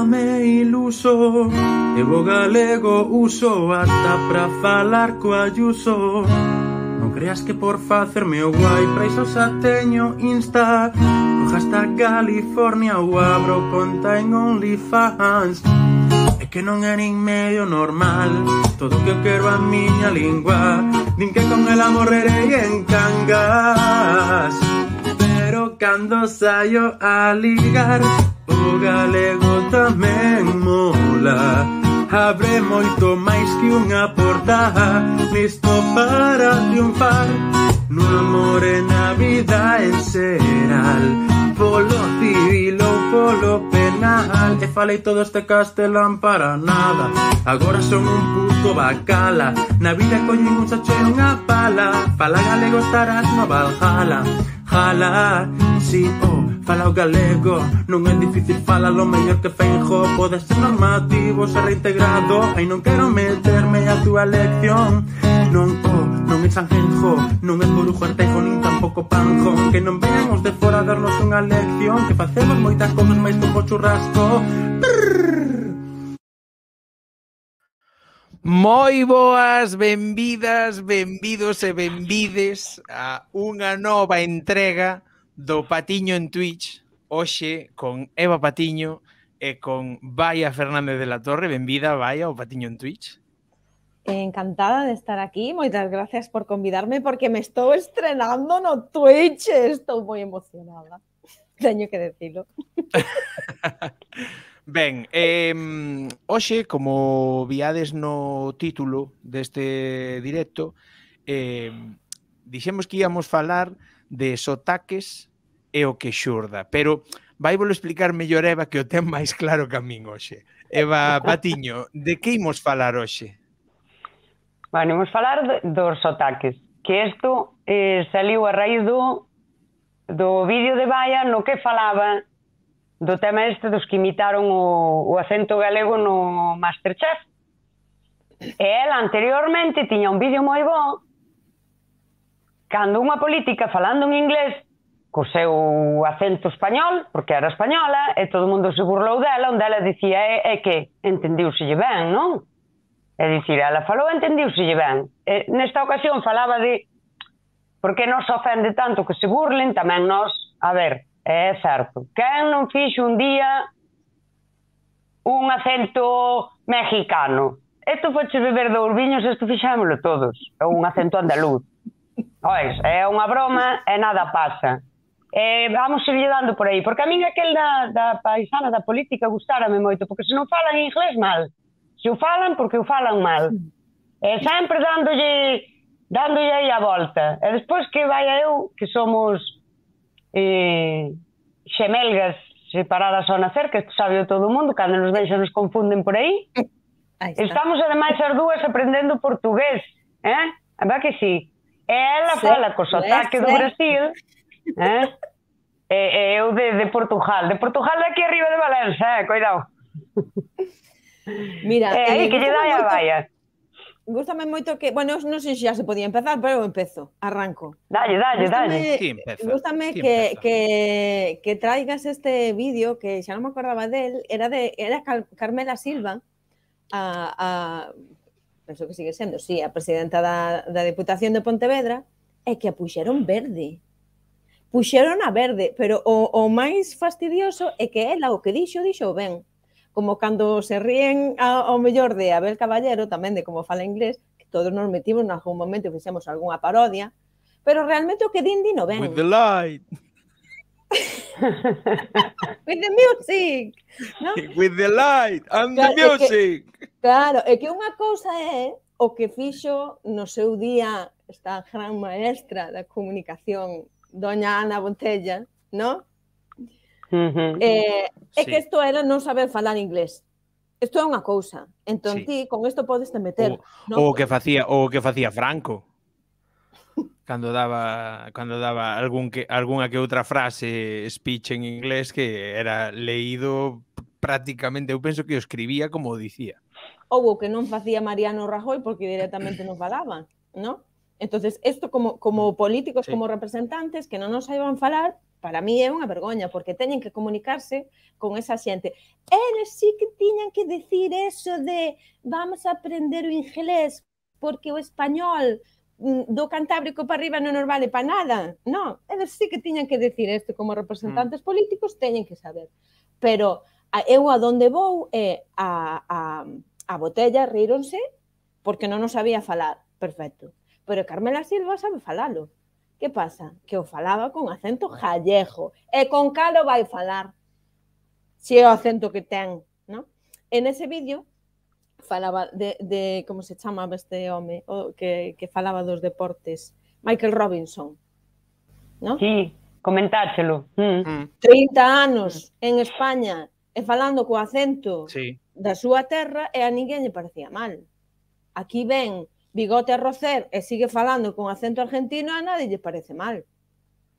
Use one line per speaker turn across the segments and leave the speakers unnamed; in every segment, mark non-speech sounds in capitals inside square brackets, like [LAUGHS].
chame iluso E o galego uso ata pra falar co ayuso Non creas que por facerme o guai Pra iso xa teño insta Coja hasta California o abro conta en OnlyFans É que non é nin medio normal Todo o que eu quero a miña lingua Din que con ela morrerei en cangas Pero cando saio a ligar O galego tamén mola Abre moito máis que unha porta Listo para triunfar No amor e na vida en xeral polo civil ou polo penal E falei todo este castelán para nada Agora son un puto bacala Na vida coñen un sacho unha pala Fala galego estarás no Valhalla Jala, si, oh Fala o galego, non é difícil lo mellor que feijo Pode ser normativo, ser reintegrado Ai non quero meterme a túa lección Non Non é Sanjenjo, non é Corujo Artejo nin tampouco Panjo Que non vean os de fora darnos unha lección Que facemos moitas cousas máis que un churrasco Moi boas, benvidas,
benvidos e benvides a unha nova entrega do Patiño en Twitch Hoxe con Eva Patiño e con Vaya Fernández de la Torre Benvida, vaya, o Patiño en Twitch
Encantada de estar aquí, moitas gracias por convidarme porque me estou estrenando no Twitch, estou moi emocionada. [LAUGHS] Teño que decirlo. [LAUGHS]
Ben, eh, hoxe, como viades no título deste directo, eh, dixemos que íamos falar de sotaques e o que xurda, pero vai volo explicar mellor Eva que o ten máis claro que a min hoxe. Eva Patiño, de que imos falar hoxe?
Bueno, imos falar de, dos ataques. que isto eh, saliu a raíz do, do vídeo de Baia no que falaba do tema este dos que imitaron o, o acento galego no Masterchef. E ela anteriormente tiña un vídeo moi bo cando unha política falando en inglés co seu acento español, porque era española, e todo o mundo se burlou dela, onde ela dicía é, eh, é eh, que entendiuselle ben, non? É dicir, ela falou, entendiuselle ben. E, nesta ocasión falaba de por que nos ofende tanto que se burlen, tamén nos, a ver, é certo. Quen non fixo un día un acento mexicano? Esto foche beber dous viños, esto fixámoslo todos. É un acento andaluz. Ois, é unha broma e nada pasa. Eh, vamos seguir dando por aí, porque a min aquel da, da paisana da política gustárame moito, porque se non falan inglés mal, se o falan porque o falan mal. E eh, sempre dándolle dándolle aí a volta. E despois que vai eu, que somos eh, xemelgas separadas ao nacer, que isto sabe todo o mundo, cando nos deixan nos confunden por aí. Eh, aí Estamos, ademais, as dúas aprendendo portugués, eh? A verdad que sí. E ela sí, fala co sotaque do eh. Brasil, eh? e, eu de, de Portugal. De Portugal daqui arriba de Valencia, eh? Cuidado. [LAUGHS]
Mira, eh, eh, que lle dai a valla. Gústame moito que, bueno, non sei se xa se podía empezar, pero eu empezo, arranco. Dalle, dalle, dalle. Gústame que, que, que traigas este vídeo que xa non me acordaba del, era de era Car Carmela Silva, a, a penso que sigue sendo, sí, a presidenta da, da Deputación de Pontevedra, é que a puxeron verde. Puxeron a verde, pero o, o máis fastidioso é que ela o que dixo, dixo ben como cando se ríen ao, mellor de Abel Caballero, tamén de como fala inglés, que todos nos metimos en algún momento e fixemos algunha parodia, pero realmente o que din di no ven. With the light. [LAUGHS] With the music.
No? [LAUGHS] With the light and claro, the
music. É que, claro, é que unha cousa é o que fixo no seu día esta gran maestra da comunicación, doña Ana Bontella, no?
-huh. eh, sí. É que
isto era non saber falar inglés. Isto é unha cousa. Entón sí. ti con isto podes te meter. O,
o que facía o que facía Franco cando daba cando daba algún que algunha que outra frase speech en inglés que era leído prácticamente, eu penso que o escribía como o dicía.
Ou o que non facía Mariano Rajoy porque directamente non falaba, ¿no? Entonces, isto como como mm. políticos, sí. como representantes que non nos saiban falar, para mí é unha vergoña, porque teñen que comunicarse con esa xente. Eles sí que tiñan que decir eso de vamos a aprender o inglés, porque o español mm, do Cantábrico para arriba non nos vale para nada. Non, eles sí que tiñan que decir isto como representantes mm. políticos, teñen que saber. Pero eu a donde vou é a, a, a botella ríronse porque non nos sabía falar. Perfecto. Pero Carmela Silva sabe falalo. Que pasa? Que o falaba con acento jallejo. E con calo vai falar. Se é o acento que ten, No? En ese vídeo falaba de, de como se chama este home o que, que falaba dos deportes, Michael Robinson.
¿no? Sí, comentáchelo. Mm.
30 mm. anos en España e falando co acento sí. da súa terra e a ninguén lle parecía mal. Aquí ven bigote a rocer e eh, sigue falando con acento argentino a nadie lle parece mal.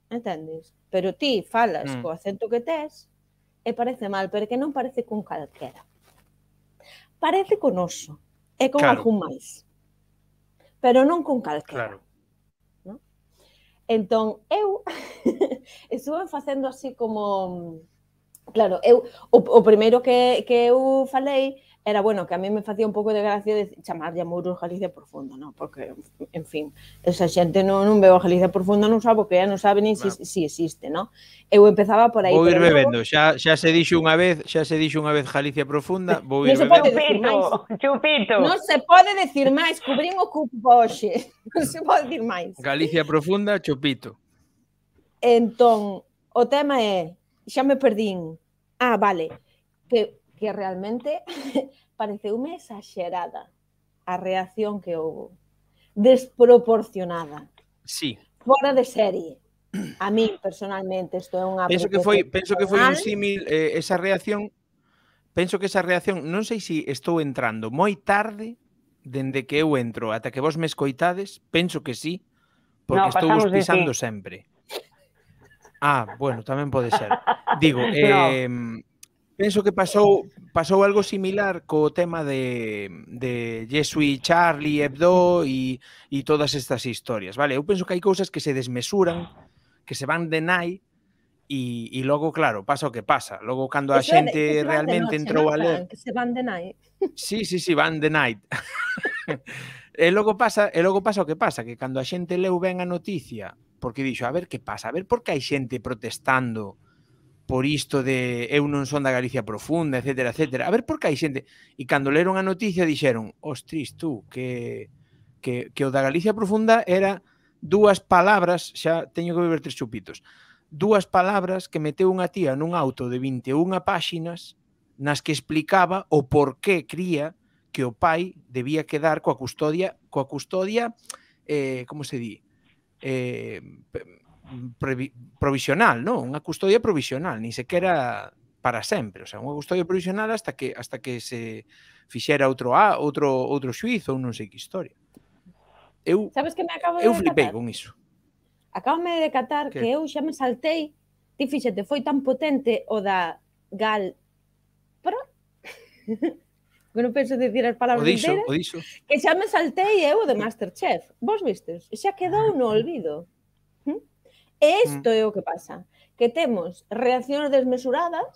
Entendes? Pero ti falas mm. co acento que tes e parece mal, pero que non parece con calquera. Parece con oso e con claro. algún máis. Pero non con calquera. Claro. No? Entón, eu [LAUGHS] estuve facendo así como... Claro, eu o, o primeiro que, que eu falei era, bueno, que a mí me facía un pouco de gracia de chamar de muros Galicia Profunda, ¿no? Porque, en fin, esa xente non, non veo a Galicia Profunda, non sabe o que é, non sabe nin si, bueno. si existe, non? Eu empezaba por aí. Vou ir bebendo,
luego... xa, xa se dixo unha vez, xa se dixo unha vez Galicia Profunda, vou ir non
bebendo. Chupito, chupito.
Non
se pode decir máis, cubrín o cupo hoxe, [LAUGHS] non se pode decir máis.
Galicia Profunda, chupito.
Entón, o tema é, xa me perdín. Ah, vale. Que que realmente [LAUGHS] pareceume exagerada a reacción que houve. Desproporcionada. Sí. Fora de serie. A mí, personalmente, isto é unha... Penso que foi, penso que foi un
símil, eh, esa reacción, penso que esa reacción, non sei se si estou entrando moi tarde dende que eu entro, ata que vos me escoitades, penso que sí, porque no, estou pisando sempre. Ah, bueno, tamén pode ser. Digo, [LAUGHS] eh, no penso que pasou pasou algo similar co tema de, de Yesui Charlie Hebdo e, e todas estas historias, vale? Eu penso que hai cousas que se desmesuran, que se van de nai e, e logo, claro, pasa o que pasa. Logo, cando a xente de, realmente noche, entrou no, a ler...
Que se van de nai.
Sí, sí, sí, van de nai. [LAUGHS] e logo pasa, e logo pasa o que pasa, que cando a xente leu ben a noticia, porque dixo, a ver que pasa, a ver por que hai xente protestando por isto de eu non son da Galicia profunda, etcétera, etcétera. A ver por que hai xente. E cando leron a noticia dixeron, ostris, tú, que, que, que o da Galicia profunda era dúas palabras, xa teño que beber tres chupitos, dúas palabras que meteu unha tía nun auto de 21 páxinas nas que explicaba o porqué cría que o pai debía quedar coa custodia, coa custodia, eh, como se di, eh, provisional, ¿no? Unha custodia provisional, ni sequera para sempre, o sea, unha custodia provisional hasta que hasta que se fixera outro a, outro outro xuízo ou non sei que historia. Eu Sabes que me
acabo de Eu flipei con iso. Acabame de decatar que... que eu xa me saltei, ti fíxate, foi tan potente o da Gal Pro. que [LAUGHS] non penso dicir as palabras inteiras. que xa me saltei eu de Masterchef. Vos vistes? Xa quedou no olvido. Isto é mm. o que pasa, que temos reaccións desmesuradas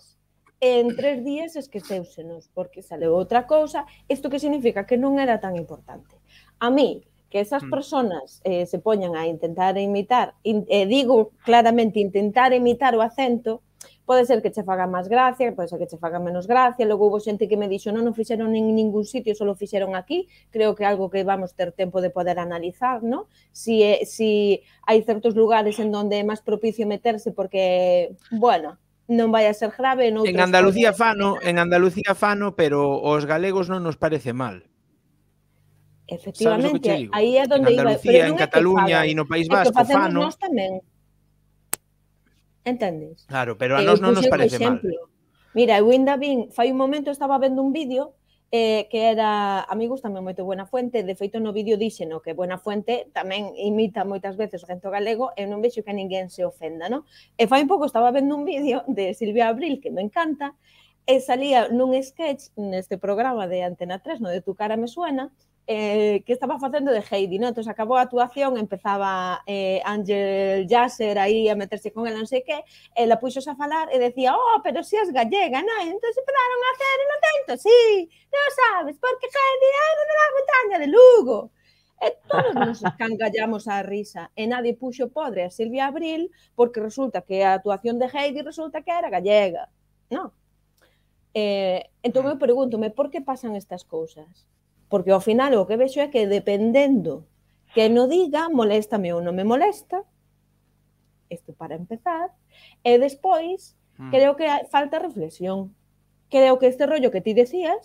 e en tres días esqueceusenos, porque sale outra cousa, isto que significa que non era tan importante. A mí, que esas mm. personas eh, se poñan a intentar imitar, in, eh, digo claramente intentar imitar o acento, Pode ser que che faga máis gracia, pode ser que che faga menos gracia. Logo houve xente que me dixo, non, non fixeron en ningún sitio, só fixeron aquí. Creo que é algo que vamos ter tempo de poder analizar, non? Si, si hai certos lugares en donde é máis propicio meterse porque, bueno, non vai a ser grave. En, en Andalucía cosas.
fano, en Andalucía fano, pero os galegos non nos parece mal. Efectivamente, aí é onde iba. Pero en Cataluña e no País Vasco, fano. Nós
tamén Entendes?
Claro, pero a nós non nos parece mal.
Mira, eu ainda vin, fai un momento estaba vendo un vídeo eh, que era, a mí gustame moito Buena Fuente, de feito no vídeo no, que Buena Fuente tamén imita moitas veces o gento galego e non vexo que ninguén se ofenda, non? E fai un pouco estaba vendo un vídeo de Silvia Abril que me encanta e salía nun sketch neste programa de Antena 3, no de Tu cara me suena, eh, que estaba facendo de Heidi, non? Entón, acabou a actuación, empezaba eh, Ángel Yasser aí a meterse con ela, non sei que, ela eh, puxos a falar e decía, oh, pero si as gallega, non? Entón, empezaron a hacer un atento, sí, non sabes, porque Heidi é de la montaña de Lugo. E eh, todos nos cangallamos a risa. E eh, nadie puxo podre a Silvia Abril porque resulta que a actuación de Heidi resulta que era gallega. Non? Eh, entón eu pregúntome por que pasan estas cousas? Porque ao final o que vexo é que dependendo que no diga, moléstame ou non me molesta, isto para empezar, e despois mm. creo que falta reflexión. Creo que este rollo que ti decías,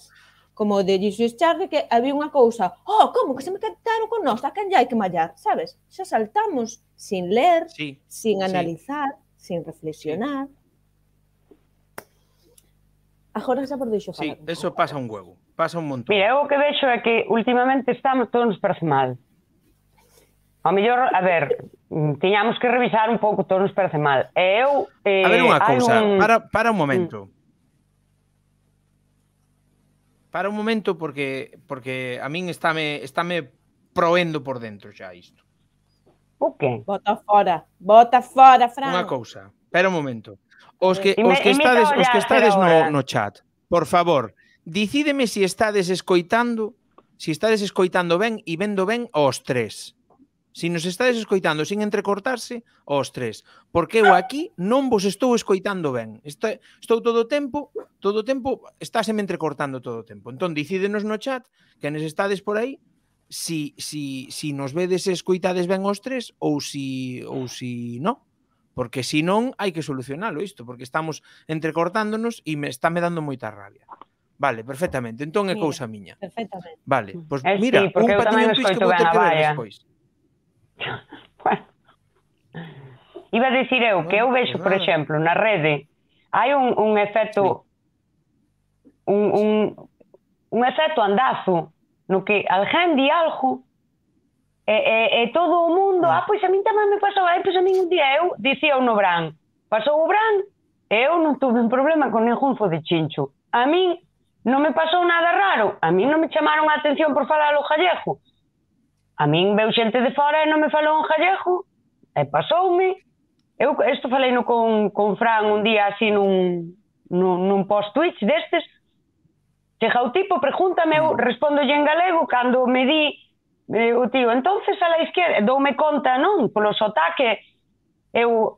como de Jesus Charlie, que había unha cousa, oh, como que se me cantaron con nós, a quen hai que mallar, sabes? Xa saltamos sin ler,
sí. sin analizar,
sí. sin reflexionar.
Sí.
Agora xa por deixo
falar.
Sí, eso pasa un huevo.
Pasa un montón. Mira, o que vexo é que últimamente estamos todos nos mal. A mellor, a ver, mm, tiñamos que revisar un pouco, todos nos parece mal. E eu... Eh, a ver unha cousa, un... para, para un momento.
Mm. Para un momento, porque porque a min estáme, estáme proendo por dentro xa isto. O okay. que? Bota fora, bota fora, Fran. Unha cousa, espera un momento. Os que, os que estades, os que estades no, no chat, por favor, Dicídeme se si estades escoitando, se si estades escoitando ben e vendo ben aos tres. Se si nos estades escoitando sin entrecortarse, aos tres. Porque eu aquí non vos estou escoitando ben. Estou, estou todo o tempo, todo o tempo, estáseme entrecortando todo o tempo. Entón, dicídenos no chat, que nos estades por aí, si, si, si nos vedes escoitades ben os tres ou si, ou si non. Porque se non, hai que solucionalo isto, porque estamos entrecortándonos e me está me dando moita rabia. Vale, perfectamente. Entón é cousa miña.
Perfectamente.
Vale, mm. pois pues, eh, mira, sí, un patiño twist que vou ter que ver despois.
[LAUGHS] bueno.
Iba a decir eu que eu vexo, por exemplo, na rede hai un, un efecto sí. un, un, un efecto andazo no que alguén di algo e, e, e todo o mundo, ah, ah pois a min tamén me pasou, aí, pois a min un día eu dicía un obrán pasou o Bran e eu non tuve un problema con ningún fo de chincho. A min Non me pasou nada raro. A min non me chamaron a atención por falar o gallego. A min veu xente de fora e non me falou un gallego. E pasoume. Eu isto falei no con, con Fran un día así nun, nun, nun post-twitch destes. Chega o tipo, pregúntame, eu mm. respondolle en galego cando me di eh, o tío, entonces a la izquierda, doume conta, non? Polo sotaque, eu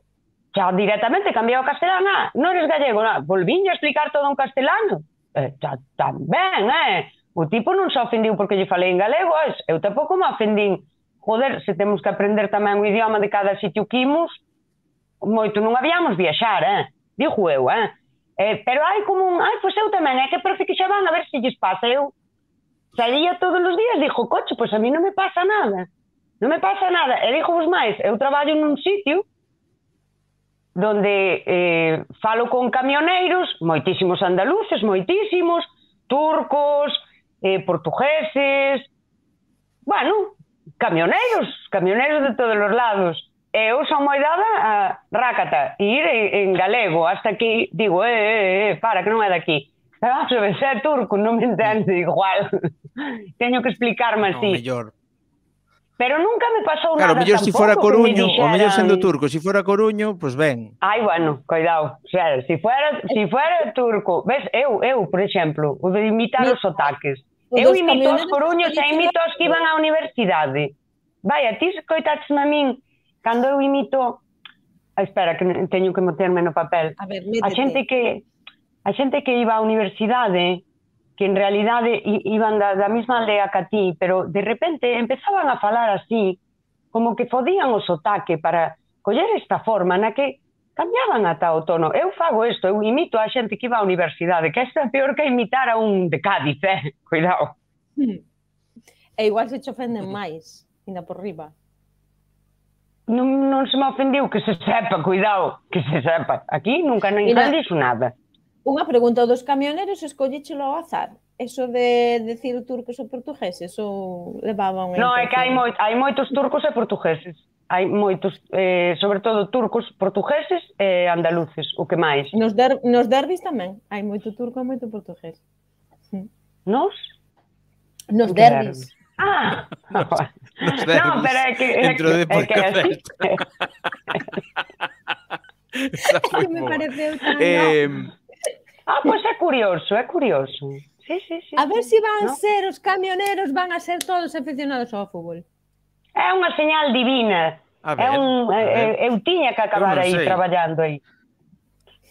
xa directamente cambiado o castelán, ah, non eres gallego, non, ah, volvín a explicar todo en castelano eh, tan eh? O tipo non se ofendiu porque lle falei en galego, es, eu tampouco me ofendín. Joder, se temos que aprender tamén o idioma de cada sitio que imos, moito non habíamos viaxar, eh? Dixo eu, eh? eh pero hai como un, ai, pois eu tamén, é que parece que xa van a ver se lles pasa eu. Salía todos os días, dixo, coche, pois a mí non me pasa nada. Non me pasa nada. E dixo vos máis, eu traballo nun sitio donde eh, falo con camioneiros, moitísimos andaluces, moitísimos, turcos, eh, portugueses, bueno, camioneiros, camioneiros de todos os lados. E eu son moi dada a rácata, e ir en, en galego, hasta que digo, eh, eh, eh, para, que non é daqui. Ah, [LAUGHS] se ver, turco, non me entende igual. [LAUGHS] Teño que explicarme así. No, mellor. Pero nunca me pasou claro, nada mellor si fora Coruño, me dijeran... o mellor sendo turco,
si fora Coruño, pois pues ben.
Ai, bueno, cuidado. O sea, si fora, si fora turco, ves, eu, eu, por exemplo, o de imitar os sotaques. Eu imito os coruños e imito os que iban á universidade. Vai, a ti coitaxe na min cando eu imito ah, espera que teño que meterme no papel. A,
ver, a xente
que a xente que iba á universidade que en realidade iban da, da mesma aldea que a ti, pero de repente empezaban a falar así, como que fodían o sotaque para coller esta forma na que cambiaban ata o tono. Eu fago isto, eu imito a xente que iba á universidade, que esta é peor que imitar a un de Cádiz, eh? [LAUGHS] Cuidado.
Hmm. E igual se te ofenden máis, ainda por riba.
Non, non se me ofendiu, que se sepa, cuidado, que se sepa. Aquí nunca non dixo nada.
Unha pregunta dos camioneros escollíchelo ao azar. Eso de decir turcos ou portugueses ou levaban... Non, é que hai, moi,
hai moitos turcos e portugueses. Hai moitos, eh, sobre todo turcos, portugueses e andaluces, o que máis. Nos, der, nos derbis tamén hai moito turco
e moito portugués.
Hm. Nos?
Nos derbis. derbis. Ah, [LAUGHS] nos, nos
derbis. No, pero é que... É Entro de por é que, [LAUGHS]
Esa foi [LAUGHS] me pareceu tan... Eh, no. Ah, pois é curioso, é curioso. Sí, sí, sí, a ver se sí, si
van no? ser os camioneros, van a ser todos aficionados ao fútbol.
É unha señal divina. A ver, é un, a eh, ver. Eu tiña que acabar aí traballando aí.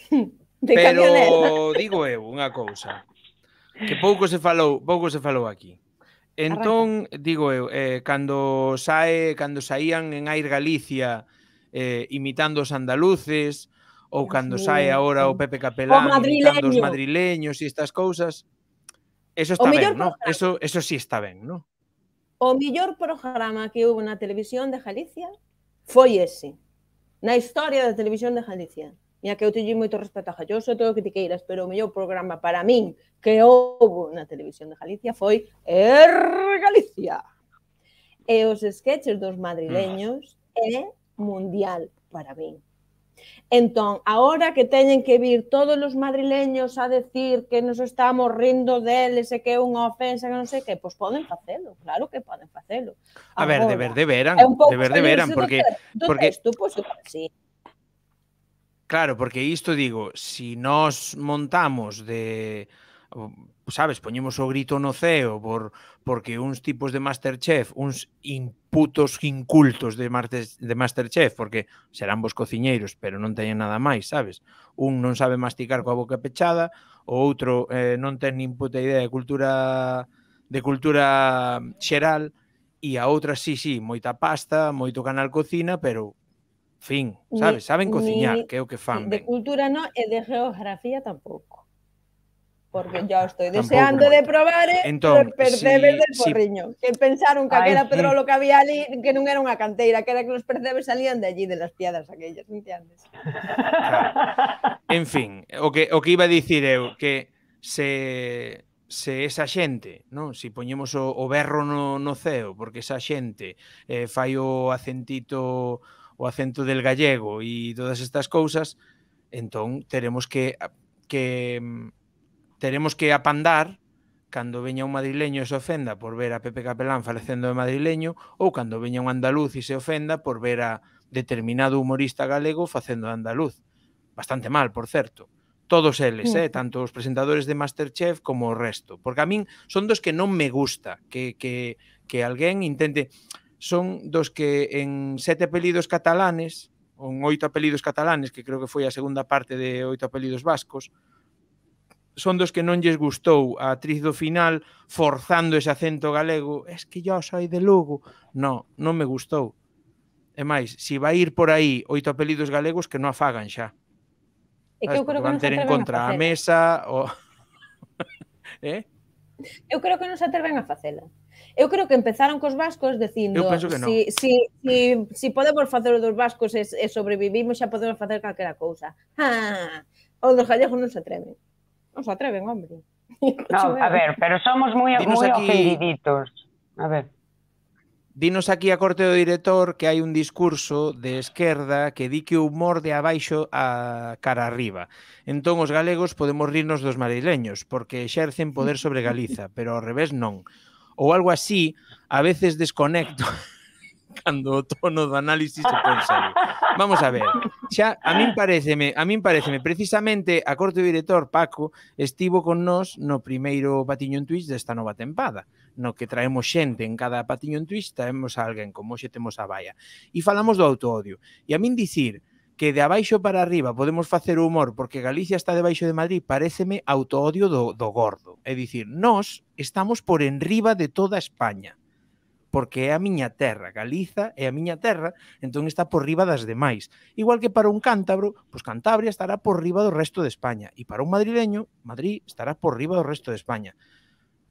[LAUGHS] De Pero camionera. [LAUGHS] digo eu unha cousa que pouco se falou, pouco se falou aquí. Entón, Arranca. digo eu, eh, cando sae, cando saían en Air Galicia eh, imitando os andaluces, ou cando sae agora o Pepe Capelán cando os madrileños e estas cousas. Eso está ben, no? Eso, eso sí está ben, no?
O mellor programa que houve na televisión de Galicia foi ese. Na historia da televisión de Galicia. E a que eu teño moito respeto a Jalloso, todo o que te queiras, pero o mellor programa para min que houve na televisión de Galicia foi Er Galicia. E os sketches dos madrileños é mundial para min. Entón, agora que teñen que vir todos os madrileños a decir que nos estamos rindo deles e que é unha ofensa, que non sei que, pois poden facelo, claro que poden facelo.
a ver, de ver, de veran, de ver, porque... Do, porque... Texto,
pois, sí.
Claro, porque isto digo, si nós montamos de sabes, poñemos o grito no ceo por porque uns tipos de Masterchef, uns imputos incultos de martes de Masterchef, porque serán vos cociñeiros, pero non teñen nada máis, sabes? Un non sabe masticar coa boca pechada, o outro eh, non ten nin puta idea de cultura de cultura xeral e a outra sí, sí, moita pasta, moito canal cocina, pero fin, sabes, saben cociñar, ni que é o que fan. De
ben. cultura non e de geografía tampouco porque yo estoy deseando de probar eh, entonces, los percebes si, del porriño, si... que pensaron que Ay, Pedro lo que había ali, que non era unha canteira, que era que os percebes salían de allí, de las piedras aquellas, entendes?
Claro. En fin, o que, o que iba a dicir eu, que se se esa xente, non? Si poñemos o, o berro no, no ceo, porque esa xente eh, fai o acentito o acento del gallego e todas estas cousas, entón teremos que que mm, teremos que apandar cando veña un madrileño e se ofenda por ver a Pepe Capelán falecendo de madrileño ou cando veña un andaluz e se ofenda por ver a determinado humorista galego facendo de andaluz. Bastante mal, por certo. Todos eles, eh? tanto os presentadores de Masterchef como o resto. Porque a min son dos que non me gusta que, que, que alguén intente... Son dos que en sete apelidos catalanes, ou en oito apelidos catalanes, que creo que foi a segunda parte de oito apelidos vascos, son dos que non lles gustou a actriz do final forzando ese acento galego es que yo soy de Lugo no, non me gustou e máis, se vai ir por aí oito apelidos galegos que non a fagan xa e que eu creo que van ter en contra a, a mesa o... [LAUGHS] eh?
eu creo que non se atreven a facela Eu creo que empezaron cos vascos dicindo se penso que Si, si, si, si podemos facer o dos vascos e, e sobrevivimos xa podemos facer calquera cousa. Ah, os dos gallegos non se atreven non se atreven, hombre. [LAUGHS] No, a ver,
pero somos moi Dinos aquí... ofendiditos. A ver. Dinos aquí a corte do director que hai un discurso de esquerda que di que o humor de abaixo a cara arriba. Entón os galegos podemos rirnos dos madrileños porque exercen poder sobre Galiza, [LAUGHS] pero ao revés non. Ou algo así, a veces desconecto [LAUGHS] cando o [LAUGHS] tono do análisis se pon
serio. Vamos a
ver. Xa a min pareceme, a min pareceme precisamente a corte do director Paco estivo con nós no primeiro patiño en Twitch desta nova tempada, no que traemos xente en cada patiño en Twitch, traemos a alguén, como xe temos a Baia. E falamos do autoodio. E a min dicir que de abaixo para arriba podemos facer humor porque Galicia está debaixo de Madrid, pareceme autoodio do, do gordo. É dicir, nós estamos por enriba de toda España porque é a miña terra, Galiza é a miña terra, entón está por riba das demais. Igual que para un cántabro, pois Cantabria estará por riba do resto de España e para un madrileño, Madrid estará por riba do resto de España.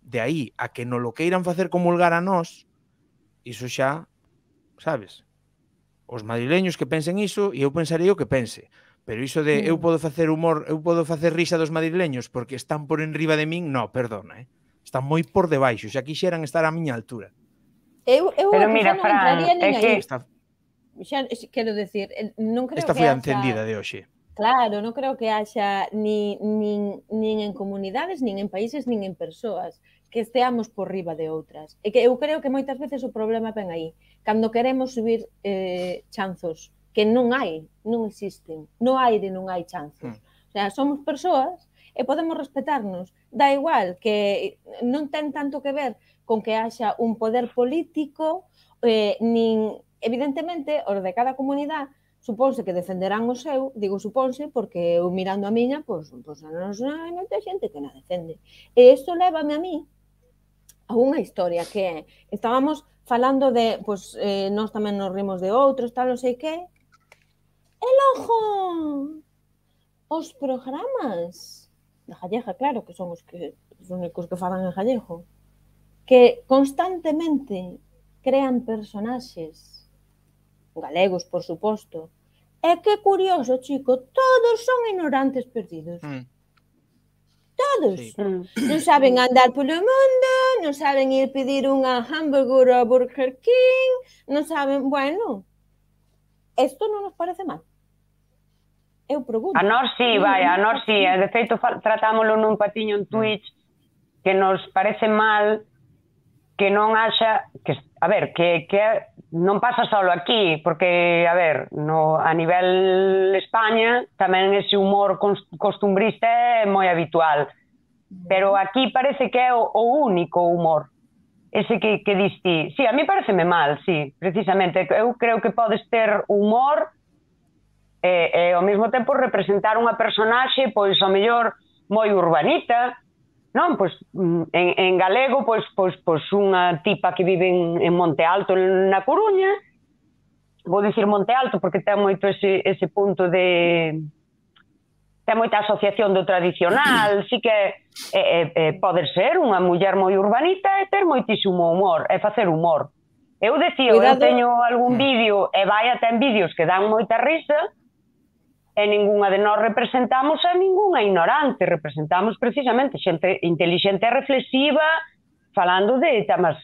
De aí a que non lo queiran facer comulgar a nós, iso xa, sabes, os madrileños que pensen iso e eu pensarei o que pense. Pero iso de eu mm. podo facer humor, eu podo facer risa dos madrileños porque están por enriba de min, no, perdona, eh. Están moi por debaixo, xa quixeran estar á miña altura.
Eu, eu Pero mira, non Fran, aí. que... Esta... Xa, quero decir, eh, non creo Esta que foi a entendida de hoxe. Claro, non creo que haxa nin, nin, nin en comunidades, nin en países, nin en persoas que esteamos por riba de outras. E que eu creo que moitas veces o problema ven aí, cando queremos subir eh, chanzos, que non hai, non existen, Non hai de non hai chanzos. Mm. O sea, somos persoas e podemos respetarnos. Da igual que non ten tanto que ver con que haxa un poder político, eh, nin, evidentemente, os de cada comunidade suponse que defenderán o seu, digo suponse, porque eu mirando a miña, pois, pois non hai moita xente que na defende. E isto lévame a mí a unha historia que estábamos falando de, pois, eh, nós tamén nos rimos de outros, tal, non sei que, el ojo, os programas da Gallega, claro, que son os que os únicos que falan en Jallejo, que constantemente crean personaxes galegos, por suposto. E que curioso, chico, todos son ignorantes perdidos. Mm. Todos. Ah, sí. Non saben andar polo mundo, non saben ir pedir unha hamburger ao Burger King, non saben, bueno, isto non nos parece mal.
Eu pregunto. A nós sí, vai, a nós sí. De feito, tratámoslo nun patiño en hmm. Twitch que nos parece mal que non haxa que a ver, que que non pasa solo aquí, porque a ver, no a nivel España tamén ese humor costumbrista é moi habitual. Pero aquí parece que é o, o único humor. Ese que, que dis Sí, a mí pareceme mal, sí, precisamente. Eu creo que podes ter humor e, eh, e ao mesmo tempo representar unha personaxe, pois ao mellor moi urbanita, Non, pois mm, en, en galego, pois, pois, pois unha tipa que vive en, en Monte Alto, na Coruña, vou dicir Monte Alto porque ten moito ese, ese punto de ten moita asociación do tradicional, si que é, é, é, pode ser unha muller moi urbanita e ter moitísimo humor, e facer humor. Eu decía, Cuidado. eu teño algún vídeo, e vai até en vídeos que dan moita risa, e ningunha de nós representamos a ningunha ignorante, representamos precisamente xente inteligente e reflexiva falando de temas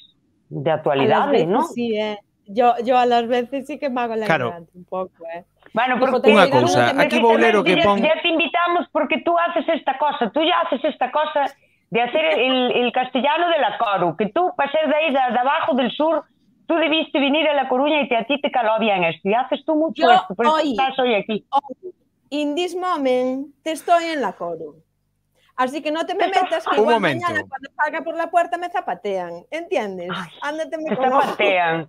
de actualidade, non? Sí, eh. Yo, yo a las veces sí que me hago la claro. un pouco, eh. Bueno, porque unha cousa, aquí vou ler o que pon. Ya te invitamos porque tú haces esta cosa, tú ya haces esta cosa de hacer el, el castellano de la Coru, que tú pases de ahí de, de abajo del sur tú debiste venir a La Coruña y te, a ti te caló bien esto. Y haces tú mucho esto, por hoy, estás hoy aquí. Hoy,
in this moment, te estoy en La Coruña. Así que no te me metas que mañana cuando salga por la puerta me zapatean, ¿entiendes? Ándate me zapatean.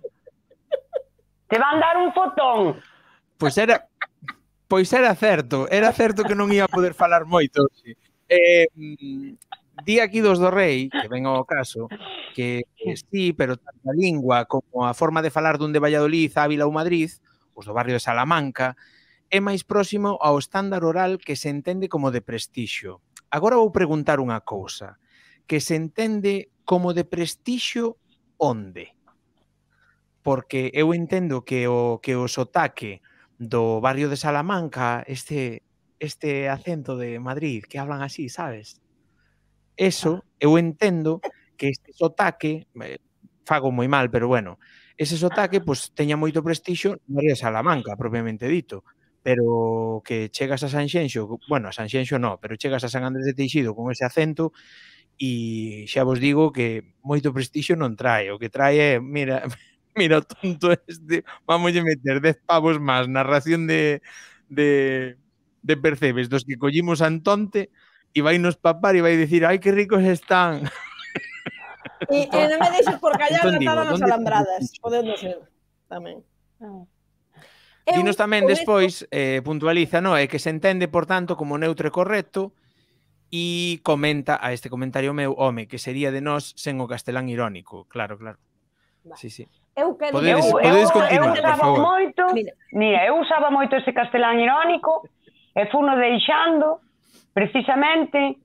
te van a dar un fotón. Pues era pues era certo, era certo que non a poder falar moito. Eh, di aquí dos do rei, que ven ao caso, que, que sí, pero tanto a lingua como a forma de falar dun de Valladolid, Ávila ou Madrid, os do barrio de Salamanca, é máis próximo ao estándar oral que se entende como de prestixio. Agora vou preguntar unha cousa, que se entende como de prestixio onde? Porque eu entendo que o que o sotaque do barrio de Salamanca, este este acento de Madrid que hablan así, sabes? eso eu entendo que este sotaque, eh, fago moi mal, pero bueno, ese sotaque pois, teña moito prestixio na área de Salamanca, propiamente dito pero que chegas a Sanxenxo, bueno, a Sanxenxo no, pero chegas a San Andrés de Teixido con ese acento e xa vos digo que moito prestixio non trae, o que trae é, mira, [LAUGHS] mira o tonto este, vamos a meter 10 pavos máis na de, de, de percebes dos que collimos Antonte, e vai nos papar e vai dicir ai que ricos están. E, non me
deixes por callar entón, digo, nas alambradas, podendo ser tamén. Ah.
Dinos eh, tamén
despois, eh, puntualiza, no, é que se entende, por tanto, como neutro e correcto, e comenta a este comentario meu, home, que sería de nós sen o castelán irónico. Claro, claro. Vale. Sí, sí. Eu que podedes, eu, podedes continuar, eu, eu por favor.
Moito, mira. mira, eu usaba moito ese castelán irónico e funo deixando precisamente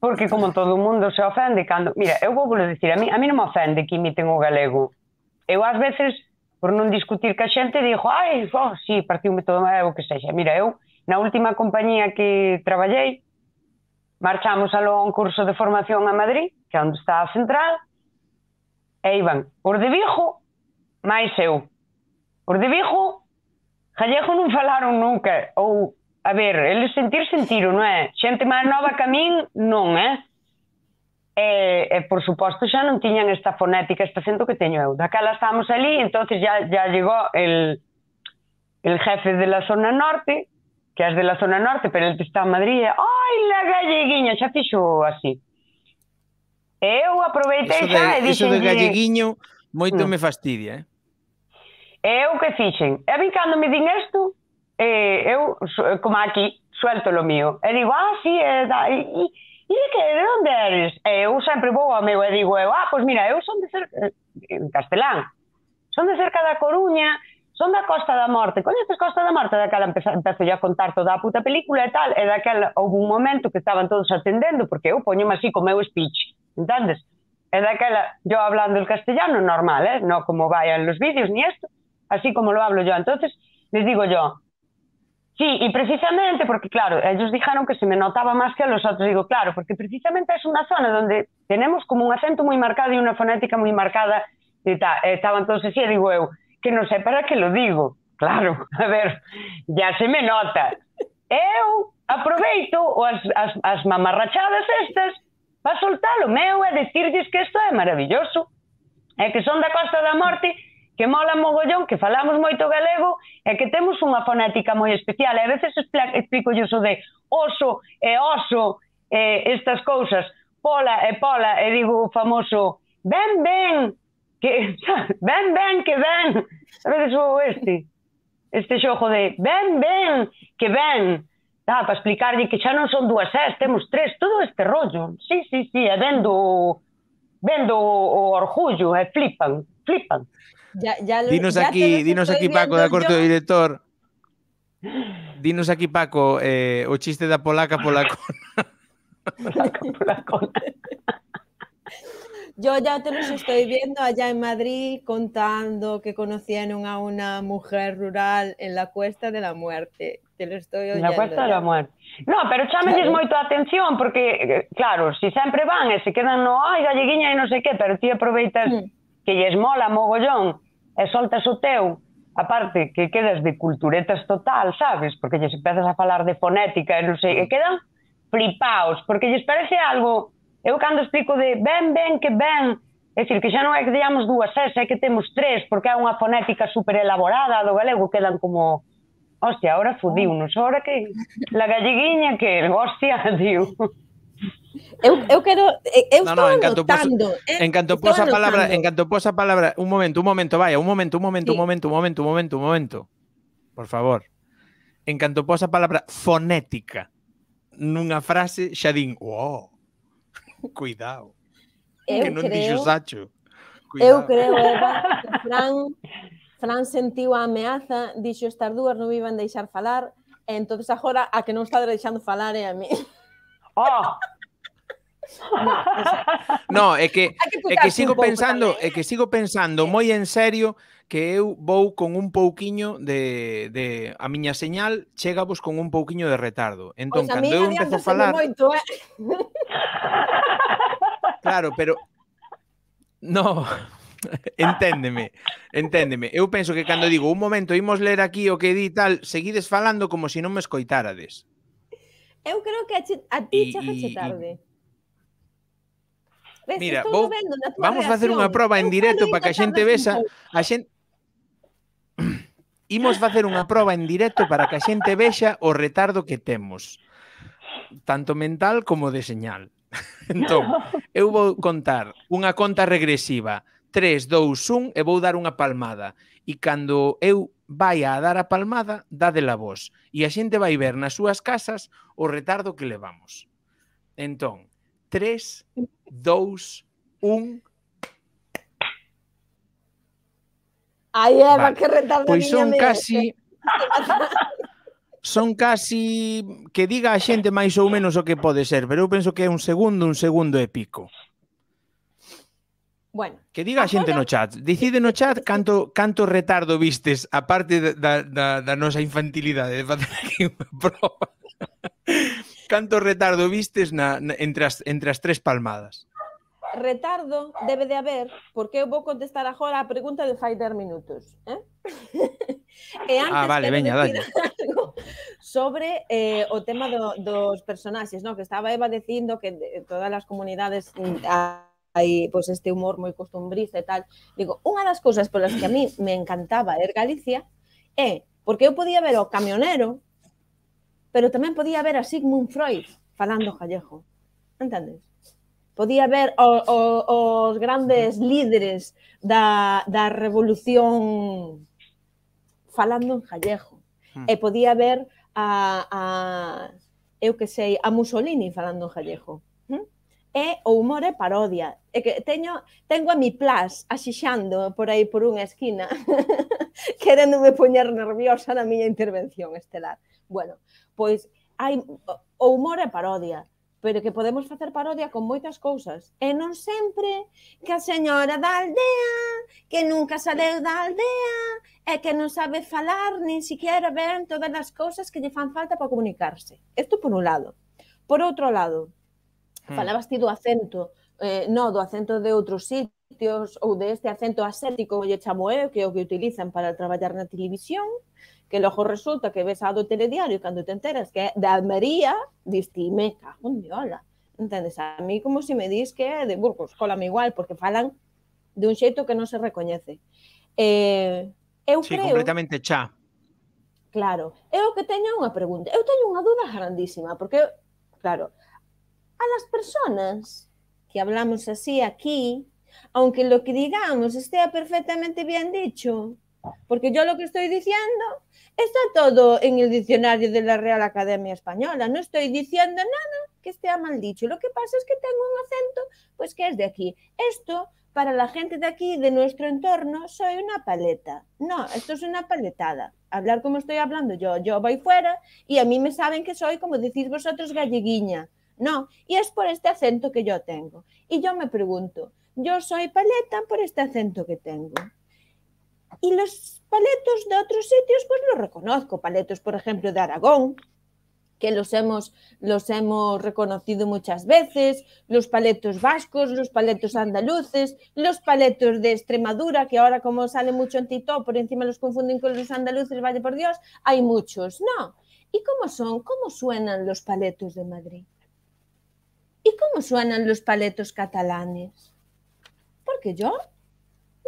porque como todo o mundo se ofende cando, mira, eu vou volo dicir, a mí, a mí non me ofende que imiten o galego. Eu ás veces por non discutir ca xente digo, ai, oh, si, sí, partiume todo o o que sexa. Mira, eu na última compañía que traballei marchamos a un curso de formación a Madrid, que é onde está a central, e iban por de Vijo, máis eu. Por de Vijo, gallego non falaron nunca, ou a ver, eles sentir sentir, non é? Xente máis nova que a min, non, é? Eh? E, e por suposto xa non tiñan esta fonética, este acento que teño eu. Daquela estábamos ali, entonces ya, ya llegó el, el jefe de la zona norte, que es de la zona norte, pero el que está en Madrid, é, ai, la galleguiña, xa fixo así. E eu aproveitei xa e dixen... Iso de galleguiño
moito no. Mm. me fastidia, eh? E eu que fixen?
E a mí cando me din isto, eh, eu, eh, como aquí, suelto lo mío. E digo, ah, sí, é da... E, e, e de que, de onde eres? E eu sempre vou ao meu e digo, eu, ah, pois mira, eu son de cerca... Eh, en castelán. Son de cerca da Coruña, son da Costa da Morte. Coñeces Costa da Morte? Daquela empezo a contar toda a puta película e tal, e daquela houve un momento que estaban todos atendendo, porque eu poñome así co meu speech, entendes? E daquela, yo hablando el castellano normal, eh? no como vayan los vídeos ni esto, así como lo hablo yo. Entonces, les digo yo, Sí, y precisamente porque, claro, ellos dijeron que se me notaba más que a los otros. Digo, claro, porque precisamente es una zona donde tenemos como un acento muy marcado y una fonética muy marcada. Y ta, estaban todos así, digo, eu, que no sé para qué lo digo. Claro, [LAUGHS] a ver, ya se me nota. Eu aproveito as, as, as mamarrachadas estas para soltar o meu e decirles que esto es maravilloso. É que son de Costa da Morte que mola mogollón, que falamos moito galego e que temos unha fonética moi especial. E a veces explico yo so de oso e oso e estas cousas, pola e pola, e digo o famoso ben, ben, que [LAUGHS] ben, ben, que ben. A veces o este, este xogo de ben, ben, que ben. Ah, para explicarlle que xa non son dúas es, temos tres, todo este rollo. Sí, sí, sí, e vendo, vendo o orgullo, e flipan,
flipan.
Ya, ya lo, dinos ya aquí, dinos aquí Paco, da corto
director. Dinos aquí Paco, eh, o chiste da polaca polacona. polaca [LAUGHS] polacona.
Yo ya te los estoy viendo allá en Madrid contando que conocían a una mujer rural en la Cuesta de la Muerte. Te lo estoy oyendo. La Cuesta ya. la Muerte.
No, pero chamelles claro. moito a atención porque, eh, claro, si sempre van e se quedan no, ai, galleguiña e non sei que, pero ti aproveitas... Mm que lles mola mogollón e soltas o teu, aparte que quedas de culturetas total, sabes? Porque lles empezas a falar de fonética e non sei, e quedan flipaos, porque lles parece algo, eu cando explico de ben, ben, que ben, é dicir, que xa non é que teñamos dúas S, é que temos tres, porque é unha fonética super elaborada do galego, quedan como, hostia, ahora fudiu, non ahora que la galleguiña que, hostia,
[LAUGHS] diu.
Eu, eu quero eh, eu no, no, anotando.
En canto pos eh, a palabra, palabra, canto pos a palabra. Un momento, un momento, vaya, un momento, un momento, sí. un momento, un momento, un momento, un momento. Por favor. canto pos a palabra fonética. Nunha frase xa din, "Wow. [LAUGHS] Cuidado." Eu que non dixo Sacho.
Eu creo, Eva,
[LAUGHS] que Fran Fran sentiu a ameaza, dixo estas dúas non me iban deixar falar, e entonces agora a que non está deixando falar é a mí.
Oh,
No, o sea, no, é que é que ¿eh? sigo pensando, é que sigo pensando moi en serio que eu vou con un pouquiño de, de a miña señal chega vos con un pouquiño de retardo. Entón, pues pois cando eu empezo a falar moito, eh? Claro, pero no, [LAUGHS] Enténdeme, enténdeme. Eu penso que cando digo un momento, imos ler aquí o que di tal, seguides falando como se si non me escoitarades. Eu creo que a, a ti chegache tarde.
Y, Ves, Mira, vou, vendo na vamos
facer unha proba en directo para que a xente vexa, a xente Imos facer unha proba en directo para que a xente vexa o retardo que temos, tanto mental como de señal. [LAUGHS] Entón, [LAUGHS] eu vou contar unha conta regresiva, 3, 2, 1 e vou dar unha palmada. E cando eu vai a dar a palmada, la voz E a xente vai ver nas súas casas o retardo que levamos. Entón, 3, dos, un.
Aí é, vale. que retardo Pois son casi...
son casi que diga a xente máis ou menos o que pode ser, pero eu penso que é un segundo, un segundo e pico. Bueno. Que diga a xente no chat. Dicide no chat canto, canto retardo vistes, aparte da, da, da nosa infantilidade, de facer aquí unha prova canto retardo vistes na, na, entre, as, entre as tres palmadas?
Retardo debe de haber, porque eu vou contestar agora a pregunta de fai 10 minutos. Eh? [LAUGHS] e ah, antes
ah, vale, veña, dalle.
[LAUGHS] Sobre eh, o tema do, dos personaxes, no? que estaba Eva dicindo que de, todas as comunidades mm, hai pois pues, este humor moi costumbrista e tal. Digo, unha das cousas polas que a mí me encantaba ver Galicia é porque eu podía ver o camionero pero tamén podía ver a Sigmund Freud falando gallego. Entendes? Podía ver o, o, os grandes líderes da, da revolución falando en gallego. Hmm. E podía ver a, a eu que sei, a Mussolini falando en gallego. E o humor é parodia. E que teño, tengo a mi plas axixando por aí por unha esquina [LAUGHS] queréndome poñer nerviosa na miña intervención estelar. Bueno, pois hai o humor é parodia, pero que podemos facer parodia con moitas cousas. E non sempre que a señora da aldea, que nunca saleu da aldea, e que non sabe falar, nin siquiera ver todas as cousas que lle fan falta para comunicarse. Isto por un lado. Por outro lado, hmm. falabas ti do acento, eh, non, do acento de outros sitios, sitios ou de este acento asético como lle chamo eu, que é o que utilizan para traballar na televisión, que logo resulta que ves a do telediario cando te enteras que é de Almería, ti, me cago en diola. Entendes? A mí como se si me dis que é de Burgos, colame igual, porque falan de un xeito que non se recoñece. Eh, eu sí, creo...
completamente chá.
Claro. Eu que teño unha pregunta. Eu teño unha dúda grandísima, porque, claro, a las personas que hablamos así aquí, aunque lo que digamos esté perfectamente bien dicho, porque yo lo que estoy diciendo está todo en el diccionario de la Real Academia Española, no estoy diciendo nada que esté mal dicho, lo que pasa es que tengo un acento, pues que es de aquí. Esto, para la gente de aquí, de nuestro entorno, soy una paleta. No, esto es una paletada. Hablar como estoy hablando yo, yo voy fuera y a mí me saben que soy, como decís vosotros, galleguiña. No, y es por este acento que yo tengo. Y yo me pregunto, yo soy paleta por este acento que tengo. Y los paletos de otros sitios, pues los reconozco. Paletos, por ejemplo, de Aragón, que los hemos, los hemos reconocido muchas veces, los paletos vascos, los paletos andaluces, los paletos de Extremadura, que ahora como sale mucho en Tito, por encima los confunden con los andaluces, vaya por Dios, hay muchos, ¿no? ¿Y cómo son? ¿Cómo suenan los paletos de Madrid? ¿Y cómo suenan los paletos catalanes? porque yo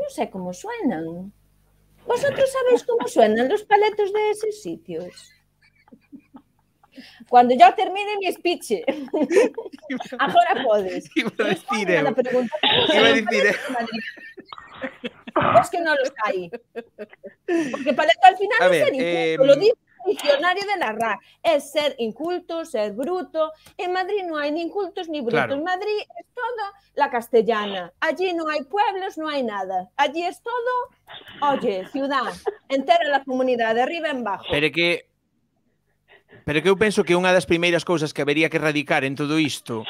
no sé cómo suenan. ¿Vosotros sabéis cómo suenan los paletos de esos sitios? Cuando yo termine mi speech. [LAUGHS] Ahora podes. [LAUGHS] Iba Es que no los hay. Porque paleto al final no se em, dice, lo digo. diccionario de narrar. É ser inculto, ser bruto. En Madrid non hai nin cultos ni brutos. Claro. Madrid é toda la castellana. Allí non hai pueblos, non hai nada. Allí es todo, oye, ciudad, entera la comunidade, arriba en bajo.
Pero que Pero que eu penso que unha das primeiras cousas que habería que erradicar en todo isto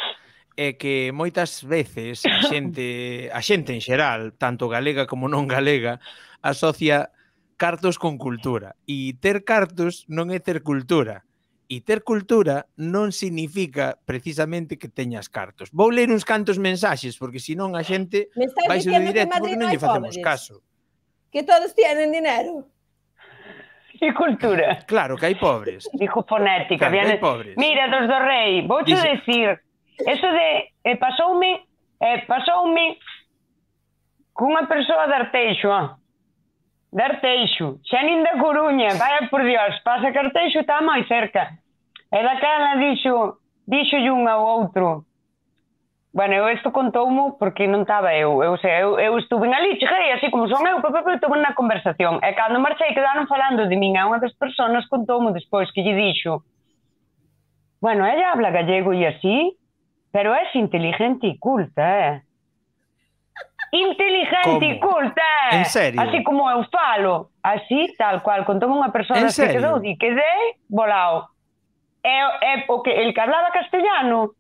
é que moitas veces a [LAUGHS] xente, a xente en xeral, tanto galega como non galega, asocia cartos con cultura. E ter cartos non é ter cultura. E ter cultura non significa precisamente que teñas cartos. Vou ler uns cantos mensaxes, porque senón a xente vai ser directo porque non lle facemos pobres. caso.
Que todos tienen dinero.
E cultura. Claro, que hai pobres. Dijo fonética. Claro, vienes... pobres. Mira, dos do rei, vouche Dice... decir, eso de eh, pasoume, eh, pasoume cunha persoa de Arteixo, ah de Arteixo, xa nin da Coruña, vaya por Dios, pasa que Arteixo está moi cerca. E daquela dixo, dixo un ao outro, Bueno, eu isto contou-mo porque non estaba eu. Eu, sei, eu, eu estuve ali, cheguei así como son eu, papá, pero estuve na conversación. E cando marchei quedaron falando de min a unha das persoas contou-mo despois que lle dixo Bueno, ella habla gallego e así, pero é inteligente e culta, eh? inteligente como? e culta. En serio? Así como eu falo, así tal cual, toda unha persona que quedou di que quedei volao. É, é o que el que hablaba castellano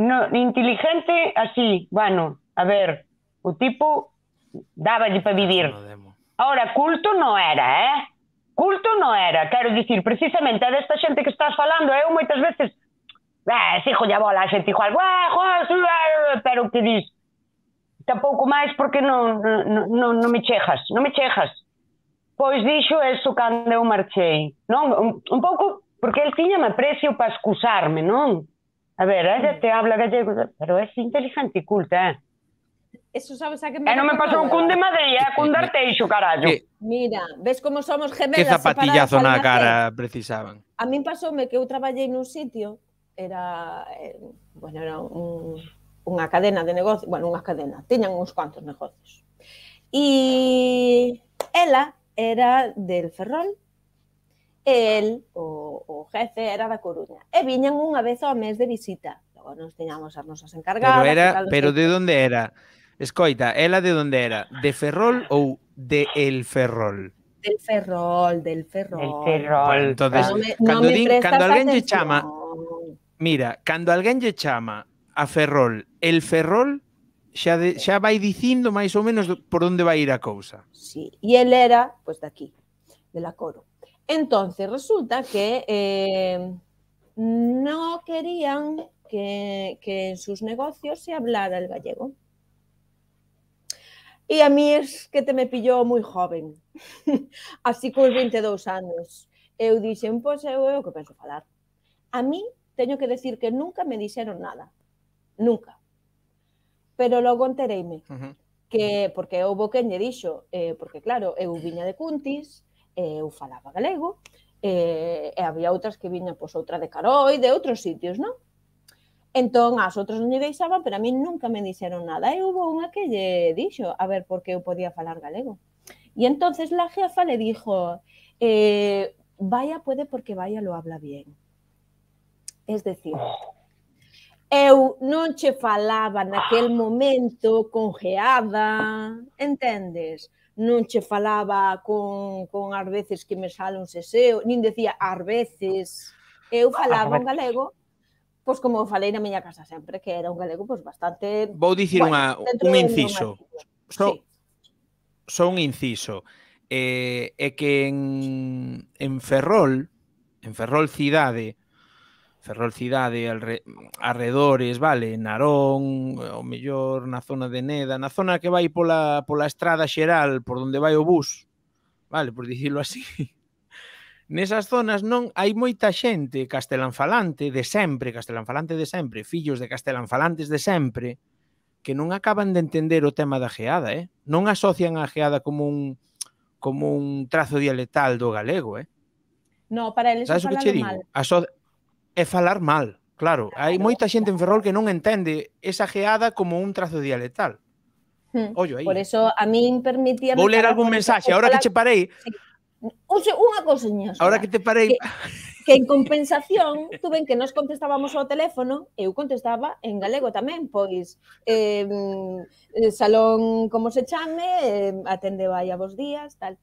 no inteligente así, bueno, a ver, o tipo dáballe para vivir. Ahora, culto non era, eh? Culto non era, quero dicir, precisamente a desta xente que estás falando, eu moitas veces, eh, ah, si jolla bola, a xente igual, pero que dices, tampouco máis porque non, non, non, non me chejas, non me chejas. Pois dixo eso cando eu marchei, non? Un, un pouco porque el tiña me aprecio para excusarme, non? A ver, ella te habla gallego, pero é inteligente e culta, eh?
Eso sabes a que me... E non me pasou cun de madeira,
eh? cun de eh, Arteixo, carallo.
Eh,
Mira, ves como somos gemelas. Que zapatillazo na cara
eh. precisaban.
A min pasoume que eu traballei nun sitio, era, eh, bueno, era un unha cadena de negocios, bueno, unha cadena, tiñan uns cuantos negocios. E ela era del Ferrol, e el, o, o jefe, era da Coruña. E viñan unha vez ao mes de visita. Logo nos teñamos as nosas encargadas. Pero, era, pero de
onde era? Escoita, ela de onde era? De Ferrol ou de El Ferrol?
Del Ferrol, del Ferrol. Del Ferrol. Bueno, entonces, no me, cando, no din, cando alguén lle chama...
Mira, cando alguén lle chama a Ferrol. El Ferrol xa, de, xa vai dicindo máis ou menos por onde vai ir a cousa. Sí,
e el era, pois, pues, daqui, de la Coro. Entonces, resulta que eh, no querían que, que en sus negocios se hablara el gallego. E a mí es que te me pillou moi joven, [LAUGHS] así con 22 anos. Eu dixen, pois eu é o que penso falar. A mí teño que decir que nunca me dixeron nada nunca. Pero logo entereime uh -huh. que, porque eu vou que lle dixo, eh, porque claro, eu viña de Cuntis, eh, eu falaba galego, eh, e había outras que viña pois, outra de Caroi, de outros sitios, non? Entón, as outras non lle deixaban, pero a mí nunca me dixeron nada. E houve unha que lle dixo, a ver, por que eu podía falar galego. Y entonces la jefa le dijo, eh, vaya puede porque vaya lo habla bien. Es decir, oh eu non che falaba naquel momento congeada, entendes? Non che falaba con, con as veces que me sale un seseo, nin decía as veces. Eu ah, falaba un ah, galego, pois como falei na miña casa sempre, que era un galego pois bastante... Vou
dicir bueno, unha, un
inciso.
So, sí. so un inciso. Eh, é que en, en Ferrol, en Ferrol cidade, Ferrol cidade alre, arredores, vale, Narón, o mellor na zona de Neda, na zona que vai pola, pola estrada xeral, por onde vai o bus, vale, por dicirlo así. [LAUGHS] Nesas zonas non hai moita xente castelanfalante de sempre, castelanfalante de sempre, fillos de castelanfalantes de sempre, que non acaban de entender o tema da geada, eh? Non asocian a geada como un como un trazo dialectal do galego, eh?
No, para eles é falar mal.
Aso é falar mal. Claro, hai moita xente en Ferrol que non entende esa geada como un trazo dialectal. Hmm. Ollo aí. Por
eso a min permitía Vou ler algún mensaxe, ahora que che parei. Oxe, unha cousiña. Ahora que te parei que, que en compensación [LAUGHS] tuven que nos contestábamos ao teléfono, eu contestaba en galego tamén, pois eh, salón como se chame, eh, atende aí a vos días, tal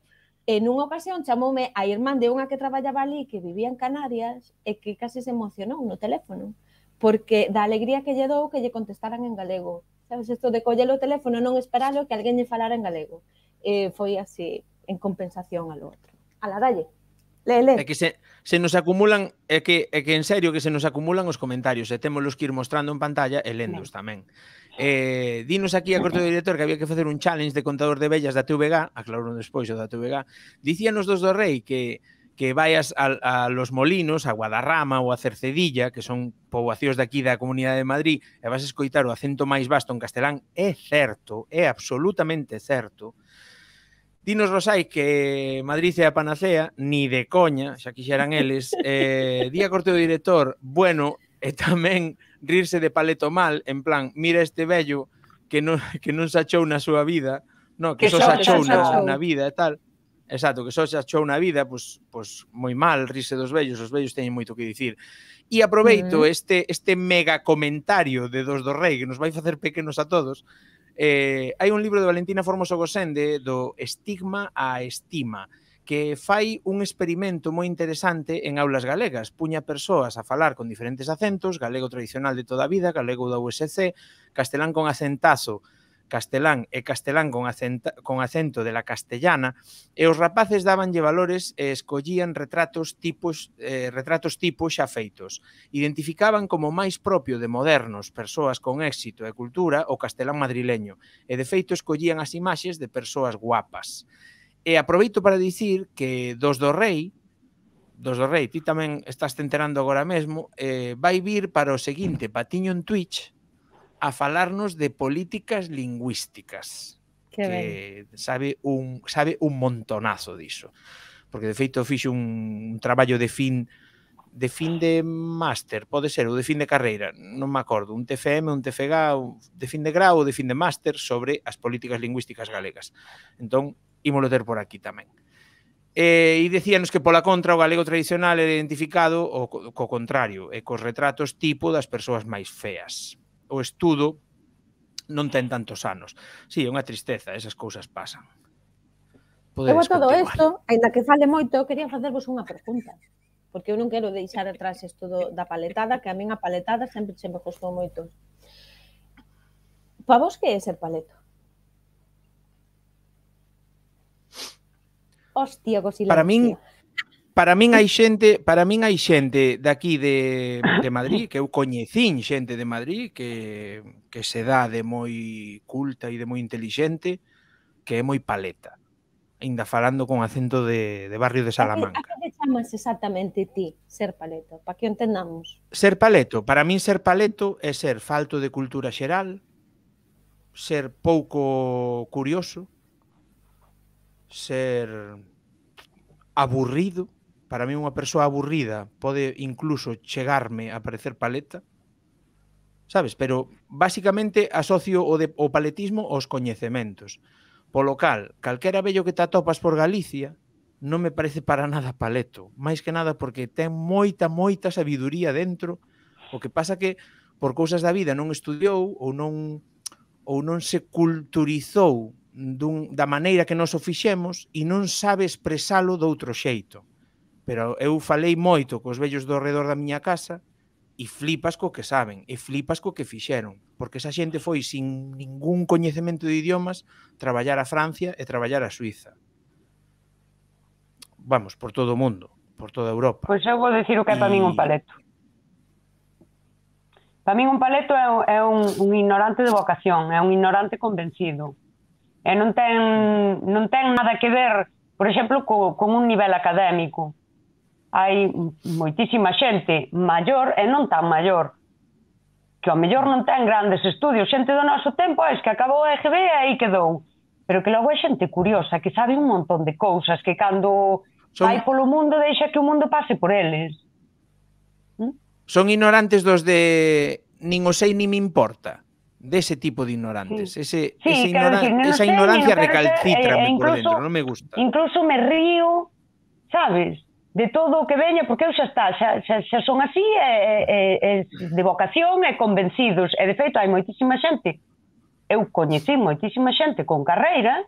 en nunha ocasión chamoume a irmán de unha que traballaba ali, que vivía en Canarias, e que casi se emocionou no teléfono, porque da alegría que lle dou que lle contestaran en galego. Sabes, isto de coller o teléfono non esperalo que alguén lle falara en galego. E foi así, en compensación ao outro. A la dalle.
Le, le. É que se, se nos acumulan, é que, é que en serio que se nos acumulan os comentarios e temos que ir mostrando en pantalla e lendos tamén. tamén Eh, dinos aquí a corto de director que había que facer un challenge de contador de vellas da TVG, aclararon despois o da TVG. Dicíanos dos do Rei que que vaias a, a Los Molinos, a Guadarrama ou a Cercedilla, que son poboacións daqui da Comunidade de Madrid, e vas escoitar o acento máis vasto en castelán, é certo, é absolutamente certo. Dinos, Rosai, que Madrid é a panacea, ni de coña, xa quixeran eles. Eh, día corteo director, bueno, e tamén rirse de paleto mal, en plan, mira este vello que non, [LAUGHS] que non se achou na súa vida, no, que, que só se achou na, na vida e tal. Exacto, que só se achou na vida, pois, pois moi mal, rise dos vellos, os vellos teñen moito que dicir. E aproveito mm. este este mega comentario de Dos do Rei que nos vai facer pequenos a todos. Eh, hai un libro de Valentina Formoso Gosende do Estigma a Estima, que fai un experimento moi interesante en aulas galegas. Puña persoas a falar con diferentes acentos, galego tradicional de toda a vida, galego da USC, castelán con acentazo, castelán e castelán con, acenta, con acento de la castellana, e os rapaces dábanlle valores e escollían retratos tipos eh, retratos tipos xa feitos. Identificaban como máis propio de modernos, persoas con éxito e cultura, o castelán madrileño, e de feito escollían as imaxes de persoas guapas. E aproveito para dicir que dos do Rei, dos do Rei, ti tamén estás te enterando agora mesmo, eh, vai vir para o seguinte patiño en Twitch a falarnos de políticas lingüísticas.
Que,
que sabe un sabe un montonazo diso. Porque de feito fixo un, un traballo de fin de fin de máster, pode ser, ou de fin de carreira, non me acordo, un TFM, un TFG, de fin de grau ou de fin de máster sobre as políticas lingüísticas galegas. Entón, ímolo ter por aquí tamén. E, eh, e dicíanos que pola contra o galego tradicional era identificado o, co, co contrario, e cos retratos tipo das persoas máis feas. O estudo non ten tantos anos. Si, sí, é unha tristeza, esas cousas pasan. Podedes eu a todo
isto, aínda que fale moito, eu quería facervos unha pregunta. Porque eu non quero deixar atrás isto da paletada, que a min a paletada sempre sempre costou moito. Para vos que é ser paleto? hostia, co silencio. Para min,
para min hai xente, para min hai xente de aquí de, de Madrid, que eu coñecín xente de Madrid que, que se dá de moi culta e de moi intelixente, que é moi paleta. Ainda falando con acento de, de barrio de Salamanca. A
que, a que te chamas exactamente ti, ser paleto? Para que entendamos.
Ser paleto. Para min ser paleto é ser falto de cultura xeral, ser pouco curioso, ser aburrido, para mí unha persoa aburrida pode incluso chegarme a parecer paleta, sabes? Pero basicamente asocio o, de, o paletismo aos coñecementos. Polo cal, calquera vello que te atopas por Galicia non me parece para nada paleto, máis que nada porque ten moita, moita sabiduría dentro, o que pasa que por cousas da vida non estudiou ou non ou non se culturizou dun, da maneira que nos o fixemos e non sabe expresalo doutro xeito. Pero eu falei moito cos vellos do redor da miña casa e flipas co que saben, e flipas co que fixeron, porque esa xente foi sin ningún coñecemento de idiomas traballar a Francia e traballar a Suiza. Vamos, por todo o mundo, por toda a Europa. Pois eu vou decir o que é para e... min un paleto.
Para min un paleto é, é un, un ignorante de vocación, é un ignorante convencido e eh, non ten, non ten nada que ver, por exemplo, co, con un nivel académico. Hai moitísima xente maior e non tan maior, que ao mellor non ten grandes estudios, xente do noso tempo é ah, que acabou a EGB e aí quedou, pero que logo é xente curiosa, que sabe un montón de cousas, que cando Son... vai polo mundo deixa que o mundo pase por eles.
Son ignorantes dos de nin o sei nin me importa dese de tipo de ignorantes. Sí. Ese, sí, ese claro, ignoran no esa sé, ignorancia recalcitra e, eh, por dentro, non me gusta.
Incluso me río, sabes, de todo o que veña, porque eu xa está, xa, xa, xa son así, e, e, e, de vocación e convencidos. E, de feito, hai moitísima xente, eu coñecí moitísima xente con carreira,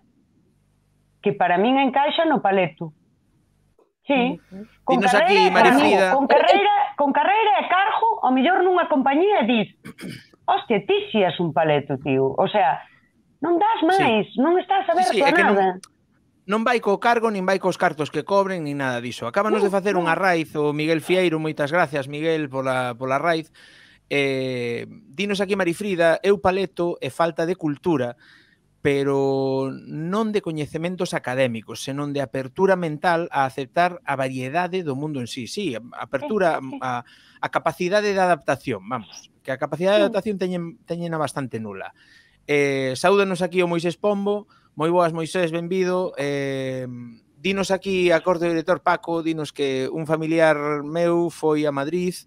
que para min encaixa no paleto. Sí, mm.
con Dinos carreira, aquí, con, con
carreira, con carreira e cargo, ao mellor
nunha compañía dis, hostia, ti si és un paleto, tío. O sea, non das máis, sí. non estás a ver sí, sí, nada. Non, non vai co cargo, nin vai cos cartos que cobren, nin nada diso. Acábanos uh, de facer unha raiz, o Miguel Fieiro, moitas gracias, Miguel, pola, pola raiz. Eh, dinos aquí, Marifrida, eu paleto e falta de cultura pero non de coñecementos académicos, senón de apertura mental a aceptar a variedade do mundo en sí. Sí, apertura a, a capacidade de adaptación, vamos, que a capacidade de adaptación teñen, a bastante nula. Eh, saúdanos aquí o Moisés Pombo, moi boas Moisés, benvido. Eh, dinos aquí a corte director Paco, dinos que un familiar meu foi a Madrid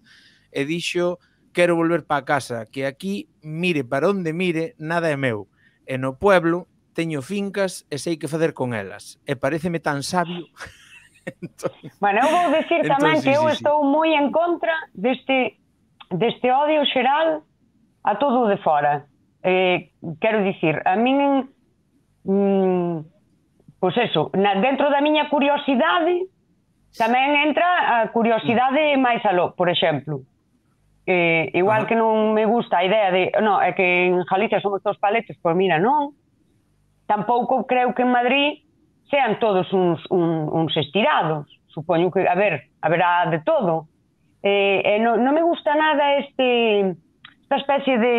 e dixo quero volver para casa, que aquí, mire para onde mire, nada é meu e no pueblo teño fincas e sei que facer con elas. E pareceme tan sabio. [LAUGHS] entón, bueno, eu vou dicir entón, tamén sí, que eu sí, estou
sí. moi en contra deste deste odio xeral a todo de fora. Eh, quero dicir, a min mm, pois eso, na, dentro da miña curiosidade tamén entra a curiosidade máis aló, por exemplo eh, igual Ajá. que non me gusta a idea de, no, é que en Galicia somos todos paletes, pois mira, non. Tampouco creo que en Madrid sean todos uns, un, uns estirados. Supoño que, a ver, haberá de todo. Eh, eh, non no me gusta nada este esta especie de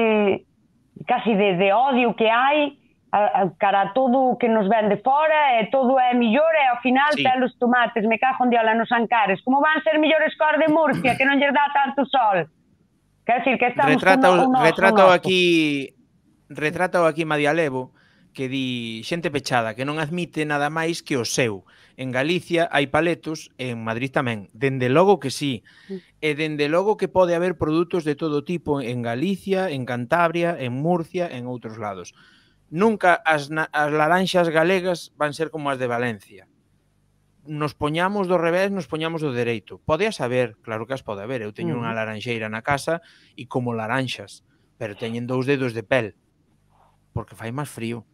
casi de, de odio que hai a, a, cara a todo o que nos ven de fora e todo é millor e ao final sí. os tomates me cajo en diola nos ancares como van ser millores cor de Murcia que non lle dá tanto sol Quer decir que estamos retrata, uno, uno, retrata unos... aquí
retrata aquí Madia Levo que di xente pechada, que non admite nada máis que o seu. En Galicia hai paletos, en Madrid tamén. Dende logo que sí. Mm. E dende logo que pode haber produtos de todo tipo en Galicia, en Cantabria, en Murcia, en outros lados. Nunca as, as laranxas galegas van ser como as de Valencia nos poñamos do revés, nos poñamos do dereito. Pode saber, claro que as pode haber, eu teño uh -huh. unha laranxeira na casa e como laranxas, pero teñen dous dedos de pel, porque fai máis frío.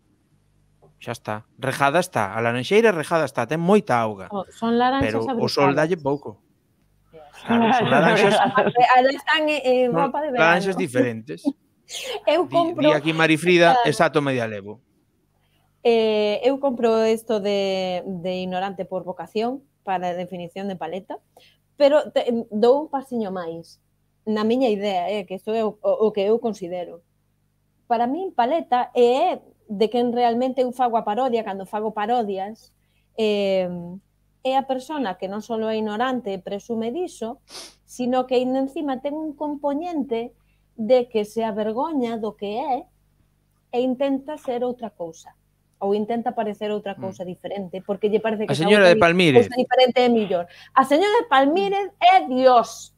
Xa está. Rejada está, a laranxeira rejada está, ten moita auga. Oh,
son laranxas pero abrigadas. o sol
dalle pouco. Claro, son [LAUGHS] laranxas.
están en, en ropa de verano. Laranxas diferentes. [LAUGHS] eu compro... Di, di aquí Marifrida,
exato, [LAUGHS] media levo.
Eh, eu compro isto de, de ignorante por vocación para a definición de paleta, pero te, dou un pasiño máis na miña idea, eh, que isto é o, o que eu considero. Para min paleta é de quen realmente eu fago a parodia, cando fago parodias, eh, é a persona que non só é ignorante e presume diso, sino que ainda encima ten un componente de que se avergoña do que é e intenta ser outra cousa ou intenta parecer outra mm. cousa diferente, porque lle parece que a señora de Palmírez cousa diferente é mellor. A señora de Palmírez é Dios.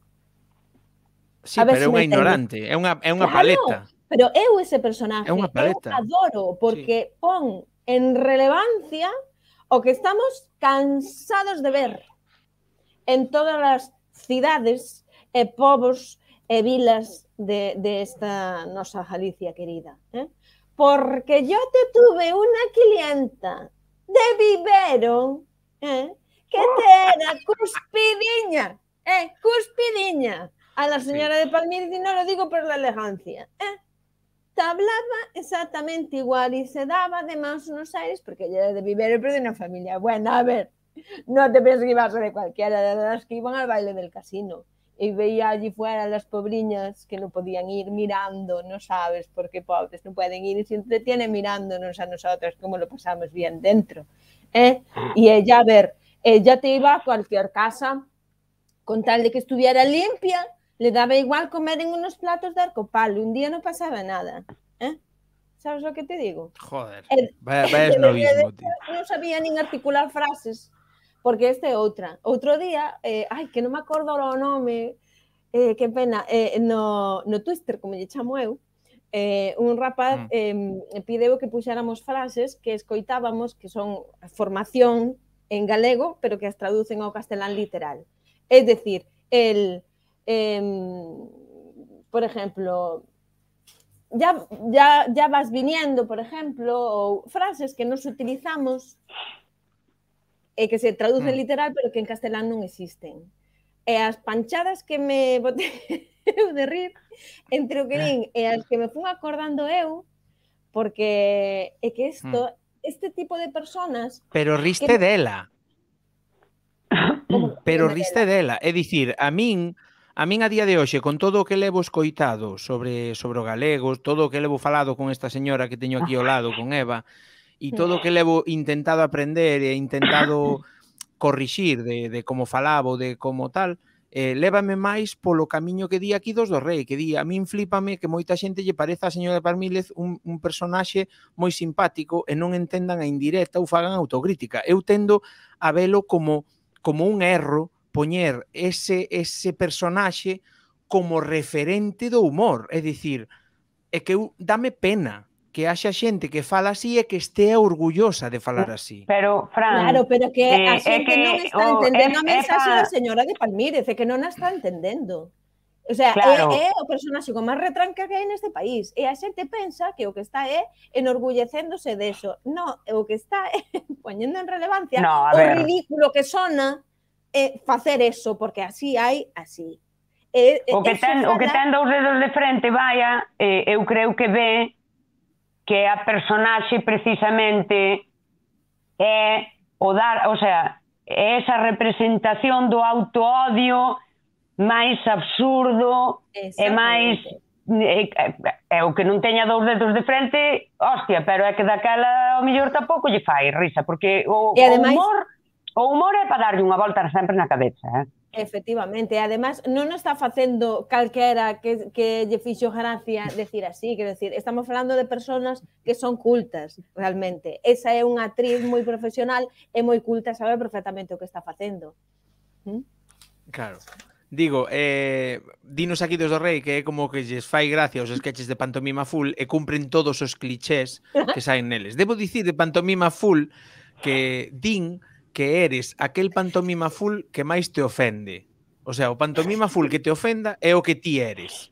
Sí, pero é unha ignorante,
é unha é unha claro, paleta.
Pero eu ese personaje é unha paleta. Eu adoro porque sí. pon en relevancia o que estamos cansados de ver en todas as cidades e povos e vilas de, de esta nosa Galicia querida. Eh? porque yo te tuve una clienta de vivero ¿eh? que oh. te era cuspidiña, ¿eh? cuspidiña. A la señora de y no lo digo por la elegancia. ¿eh? Te hablaba exactamente igual y se daba además unos aires, porque ella era de vivero, pero de una familia buena. A ver, no te pienses que ibas a ser de cualquiera de las que iban al baile del casino. Y veía allí fuera las pobriñas que no podían ir mirando, no sabes, por qué pobres no pueden ir y siempre tiene mirándonos a nosotros como lo pasamos bien dentro. ¿eh? Mm. Y ella, a ver, ella te iba a cualquier casa con tal de que estuviera limpia, le daba igual comer en unos platos de arcopalo. un día no pasaba nada. ¿eh? ¿Sabes lo que te digo? Joder, [LAUGHS] No sabía ni articular frases. porque este é outra. Outro día, eh, ai, que non me acordo o nome, eh, que pena, eh, no, no Twitter, como lle chamo eu, eh, un rapaz mm. eh, pideu que puxáramos frases que escoitábamos, que son formación en galego, pero que as traducen ao castelán literal. É dicir, el, eh, por exemplo, ya, ya, ya vas viniendo, por exemplo, ou frases que nos utilizamos e eh, que se traduce mm. literal, pero que en castelán non existen. E as panchadas que me [LAUGHS] botei de rir entre o que nin e as que me fun acordando eu, porque é que isto, mm. este tipo de personas...
Pero riste que... dela. [CLEARS THROAT] pero riste dela. É dicir, a min... A min a día de hoxe, con todo o que levo escoitado sobre sobre o galego, todo o que levo falado con esta señora que teño aquí ao lado, con Eva, e todo o que levo intentado aprender e intentado [COUGHS] corrixir de, de como falaba ou de como tal, eh, lévame máis polo camiño que di aquí dos do rei, que di a min flipame que moita xente lle pareza a señora Parmílez un, un personaxe moi simpático e non entendan a indirecta ou fagan autocrítica. Eu tendo a velo como como un erro poñer ese ese personaxe como referente do humor, é dicir, é que eu dame pena que haxa xente que fala así e que estea orgullosa de falar así. Pero,
Fran... Claro, pero que eh, a eh, xente eh, que, non está oh, entendendo eh, a mensaxe eh, da
señora de Palmírez, é que non a está entendendo. O sea, claro. é, é o personaxe con máis retranca que hai neste país. E a xente pensa que o que está é enorgullecéndose deso. No, o que está é [LAUGHS] poñendo en relevancia no, o ver. ridículo que sona é facer eso, porque así hai así.
E, o que ten, o que ten dous dedos de frente, vaya, eh, eu creo que ve que a personaxe precisamente é o dar, o sea, é esa representación do autoodio máis absurdo e máis é, é, é o que non teña dous dedos de frente, hostia, pero é que daquela o mellor tampouco lle fai risa, porque o, e ademais, o humor o humor é para darlle unha volta sempre na cabeza, eh?
Efectivamente, además non nos está facendo calquera que, que lle fixo gracia decir así, quero decir, estamos falando de personas que son cultas realmente, esa é unha actriz moi profesional e moi culta, sabe perfectamente o que está facendo
¿Mm? Claro, digo, eh, dinos aquí dos do rei que é como que lles fai gracia os sketches de Pantomima Full e cumpren todos os clichés que saen neles. Debo dicir de Pantomima Full que din que eres aquel pantomima full que máis te ofende. O sea, o pantomima full que te ofenda é o que ti eres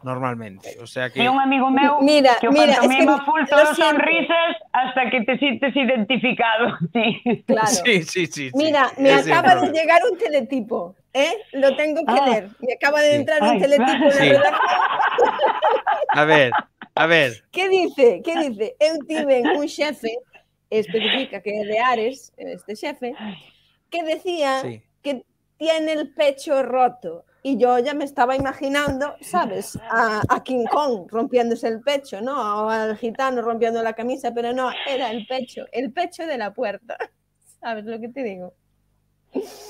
normalmente. O sea que... É un
amigo meu mira, que o mira, pantomima es que full todos sonrisas hasta que te sientes identificado. [LAUGHS] Sí, claro. [LAUGHS] sí, sí, sí. Mira, me me acaba de
llegar un teletipo. ¿eh? Lo tengo que ah, leer. Me acaba de entrar sí. un Ay, teletipo.
Claro.
Sí.
A ver, a ver.
Que dice? Que dice? Eu tive un xefe especifica que es de Ares, este jefe, que decía que tiene el pecho roto. Y yo ya me estaba imaginando, ¿sabes? A, King Kong rompiéndose el pecho, ¿no? O al gitano rompiendo la camisa, pero no, era el pecho, el pecho de la puerta. [LAUGHS] ¿Sabes lo que te digo?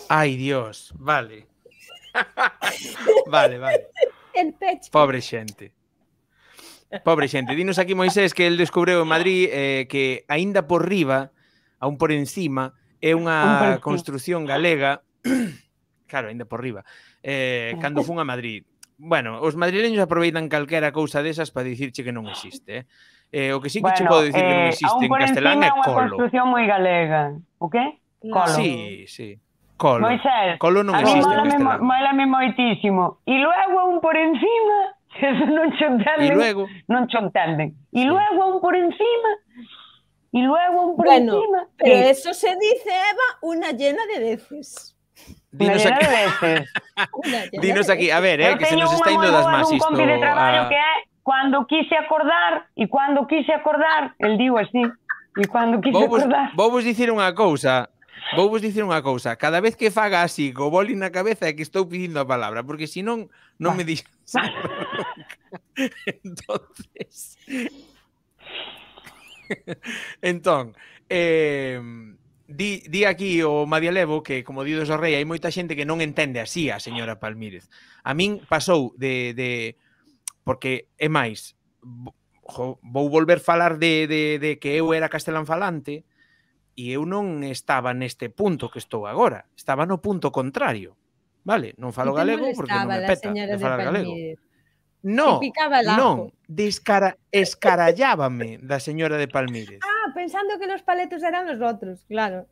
Ay, Dios, vale. [LAUGHS] vale, vale.
El pecho. Pobre
gente. Pobre xente, dinos aquí Moisés que el descubreu en Madrid eh, que aínda por riba, aun por encima, é unha construción galega, [CLEARS THROAT] claro, aínda por riba, eh, cando fun a Madrid. Bueno, os madrileños aproveitan calquera cousa desas para dicirche que non existe. Eh, eh o que sí que bueno, che podo dicir eh, que non eh, existe en castelán é colo. unha construción
moi galega. O que? Colo. Sí,
sí. Colo. Moisés, colo non existe en castelán.
Moisés, moitísimo. E logo un por encima Eso [LAUGHS] non Y luego. no Y luego un por encima. Y luego un por encima.
Pero eh. eso se dice, Eva, una llena de veces.
Dinos [LAUGHS] una aquí. De veces. Dinos aquí, a ver, eh, que se nos está yendo das más un
ah. cuando quise acordar Y cuando quise acordar, Él digo así. Y cuando quise acordar.
Vou vos dicir unha cousa, Vou vos dicir unha cousa, cada vez que faga así co boli na cabeza é que estou pidiendo a palabra, porque si no, no me dixen entonces, entón, eh, di, di aquí o Madialevo Levo que, como didos o rei, hai moita xente que non entende así a señora Palmírez. A min pasou de... de porque é máis, jo, vou volver falar de, de, de que eu era castelán falante e eu non estaba neste punto que estou agora, estaba no punto contrario. Vale, non falo galego porque non me peta de falar de galego. No, non, descara, escarallábame da señora de Palmires.
Ah,
pensando que los paletos eran los outros, claro.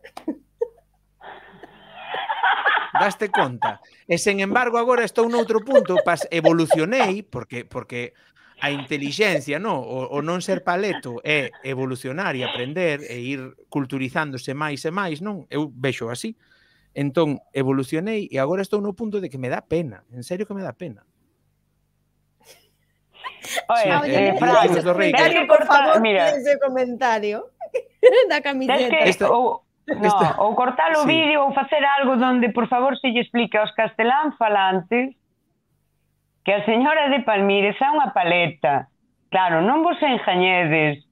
Daste conta. E sen embargo, agora estou noutro punto, pas evolucionei porque porque a inteligencia, no, o, o non ser paleto é evolucionar e aprender e ir culturizándose máis e máis, non? Eu vexo así. Uh Entón, evolucionei e agora estou no punto de que me dá pena. En serio que me dá pena.
Oye, sí, eh, eh, do rei, que, por favor, mira. ese comentario da camiseta. Que, Esta... ou,
no, Esta... ou cortar o sí. vídeo ou facer algo donde, por favor, se lle explique aos castelán falantes que a señora de Palmires é unha paleta. Claro, non vos engañedes.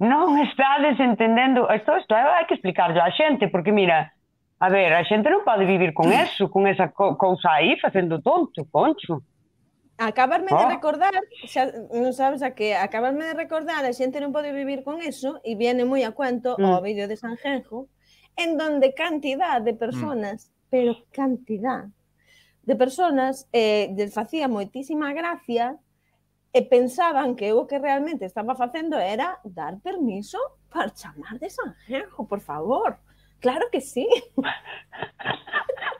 Non estades entendendo. Isto, isto hai que explicarlo á xente, porque mira, A ver, a xente non pode vivir con mm. eso, con esa co cousa aí, facendo tonto, concho.
Acabarme oh. de ah. recordar, xa non sabes a que, acabarme de recordar, a xente non pode vivir con eso, e viene moi a cuento mm. o vídeo de Genjo, en donde cantidad de personas, mm. pero cantidad de personas, eh, del facía moitísima gracia, e pensaban que o que realmente estaba facendo era dar permiso para chamar de Genjo, por favor Claro que sí. [LAUGHS]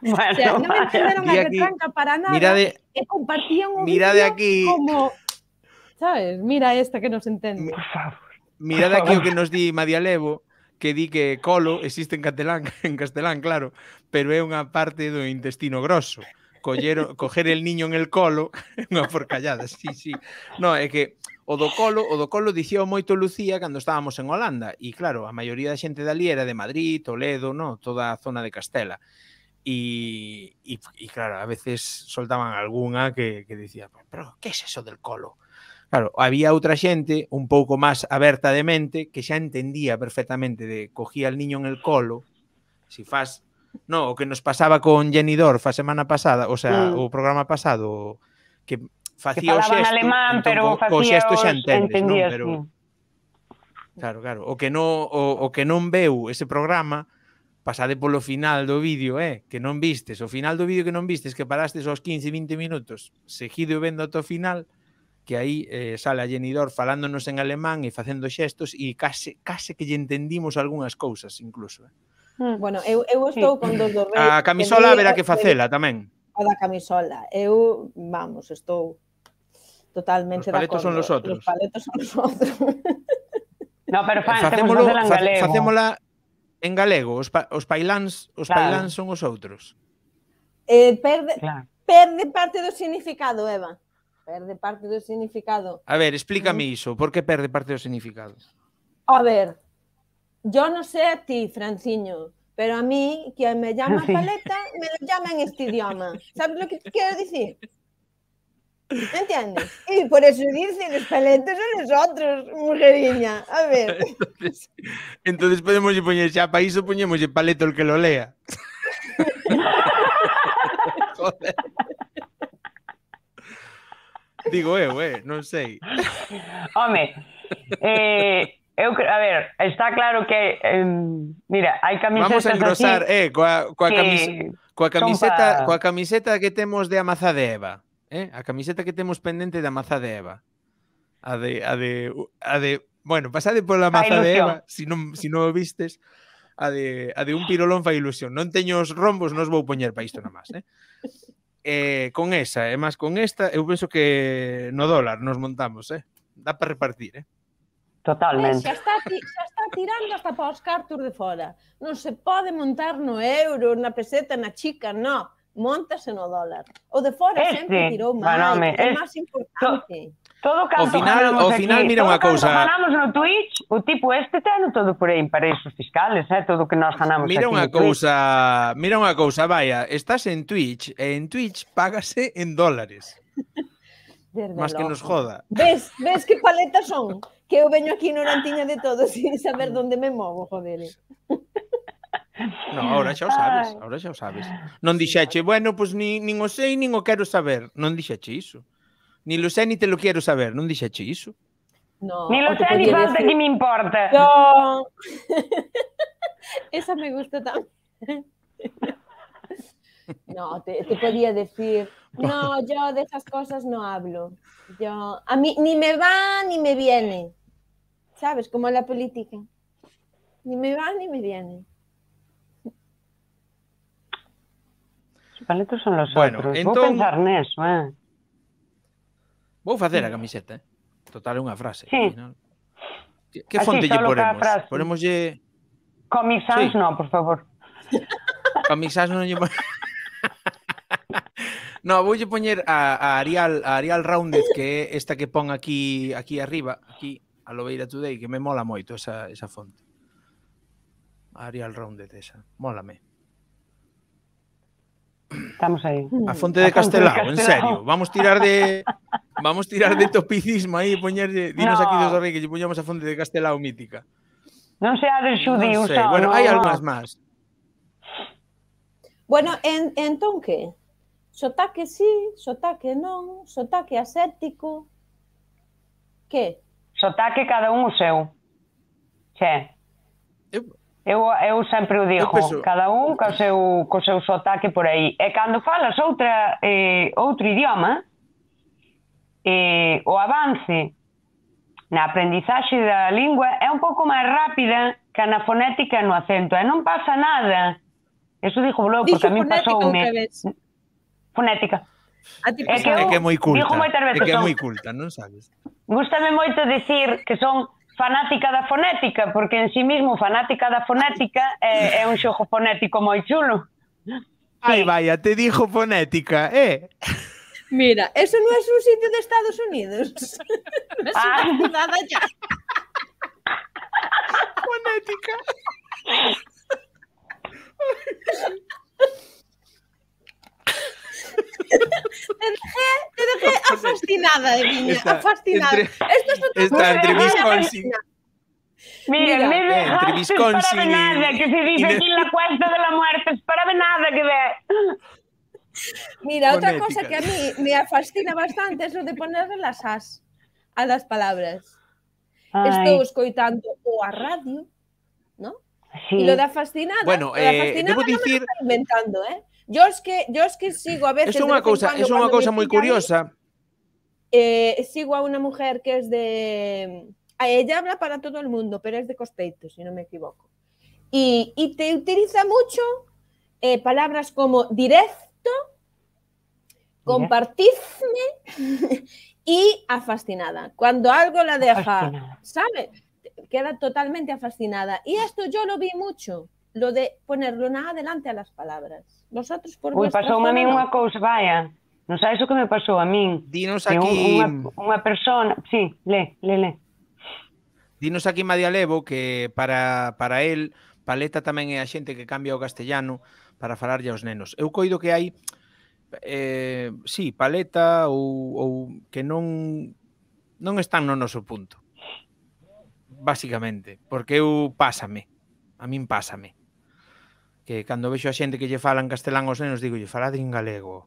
Bueno, o sea, no me entendieron a retranca para nada. Mira de, que compartían un mira de aquí. como... Sabes? Mira esta que nos entende. Por favor.
Mira de aquí o que nos di Madia Levo, que di que colo existe en castelán, [LAUGHS] en castelán, claro, pero é unha parte do intestino grosso. Collero, coger el niño en el colo é [LAUGHS] unha forcallada, sí, sí. No, é que o do Colo, o do Colo dicía moito Lucía cando estábamos en Holanda e claro, a maioría da xente dali era de Madrid, Toledo, no, toda a zona de Castela. E, e, e claro, a veces soltaban algunha que, que dicía, pero que é es eso del Colo? Claro, había outra xente un pouco máis aberta de mente que xa entendía perfectamente de cogía al niño en el colo, si faz, no, o que nos pasaba con Jenny Dorf a semana pasada, o sea, mm. o programa pasado, que facía o xesto, alemán, entón, pero co, facía o xesto xa entendes, entendías, non? Pero, claro, claro, o que non o, o que non veu ese programa pasade polo final do vídeo, eh, que non vistes, o final do vídeo que non vistes, que parastes aos 15, 20 minutos, seguido vendo ata o final, que aí eh, sale a Llenidor falándonos en alemán e facendo xestos e case, case que lle entendimos algunhas cousas incluso. Eh.
Mm, bueno, eu, eu estou sí. con dos do rei. A camisola verá que facela tamén. A da camisola. Eu, vamos, estou totalmente de acordo. Son los outros. Los paletos son os outros. [LAUGHS] No, pero fan, facémolo, en galego. Facémola
en galego. Os, pa, os pailans, os claro. pailans son os outros.
Eh, perde, claro. perde parte do significado, Eva. Perde parte do significado.
A ver, explícame iso. Por que perde parte do significado?
A ver, yo non sei a ti, Franciño, pero a mí, que me llama [LAUGHS] paleta, me lo llama en este idioma. Sabes lo que quero dicir? ¿Entiendes? Y por eso dicen los talentos son los otros, mujeriña. A ver.
Entonces, entonces podemos poñer xa para iso el paleto el que lo lea. [LAUGHS] Digo eu,
eh, non sei. Home, eh, eu a ver, está claro
que eh, mira, hai camisetas Vamos a engrosar, así eh, coa coa, camis, coa camiseta, pa... coa camiseta que temos de Amaza de Eva eh? a camiseta que temos pendente da maza de Eva. A de, a de, a de bueno, pasade pola maza de Eva, se si non, si non o vistes, a de, a de un pirolón fa ilusión. Non teño os rombos, non os vou poñer pa isto na eh? eh, con esa, e eh, máis con esta, eu penso que no dólar nos montamos, eh? Dá para repartir, eh? Totalmente. Xa
está, xa está tirando hasta para os cartos de fora. Non se pode montar no euro, na peseta, na chica, no montase no dólar. O de fora este, sempre tirou máis, bueno, é máis importante.
To, todo o final, o final aquí, mira unha cousa. Ganamos no Twitch, o tipo este ten todo por aí en paraísos fiscales, eh, todo o que nós ganamos Mira unha cousa,
mira unha cousa, vaya, estás en Twitch, e en Twitch págase en dólares. [LAUGHS]
Más que nos joda. Ves, ves que paletas son? Que eu veño aquí ignorantiña de todo [LAUGHS] sin saber onde mm. me movo, joder. [LAUGHS]
No, ahora ya lo sabes, ahora ya sabes. Ah, non bueno, pues, ni nin sé sei, nin o quero saber. Non dixeche eso Ni lo sé ni te lo quiero saber. Non dixeche iso. No, ni lo sé ni falta que me importa.
No. [LAUGHS]
Esa me gusta tanto No, te, te, podía decir, no, yo de esas cosas no hablo. Yo, a mí ni me va ni me viene. ¿Sabes? Como la política. Ni me va ni me viene.
paletos son los bueno, outros. Entón, Vou pensar neso, eh.
Vou facer a camiseta, eh. Total é unha frase. Sí. Que, Que ah, fonte lle ponemos? Ponemoslle...
Comic Sans, sí. no, por favor.
[LAUGHS] Comic Sans non lle ponemos... [LAUGHS] No, lle poñer a, a Arial a Arial Rounded que é esta que pon aquí aquí arriba, aquí a Lobeira Today, que me mola moito esa, esa fonte. Arial Rounded esa, mólame.
Estamos aí. A fonte de Castelao, en serio. Vamos tirar de
[LAUGHS] vamos tirar de topicismo aí, poñerlle, dinos no. aquí dos rei que lle poñamos a fonte de Castelao mítica.
Non
seades xudíos, non sei. bueno, no, hai no. algunhas máis. Bueno, en, entón que? Sotaque sí, sotaque non, sotaque aséptico.
Que? Sotaque cada un o seu. Che. Eu, Eu, eu sempre o digo, penso... cada un co seu, co seu sotaque por aí. E cando falas outra, eh, outro idioma, eh, o avance na aprendizaxe da lingua é un pouco máis rápida que na fonética no acento. E non pasa nada. Eso dixo Blow, porque a mí Me... Fonética. é que, eu, é que é moi culta. moitas veces, é que é moi
culta, non
sabes?
Gústame moito dicir que son fanática da fonética, porque en sí mismo fanática da fonética é, é un xogo fonético moi chulo.
Ai, sí. vaya, te dijo fonética, eh?
Mira,
eso non é es un sitio de Estados Unidos.
é unha ya. fonética. [LAUGHS] te dejé, te dejé fascinada, de niña,
fascinada. Entre, Esto
es otra entre Mira, me dejaste eh, entre para nada, que se dice aquí en la cuesta de la muerte, es para nada que ve.
Mira, otra cosa que a mí me fascina bastante es lo de ponerle las as a las palabras. Estoy Estou o a radio, ¿no? Y lo da fascinado. bueno, eh, lo da debo dicir, me lo inventando, ¿eh? yo es que, yo es que sigo a veces... es una cosa, una cosa muy curiosa. Eh, sigo a una mujer que es de... ella habla para todo el mundo, pero es de Costeito, si no me equivoco. Y, te utiliza mucho eh, palabras como directo, compartidme [LAUGHS] y afascinada. Cuando algo la deja, ¿sabes? Queda totalmente afascinada. Y esto yo lo vi mucho. lo de ponerlo nada adelante a las palabras. Vosotros por Uy,
pasou a mí unha cousa, vaya. Non sabes o que me pasou a min? Dinos aquí... Unha, unha
persona... Sí, le, le, le. Dinos aquí, Madia Levo, que para, para él, paleta tamén é a xente que cambia o castellano para falarlle aos nenos. Eu coido que hai... Eh, sí, paleta ou, ou que non non están no noso punto. Básicamente, porque eu pásame. A min pásame que cando vexo a xente que lle falan castelán aos nenos, digo, lle falade en galego.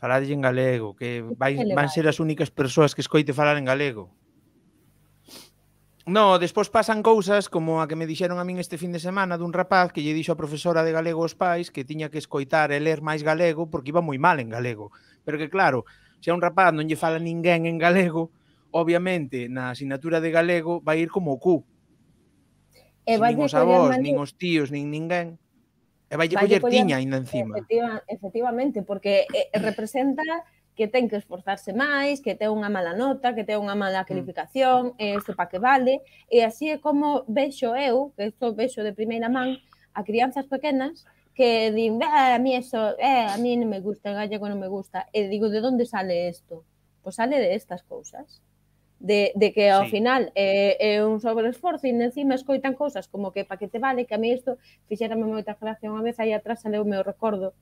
Falade en galego, que vai, van ser as únicas persoas que escoite falar en galego. No, despois pasan cousas como a que me dixeron a min este fin de semana dun rapaz que lle dixo a profesora de galego aos pais que tiña que escoitar e ler máis galego porque iba moi mal en galego. Pero que claro, se a un rapaz non lle fala ninguén en galego, obviamente na asignatura de galego vai ir como o cu.
E nin os avós, nin os
tíos, nin ninguén. Eh, e vai coller tiña ainda encima.
Efectiva, efectivamente, porque eh, eh, representa que ten que esforzarse máis, que ten unha mala nota, que ten unha mala mm. calificación, mm. isto pa que vale, e así é como vexo eu, que isto vexo de primeira man, a crianzas pequenas, que din, ah, a mí eso, eh, a mí non me gusta, o gallego non me gusta, e digo, de onde sale isto? Pois pues sale de estas cousas de, de que ao sí. final é, eh, é un sobreesforzo e encima escoitan cousas como que pa que te vale, que a mí isto fixérame moita gracia unha vez aí atrás saleu o meu recordo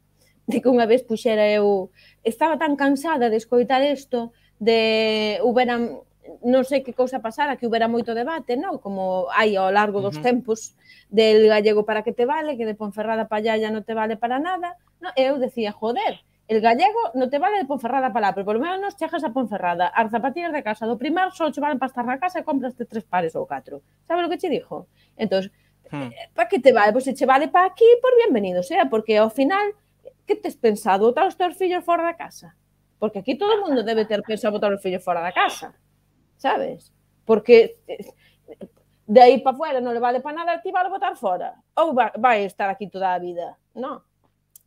de que unha vez puxera eu estaba tan cansada de escoitar isto de hubera non sei que cousa pasara, que hubera moito debate, non? Como hai ao largo dos uh -huh. tempos del gallego para que te vale, que de Ponferrada para allá ya non te vale para nada. non? Eu decía, joder, El gallego no te vale de Ponferrada para lá, pero polo menos chegas a Ponferrada, as zapatillas de casa do primar só che valen para estar na casa e compraste tres pares ou catro. Sabe o que che dixo? Entón, hmm. Eh, para que te vale? Pois pues, se che vale para aquí, por bienvenido sea, porque ao final, que tes pensado? Botar os teus fillos fora da casa? Porque aquí todo o mundo debe ter pensado botar os fillos fora da casa, sabes? Porque eh, de aí para fora non le vale para nada, ti vale botar fora. Ou vai estar aquí toda a vida, non?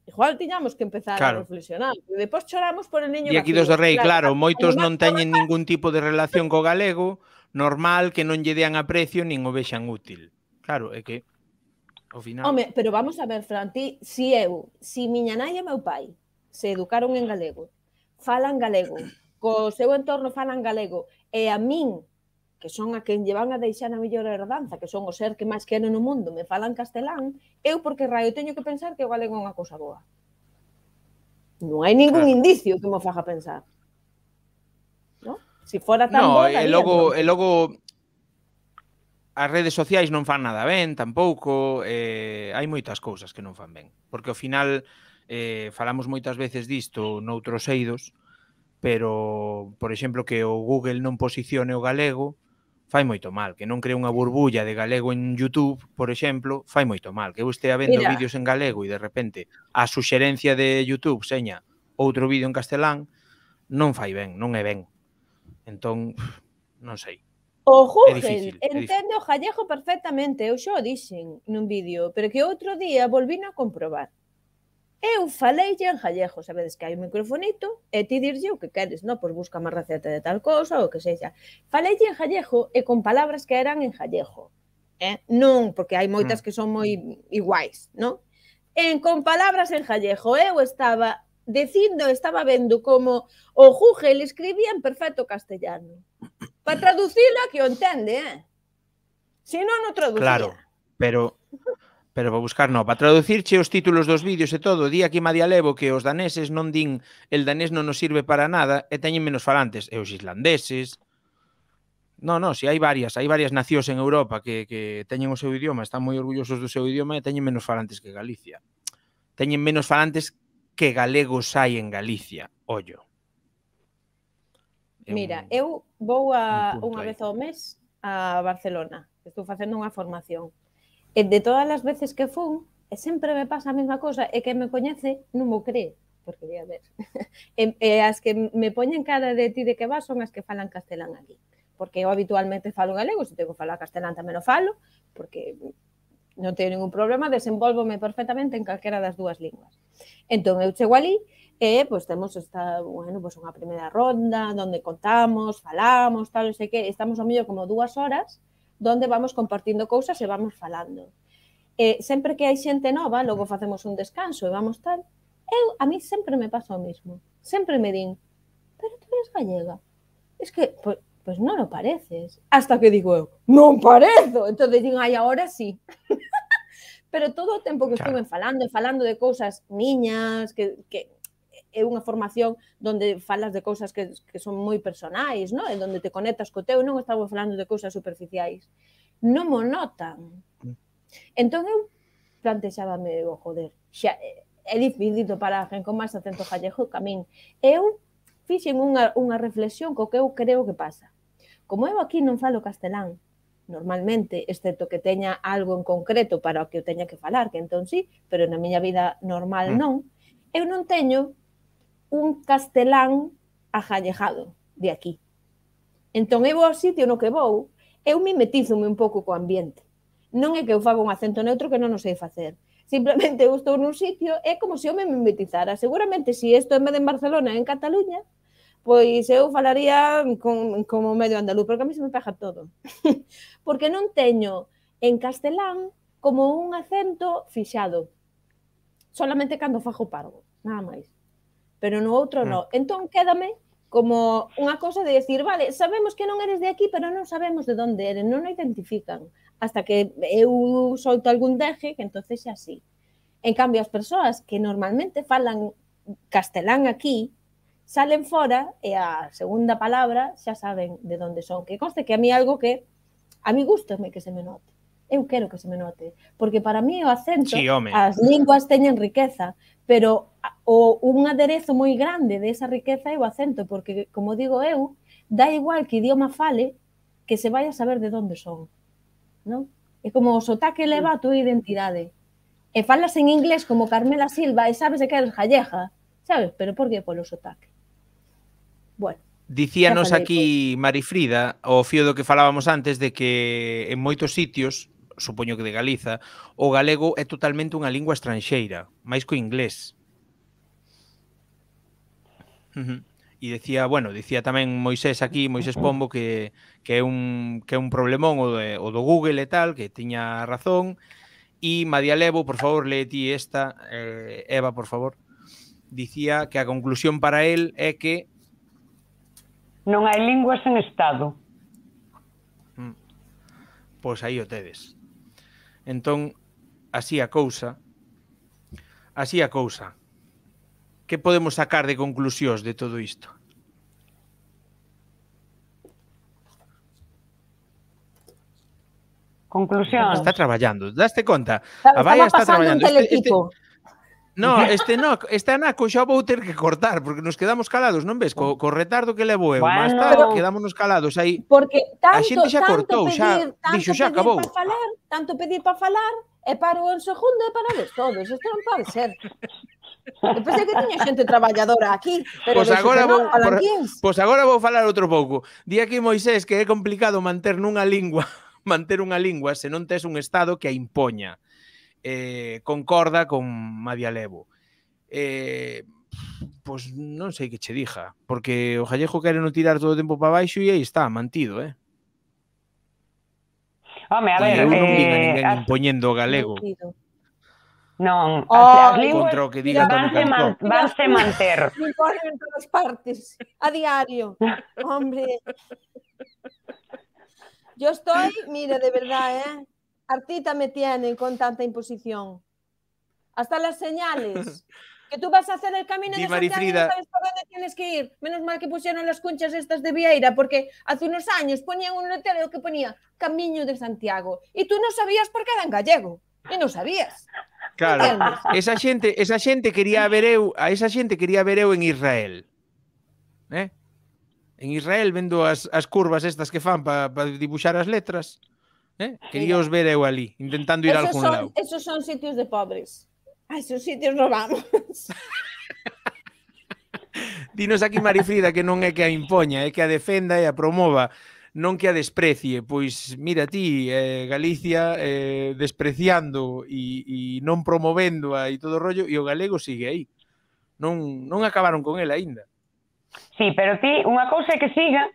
Igual tiñamos que empezar claro. a reflexionar. E depois choramos por el niño E aquí dos do rei, claro, claro moitos non
teñen ningún tipo de relación co galego, normal que non lle dean a precio nin o vexan útil. Claro, é que ao final... Home,
pero vamos a ver, Fran, ti, si eu, si miña nai e meu pai se educaron en galego, falan galego, co seu entorno falan galego, e a min que son a quen lle van a deixar a mellor herdanza, que son o ser que máis quero no mundo, me falan castelán, eu porque raio teño que pensar que o galego é unha cousa boa. Non hai ningún claro. indicio que me faga pensar. No? Si
fora tan no, boa, e logo, e logo as redes sociais non fan nada ben, tampouco, eh, hai moitas cousas que non fan ben, porque ao final eh, falamos moitas veces disto noutros eidos, pero, por exemplo, que o Google non posicione o galego fai moito mal, que non crea unha burbulla de galego en YouTube, por exemplo, fai moito mal, que eu estea vendo Mira. vídeos en galego e de repente a suxerencia de YouTube seña outro vídeo en castelán, non fai ben, non é ben. Entón, non sei. O Google entende
o Jallejo perfectamente, eu xo o dixen nun vídeo, pero que outro día volvino a comprobar. Eu falei en gallego, sabedes que hai un microfonito e ti dirlle o que queres, no? Pois busca má receta de tal cousa ou que sexa. Falei en gallego e con palabras que eran en gallego. Eh? Non, porque hai moitas mm. que son moi iguais, non? En con palabras en gallego, eu estaba dicindo, estaba vendo como o Google escribía en perfecto castellano. Para traducilo a que o entende, eh? Si non, non traducía. Claro,
pero Pero vou buscar, no, para traducirche os títulos dos vídeos e todo, di aquí Madia Levo que os daneses non din el danés non nos sirve para nada e teñen menos falantes, e os islandeses. No, no, si hai varias, hai varias nacións en Europa que, que teñen o seu idioma, están moi orgullosos do seu idioma e teñen menos falantes que Galicia. Teñen menos falantes que galegos hai en Galicia, ollo.
É Mira, un, eu vou a, un unha vez ao mes a Barcelona, estou facendo unha formación E de todas as veces que fun, e sempre me pasa a mesma cosa, e que me coñece non mo cree, porque a ver, [LAUGHS] e, e as que me poñen cara de ti de que vas son as que falan castelán aquí, porque eu habitualmente falo galego, se tengo que falar castelán tamén o falo, porque non teño ningún problema, desenvolvome perfectamente en calquera das dúas linguas. Entón, eu chego ali e, pois, temos esta, bueno, pois, unha primeira ronda onde contamos, falamos, tal, sei que, estamos ao mellor como dúas horas donde vamos compartindo cousas e vamos falando. E sempre que hai xente nova, logo facemos un descanso e vamos tal, eu a mí sempre me pasa o mismo. Sempre me din, pero tú eres gallega. Es que, pois, pues, pues non o pareces. Hasta que digo eu, non parezo. Entón din, ai, agora sí. [LAUGHS] pero todo o tempo que claro. estuve falando, falando de cousas miñas, que, que é unha formación onde falas de cousas que, que son moi personais, non? E onde te conectas co teu, non estamos falando de cousas superficiais. Non mo notan. Mm. Entón eu plantexábame, o joder, xa, é difícil para a gente con máis acento gallego que a min. Eu fixen unha, unha reflexión co que eu creo que pasa. Como eu aquí non falo castelán, normalmente, excepto que teña algo en concreto para o que eu teña que falar, que entón sí, pero na miña vida normal mm. non, eu non teño un castelán agallejado de aquí. Entón eu ao sitio no que vou, eu mimetizome un pouco co ambiente. Non é que eu fago un acento neutro que non o sei facer. Simplemente eu estou nun sitio, é como se eu me mimetizara. Seguramente, se isto en vez en Barcelona, en Cataluña, pois eu falaría con, como medio andaluz, porque a mí se me pega todo. [LAUGHS] porque non teño en castelán como un acento fixado. Solamente cando fajo pargo, nada máis pero no outro mm. Entón, quédame como unha cosa de decir, vale, sabemos que non eres de aquí, pero non sabemos de onde eres, non o identifican. Hasta que eu solto algún deje, que entonces é así. En cambio, as persoas que normalmente falan castelán aquí, salen fora e a segunda palabra xa saben de onde son. Que conste que a mí algo que a mí é que se me note eu quero que se me note, porque para mí o acento, sí, as linguas teñen riqueza, pero o un aderezo moi grande de esa riqueza é o acento, porque como digo eu, dá igual que idioma fale, que se vai a saber de onde son. Non? É como o sotaque leva a túa identidade. E falas en inglés como Carmela Silva e sabes de que eres galleja, sabes? Pero por que polo sotaque? Bueno,
Dicíanos aquí Marifrida, o fío do que falábamos antes, de que en moitos sitios supoño que de Galiza, o galego é totalmente unha lingua estranxeira, máis co inglés. Uh -huh. E decía, bueno, dicía tamén Moisés aquí, Moisés Pombo que, que é un que é un problemón o, de, o do Google e tal, que tiña razón. E Madia Levo, por favor, lee ti esta, eh, Eva, por favor. Dicía que a conclusión para el é que non hai linguas en estado. Mm. Pois aí o tedes. Entón, así a cousa, así a cousa. Que podemos sacar de conclusións de todo isto? Conclusión. Está traballando, daste conta. a Baia está traballando. este, este, No, este no, este anaco xa vou ter que cortar porque nos quedamos calados, non ves? Co, co retardo que levo eu, bueno, máis tarde quedámonos calados aí.
Porque tanto, a xente xa cortou, xa dixo, xa acabou. Para falar, tanto pedir para falar, e paro en segundo e parades todos. Isto non pode ser. Eu pensei que tiña xente traballadora aquí, pero pues pois agora vou, por,
pues pois agora vou falar outro pouco. Di aquí Moisés que é complicado manter nunha lingua, [LAUGHS] manter unha lingua se non tes un estado que a impoña eh, concorda con Madia Levo. Eh, pois non sei que che dixa, porque o Jallejo quere non tirar todo o tempo para baixo e aí está, mantido, eh? Home, a ver, eu non vi eh, ninguén impoñendo o galego. Non, as, oh, as contra o que diga Toni Cantó. Vanse manter.
Imponen [LAUGHS] en todas partes, a diario. Hombre. [LAUGHS] Yo estoy, mira, de verdad, eh? Artita me tienen con tanta imposición. Hasta las señales. [LAUGHS] Que tú vas a hacer el camino Di de Santiago y no sabes por dónde tienes que ir. Menos mal que pusieron las conchas estas de Vieira, porque hace unos años ponían un letrero que ponía Camino de Santiago. Y tú no sabías por qué era en gallego. E non sabías. Claro,
esa xente, esa xente quería ver eu, a esa xente quería ver eu en Israel. Eh? En Israel vendo as, as curvas estas que fan para pa dibuxar as letras. Eh? Quería os ver eu ali, intentando ir a algún son, lado.
Esos son sitios de pobres. A esos sitios non vamos. [LAUGHS]
Dinos aquí Marifrida que non é que a impoña, é que a defenda e a promova, non que a desprecie. Pois mira ti, eh, Galicia eh, despreciando e, e non promovendo e todo o rollo e o galego sigue aí. Non, non acabaron con ela aínda. Sí, pero ti, unha cousa é que siga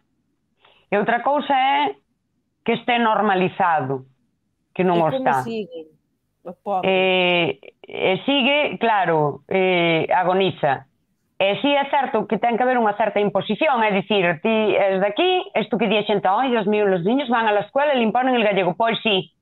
e outra cousa é que esté normalizado, que no está. o está. Sigue? Eh, eh, sigue, claro, eh, agoniza. Sí es cierto que tiene que haber una cierta imposición, é dicir, ti és daqui, isto que di a xente, los niños van a la escuela le imponen el gallego. pues sí,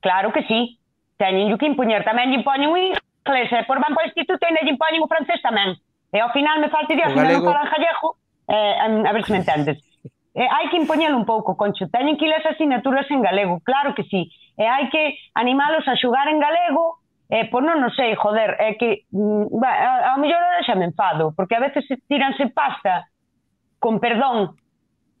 claro que sí, teñen que imponer tamén le impoñen inglés, por van para o instituto e impoñen o francés también. E ao final me falta Dios, non falan gallego, em, a ver si me entiendes. eh, hai que impoñelo un pouco, Concho. Teñen que ir as asignaturas en galego, claro que sí. E eh, hai que animalos a xugar en galego, eh, pois non, non sei, joder, é eh, que mm, a, a mellor hora xa me enfado, porque a veces tiranse pasta con perdón,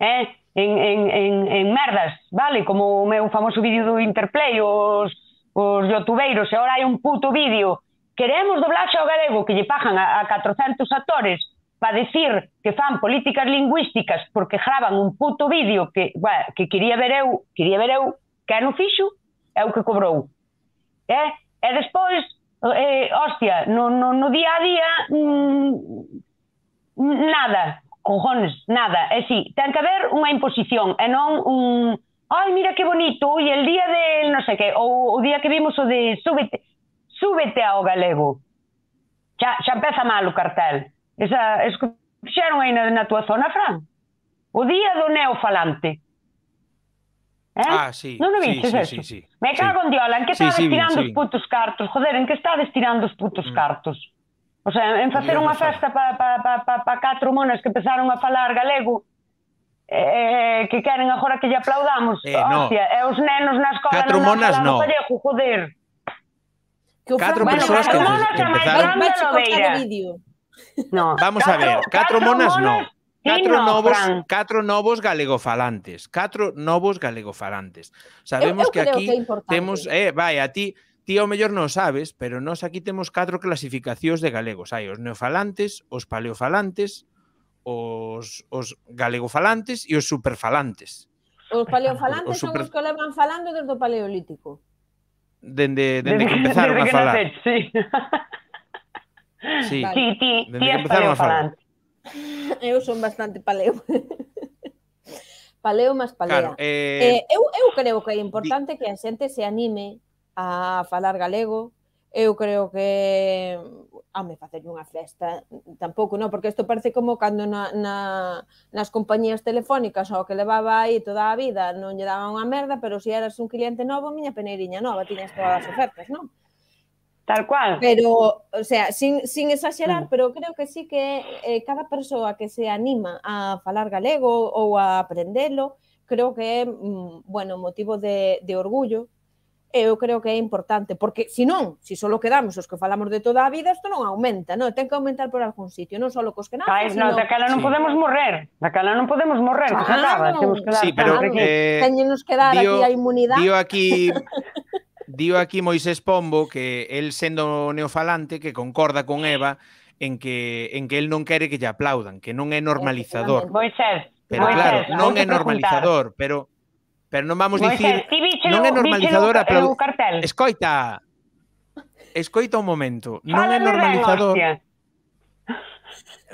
eh, en, en, en, en merdas, vale? Como o meu famoso vídeo do Interplay, os, os youtubeiros, e ora hai un puto vídeo, queremos doblaxe ao galego, que lle pagan a, a 400 actores, para decir que fan políticas lingüísticas porque graban un puto vídeo que, bueno, que quería ver eu, quería ver eu, que no fixo, é o que cobrou. Eh? e despois, eh, hostia, no, no, no día a día, mmm, nada, cojones, nada. É si, ten que haber unha imposición, e non un... Ai, mira que bonito, e el día del non sei que, ou o día que vimos o de súbete, súbete ao galego. Xa, xa empeza mal o cartel Esa, es que fixeron aí na, na tua zona, Fran. O día do neofalante.
Eh? Ah, sí. Non o viches sí, sí, Sí, sí, Me cago sí.
en diola, en que está sí, sí, tirando sí, os putos cartos, joder, en que está tirando os putos mm. cartos. O sea, en facer unha festa para pa, pa, pa, pa catro monas que empezaron a falar galego eh, que queren agora que lle aplaudamos. Eh, no. Hostia, e os nenos na escola catro non monas non. Gallego,
joder. Que o catro bueno, persoas que monas empezaron. Vai
checar o vídeo.
No. [LAUGHS] Vamos catro, a ver, catro, catro monas, monas no. Catro novos, catro novos galegofalantes, catro novos galegofalantes. Sabemos eu, eu que aquí que temos, eh, vai, a ti ti ao mellor non sabes, pero nós aquí temos catro clasificacións de galegos. Hai os neofalantes, os paleofalantes, os, os galegofalantes e os superfalantes.
Os paleofalantes os, super... son os que levan falando desde o paleolítico.
Dende, dende, dende que empezaron a falar. sí. [LAUGHS]
Sí, vale. ti, ti, ti que empezaron a falar. Eu son bastante paleo. [LAUGHS] paleo máis palea. Claro, eh... Eh, eu, eu creo que é importante que a xente se anime a falar galego. Eu creo que a me facer unha festa tampouco, non, porque isto parece como cando na, na, nas compañías telefónicas ao que levaba aí toda a vida non lle daban unha merda, pero se si eras un cliente novo, miña peneiriña nova, tiñas todas as ofertas, non?
Tal cual. Pero,
o sea, sin, sin exagerar, mm. pero creo que sí que eh, cada persoa que se anima a falar galego ou a aprendelo, creo que é, mm, bueno, motivo de, de orgullo, eu eh, creo que é importante, porque se non, se só quedamos os que falamos de toda a vida, isto non aumenta, non? Ten que aumentar por algún sitio, non só cos que nada. sino... no, daquela non sí. podemos
morrer, daquela non podemos
morrer, claro. que acaba, temos que dar... Sí, pero, claro, eh,
que dar dio, aquí a inmunidade. Dio
aquí [LAUGHS]
Dio aquí Moisés Pombo que el sendo neofalante que concorda con Eva en que en que el non quere que lle aplaudan, que non é normalizador. Moisés, pero Moisés, claro, non é normalizador, pero pero non vamos a dicir bichelo, non é normalizador pero Escoita. Escoita un momento, non é normalizador.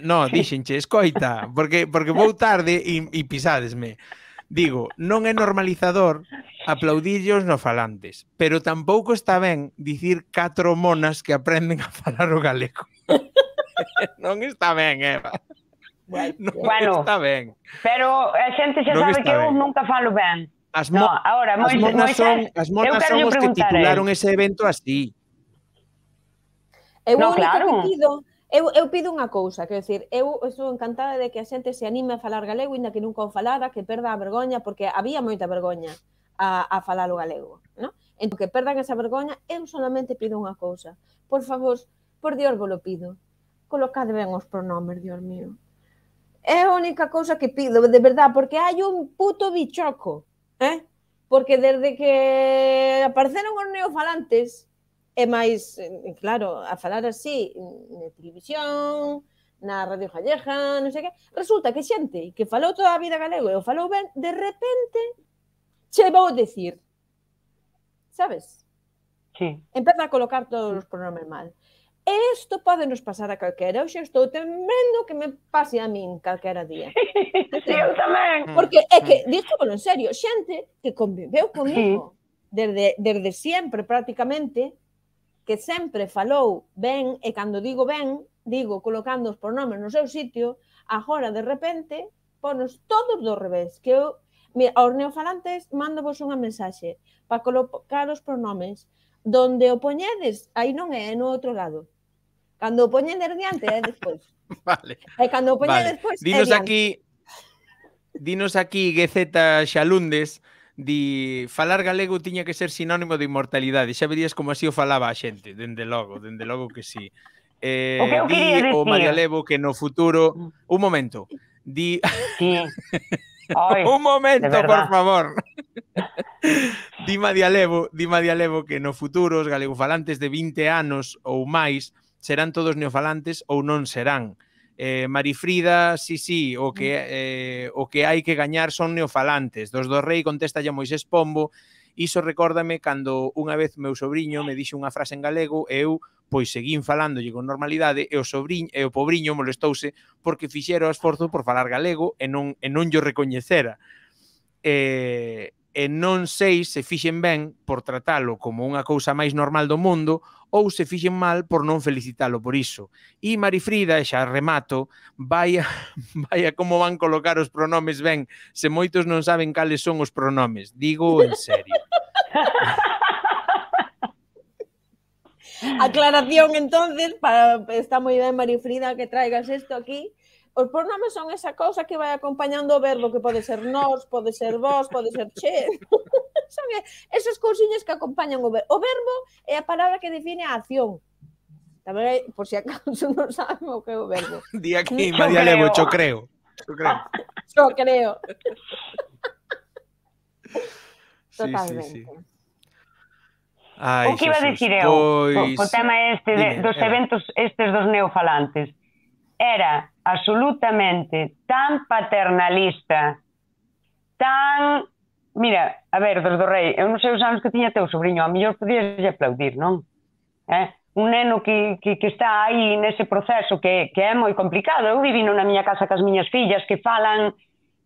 no, dixenche, escoita, porque porque vou tarde e, e pisadesme. Digo, non é normalizador aplaudillos no falantes, pero tampouco está ben dicir catro monas que aprenden a falar o galego. [LAUGHS] non está ben, Eva.
Non bueno, está ben. Pero a eh, xente xa non sabe que eu nunca falo ben.
As, mo no, ahora, as monas moi, son, as monas son os que eh. titularon ese evento así. Eu no, claro. que
pido Eu, eu
pido unha cousa, quero dicir, eu estou encantada de que a xente se anime a falar galego, inda que nunca o falara, que perda a vergoña, porque había moita vergoña a, a falar o galego, no? Entón, que perdan esa vergoña, eu solamente pido unha cousa. Por favor, por Dios vos lo pido. Colocade ben os pronomes, Dios mío. É a única cousa que pido, de verdad, porque hai un puto bichoco, eh? Porque desde que apareceron os neofalantes, é máis, eh, claro, a falar así na televisión, na Radio Galleja, non sei que, resulta que xente que falou toda a vida galego e o falou ben, de repente che vou decir, sabes? Sí. Empeza a colocar todos os pronomes mal. E isto pode nos pasar a calquera. Eu xa estou temendo que me pase a min calquera día. [LAUGHS]
Sí, eu tamén. Mm,
Porque é que, mm. dixo en serio, xente que conviveu comigo sí. desde, desde sempre prácticamente, que sempre falou ben, e cando digo ben, digo colocando os pronomes no seu sitio, agora de repente ponos todos do revés, que eu Mira, aos neofalantes mando vos unha mensaxe para colocar os pronomes donde o poñedes, aí non é, no outro lado. Cando o poñedes diante é despois. [LAUGHS] vale. E cando o poñedes vale. despois Dinos é diante. aquí
Dinos aquí Gezeta Xalundes di falar galego tiña que ser sinónimo de inmortalidade. Xa verías como así o falaba a xente, dende logo, dende logo que sí. Eh, o que di o María Levo que no futuro... Mm. Un momento. Di... Sí. Ay, [LAUGHS] un momento, por favor. [LAUGHS] di María Levo, di María Levo que no futuro os galegofalantes de 20 anos ou máis serán todos neofalantes ou non serán eh, Marifrida, sí, sí, o que, mm. eh, o que hai que gañar son neofalantes. Dos do rei contesta ya Moisés Pombo, iso recórdame cando unha vez meu sobrinho me dixo unha frase en galego e eu pois seguín falándolle con normalidade e o sobrinho e o pobriño molestouse porque fixera o esforzo por falar galego e non e non llo recoñecera. Eh, e non sei se fixen ben por tratalo como unha cousa máis normal do mundo ou se fixen mal por non felicitalo por iso. E Marifrida, xa remato, vai a, [LAUGHS] vai a como van colocar os pronomes ben, se moitos non saben cales son os pronomes. Digo en serio.
[LAUGHS]
Aclaración entonces, para está moi ben Marifrida que traigas isto aquí Os pronomes son esa cousa que vai acompañando o verbo que pode ser nós, pode ser vós, pode ser che. [LAUGHS] son esas cousiñas que acompañan o verbo. O verbo é a palabra que define a acción. Tamén hai, por si acaso [LAUGHS] non saben o que é o verbo.
[LAUGHS] Di aquí, María Levo, cho creo. Cho creo.
Cho creo.
Totalmente.
Sí, sí, sí.
Ai, o que iba a dicir eu, pois... o, o tema este de, Dime, dos era. eventos
estes dos neofalantes, era absolutamente tan paternalista, tan... Mira, a ver, dos do rei, eu non sei os anos que tiña teu sobrinho, a mellor podías aplaudir, non? Eh? Un neno que, que, que está aí nese proceso que, que é moi complicado. Eu vivino na miña casa cas miñas fillas que falan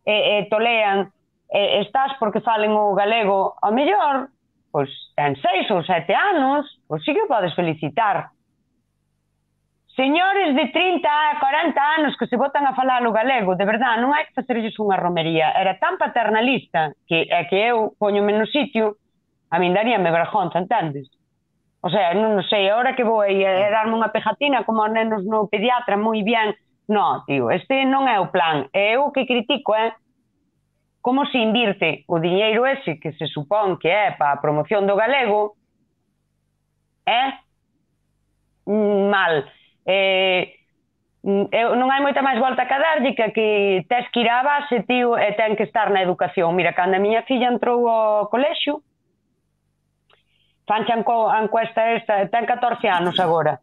e, e tolean, e, estás porque falen o galego, A mellor, pois, en seis ou sete anos, pois sí que podes felicitar, Señores de 30 a 40 anos que se botan a falar o galego, de verdad, non hai que facerlles unha romería. Era tan paternalista que é que eu poño-me no sitio, a min me vergonza, entendes? O sea, non, non sei, agora que vou aí a darme unha pegatina como aos nenos no pediatra, moi bien. No, tío, este non é o plan. É eu que critico, é Como se invirte o diñeiro ese que se supón que é para a promoción do galego, é mal. mal eh, mm, eu non hai moita máis volta que darlle que que tes que ir á base, tío, e ten que estar na educación. Mira, cando a miña filla entrou ao colexio, fancha a encuesta esta, ten 14 anos agora.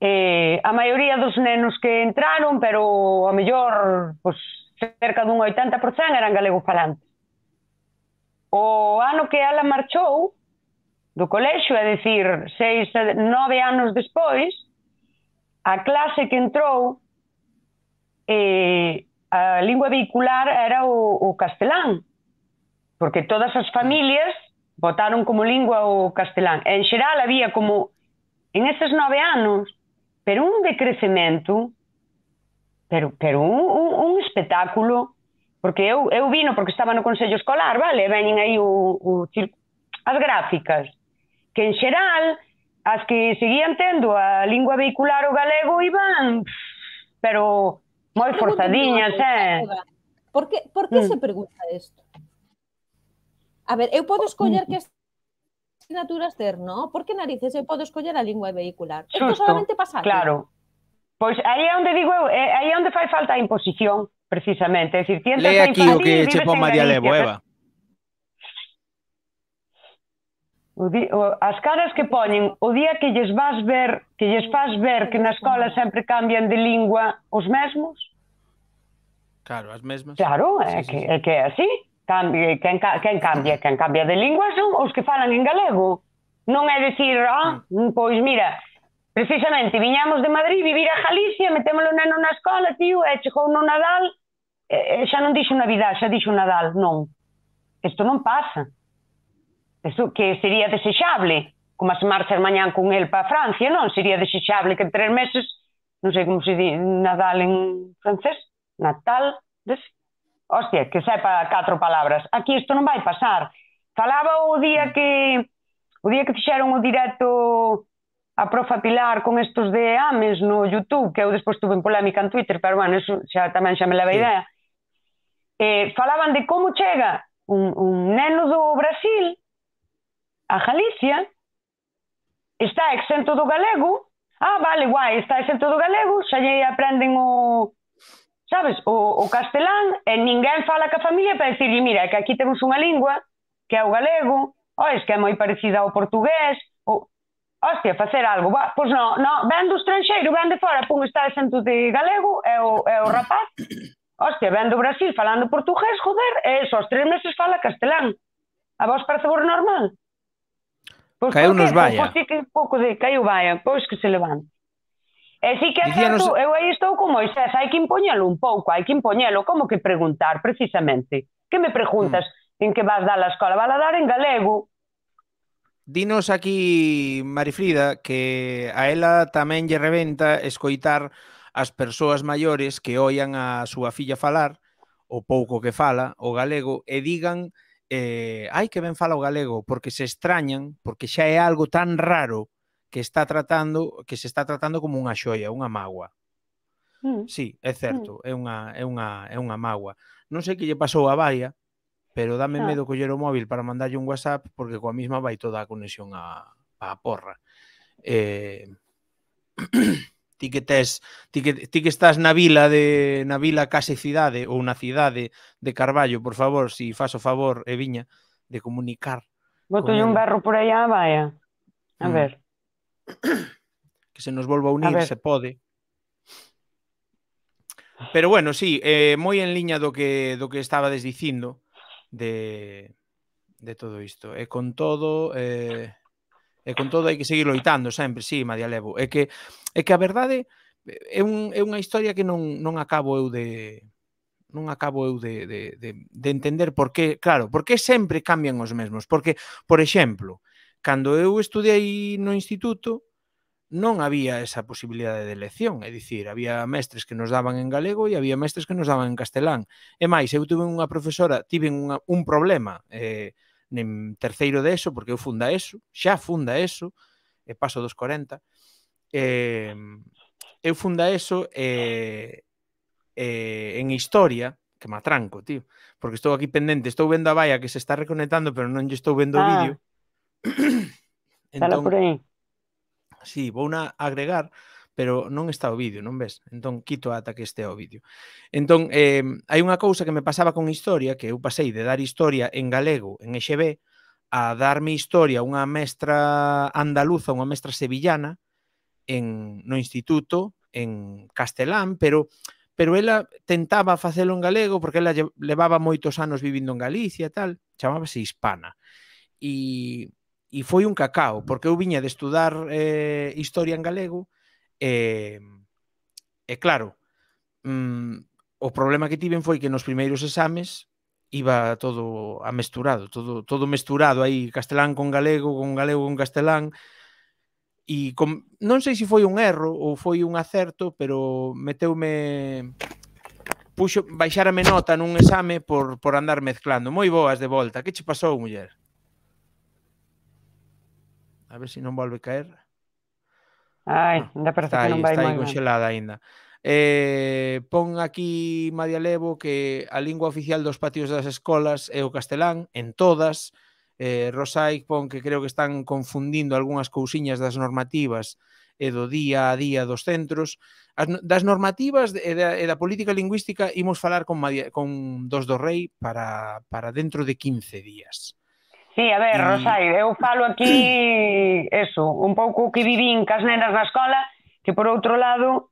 Eh, a maioría dos nenos que entraron, pero a mellor pues, pois, cerca dun 80% eran galego falantes. O ano que ela marchou do colexio, é dicir, seis, nove anos despois, a clase que entrou eh, a lingua vehicular era o, o castelán, porque todas as familias votaron como lingua o castelán. En xeral había como, en estes nove anos, pero un decrecemento, pero, pero un, un, un espectáculo, porque eu, eu vino porque estaba no Consello Escolar, vale, veñen aí o, o, as gráficas, que en xeral as que seguían tendo a lingua vehicular o galego iban, pero moi forzadiñas, eh? Por que, por que mm. se pregunta
isto? A ver, eu podo escoller que asignaturas ter, no? Por que narices eu podo escoller a lingua vehicular? Isto solamente pasa Claro.
Pois aí é onde digo eu, eh, aí é onde fai falta a imposición, precisamente. É dicir, Lea aquí o que che pon María Levo, Eva. O di, o, as caras que poñen o día que lles vas ver, que lles faz ver que na escola sempre cambian de lingua os mesmos?
Claro, as mesmas.
Claro, é sí, que, sí, sí. é que é así. Cambia, quen, quen cambia, quen cambia de lingua son os que falan en galego. Non é decir, ah, pois mira, precisamente viñamos de Madrid, vivir a Galicia, metémolo neno na escola, tío, e chegou no Nadal, e, xa non dixo Navidad, xa dixo Nadal, non. Isto non pasa. Eso que sería desexable, como se marchas mañán con el para Francia, non? Sería desexable que en tres meses, non sei como se di Nadal en francés, Natal, des... Hostia, que sepa catro palabras. Aquí isto non vai pasar. Falaba o día que o día que fixeron o directo a profa Pilar con estos de Ames no YouTube, que eu despois tuve en polémica en Twitter, pero bueno, eso xa tamén xa me leva a idea. Sí. Eh, falaban de como chega un, un neno do Brasil a Galicia, está exento do galego, ah, vale, guai, está exento do galego, xa lle aprenden o, sabes, o, o castelán, e ninguén fala ca familia para decirle, mira, que aquí temos unha lingua, que é o galego, oh, es que é moi parecida ao portugués, o, hostia, facer algo, va, pois non, non, ven do estranxeiro, ven de fora, pum, está exento de galego, é o, é o rapaz, hostia, ven do Brasil falando portugués, joder, e eso, aos tres meses fala castelán. A vos parece vos normal? Pois Caiu nos vaya. Pois que pouco de caiu vaya, pois que se levanta. E si que é certo, eu aí estou con Moisés, hai que impoñelo un pouco, hai que impoñelo, como que preguntar, precisamente. Que me preguntas mm. en que vas dar a escola?
Vas a dar en galego. Dinos aquí, Marifrida, que a ela tamén lle reventa escoitar as persoas maiores que oian a súa filla falar, o pouco que fala, o galego, e digan eh, ai que ben fala o galego, porque se extrañan, porque xa é algo tan raro que está tratando que se está tratando como unha xoia, unha magua. Mm. Sí, é certo, mm. é unha é unha é unha magua. Non sei que lle pasou a Baia, pero dame ah. medo coller o móvil para mandarlle un WhatsApp porque coa mesma vai toda a conexión a, a porra. Eh [CLEARS THROAT] ti que tes, ti que, ti que estás na vila de na vila case cidade ou na cidade de Carballo, por favor, si fas o favor e eh, viña de comunicar. Boto un berro
por aí vaya.
A mm. ver. [CLEARS THROAT] Que se nos volva a unir, a se pode. Pero bueno, sí, eh, moi en liña do que do que estaba desdicindo de de todo isto. E con todo, eh, e con todo hai que seguir loitando sempre, si, sí, Madia Levo. É que, é que a verdade é, un, é unha historia que non, non acabo eu de non acabo eu de, de, de, de entender por que, claro, por que sempre cambian os mesmos. Porque, por exemplo, cando eu estudei no instituto, non había esa posibilidade de elección, é dicir, había mestres que nos daban en galego e había mestres que nos daban en castelán. E máis, eu tive unha profesora, tive unha, un problema, eh, nem terceiro de ESO, porque eu funda ESO, xa funda ESO, e paso dos 40, eh, eu funda ESO eh, eh, en historia, que me atranco, tío, porque estou aquí pendente, estou vendo a vaia que se está reconectando, pero non lle estou vendo o ah. vídeo. [CLEARS THROAT] entón, por aí. Sí, vou na agregar pero non está o vídeo, non ves? Entón, quito ata que este o vídeo. Entón, eh, hai unha cousa que me pasaba con historia, que eu pasei de dar historia en galego, en EXB, a darme historia unha mestra andaluza, unha mestra sevillana, en, no instituto, en castelán, pero pero ela tentaba facelo en galego porque ela levaba moitos anos vivindo en Galicia e tal, chamábase hispana. E, e foi un cacao, porque eu viña de estudar eh, historia en galego E, eh, e claro, mm, o problema que tiven foi que nos primeiros exames iba todo amesturado, todo, todo mesturado aí, castelán con galego, con galego con castelán, e con, non sei se foi un erro ou foi un acerto, pero meteume puxo baixárame nota nun exame por, por andar mezclando. Moi boas de volta. Que che pasou, muller? A ver se si non volve a caer. Ai, ainda mm, parece está que non vai está moi ben. conxelada aínda. Eh, pon aquí María Levo que a lingua oficial dos patios das escolas é o castelán en todas. Eh, Rosai pon que creo que están confundindo algunhas cousiñas das normativas e do día a día dos centros. As, das normativas e da, e da política lingüística imos falar con, Madia, con dos do Rei para, para dentro de 15 días.
Sí, a ver, Rosai, eu falo aquí eso, un pouco que vivín cas nenas na escola, que por outro lado,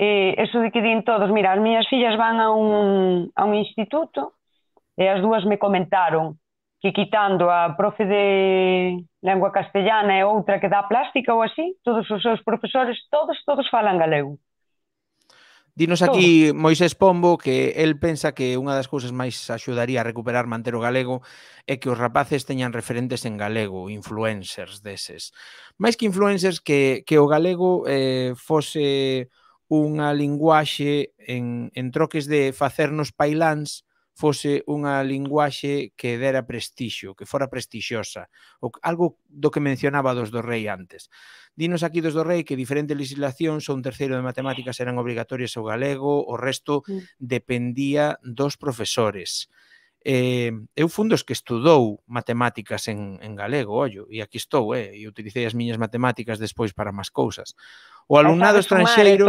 eh, eso de que din todos, mira, as miñas fillas van a un, a un instituto e as dúas me comentaron que quitando a profe de lengua castellana e outra que dá plástica ou así, todos os seus profesores, todos, todos falan galego.
Dinos aquí Moisés Pombo que el pensa que unha das cousas máis axudaría a recuperar manter o galego é que os rapaces teñan referentes en galego, influencers deses. Mais que influencers que, que o galego eh, fose unha linguaxe en, en troques de facernos pailáns fose unha linguaxe que dera prestixio, que fora prestixiosa, o, algo do que mencionaba dos do rei antes. Dinos aquí dos do rei que diferentes legislacións son terceiro de matemáticas eran obrigatorias ao galego, o resto mm. dependía dos profesores. Eh, eu fundos que estudou matemáticas en, en galego, ollo, e aquí estou, eh, e utilicei as miñas matemáticas despois para máis cousas. O alumnado estranxeiro...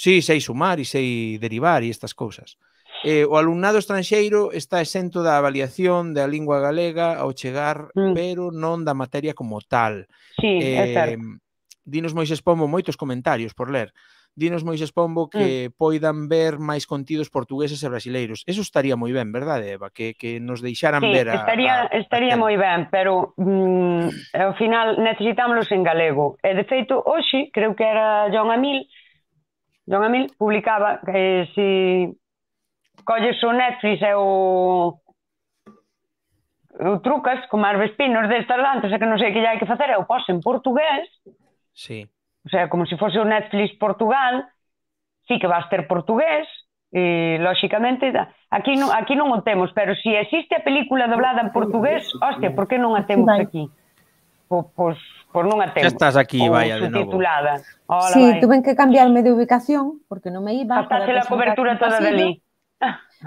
Sí, sei sumar e sei derivar e estas cousas. Eh, o alumnado estranxeiro está exento da avaliación da lingua galega ao chegar, mm. pero non da materia como tal. Sí, eh, é certo. Dinos Moisés Pombo moitos comentarios por ler. Dinos Moisés Pombo que mm. poidan ver máis contidos portugueses e brasileiros. Eso estaría moi ben, verdade, Eva? Que, que nos deixaran sí, ver a... estaría,
a, estaría a... moi ben, pero mm, ao final necesitámoslos en galego. E de feito, hoxe, creo que era John Amil, John Amil publicaba que eh, si colles o Netflix e o o trucas como as vespinos destas sea, que non sei que lle hai que facer, eu poso en portugués. Sí. O sea, como se fose o Netflix Portugal, sí que vas ter portugués, e lóxicamente aquí non, aquí non o temos, pero se si existe a película doblada en portugués, hostia, por que non a temos aquí? pois, pois non a temos. Ya estás aquí, vai, vaya, de novo. Hola, sí, vai. tuve que cambiarme de ubicación
porque non me iba. Hasta a que la cobertura toda de ali.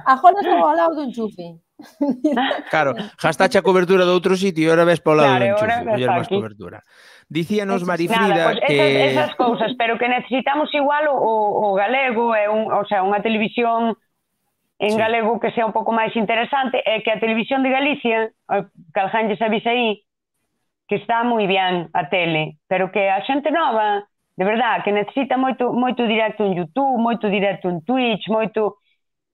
Agora estou ao lado do enchufe. [LAUGHS]
Claro, está a cobertura de outro sitio e ahora ves para o lado claro, do enchufe, máis cobertura. Dicíanos Marifrida Nada, pues, que esas, esas
cousas, pero que necesitamos igual o, o galego é un, o sea, unha televisión en sí. galego que sea un pouco máis interesante é que a televisión de Galicia, eh, Caljan xa avisa aí, que está moi bien a tele, pero que a xente nova, de verdad, que necesita moito moito directo en YouTube, moito directo en Twitch, moito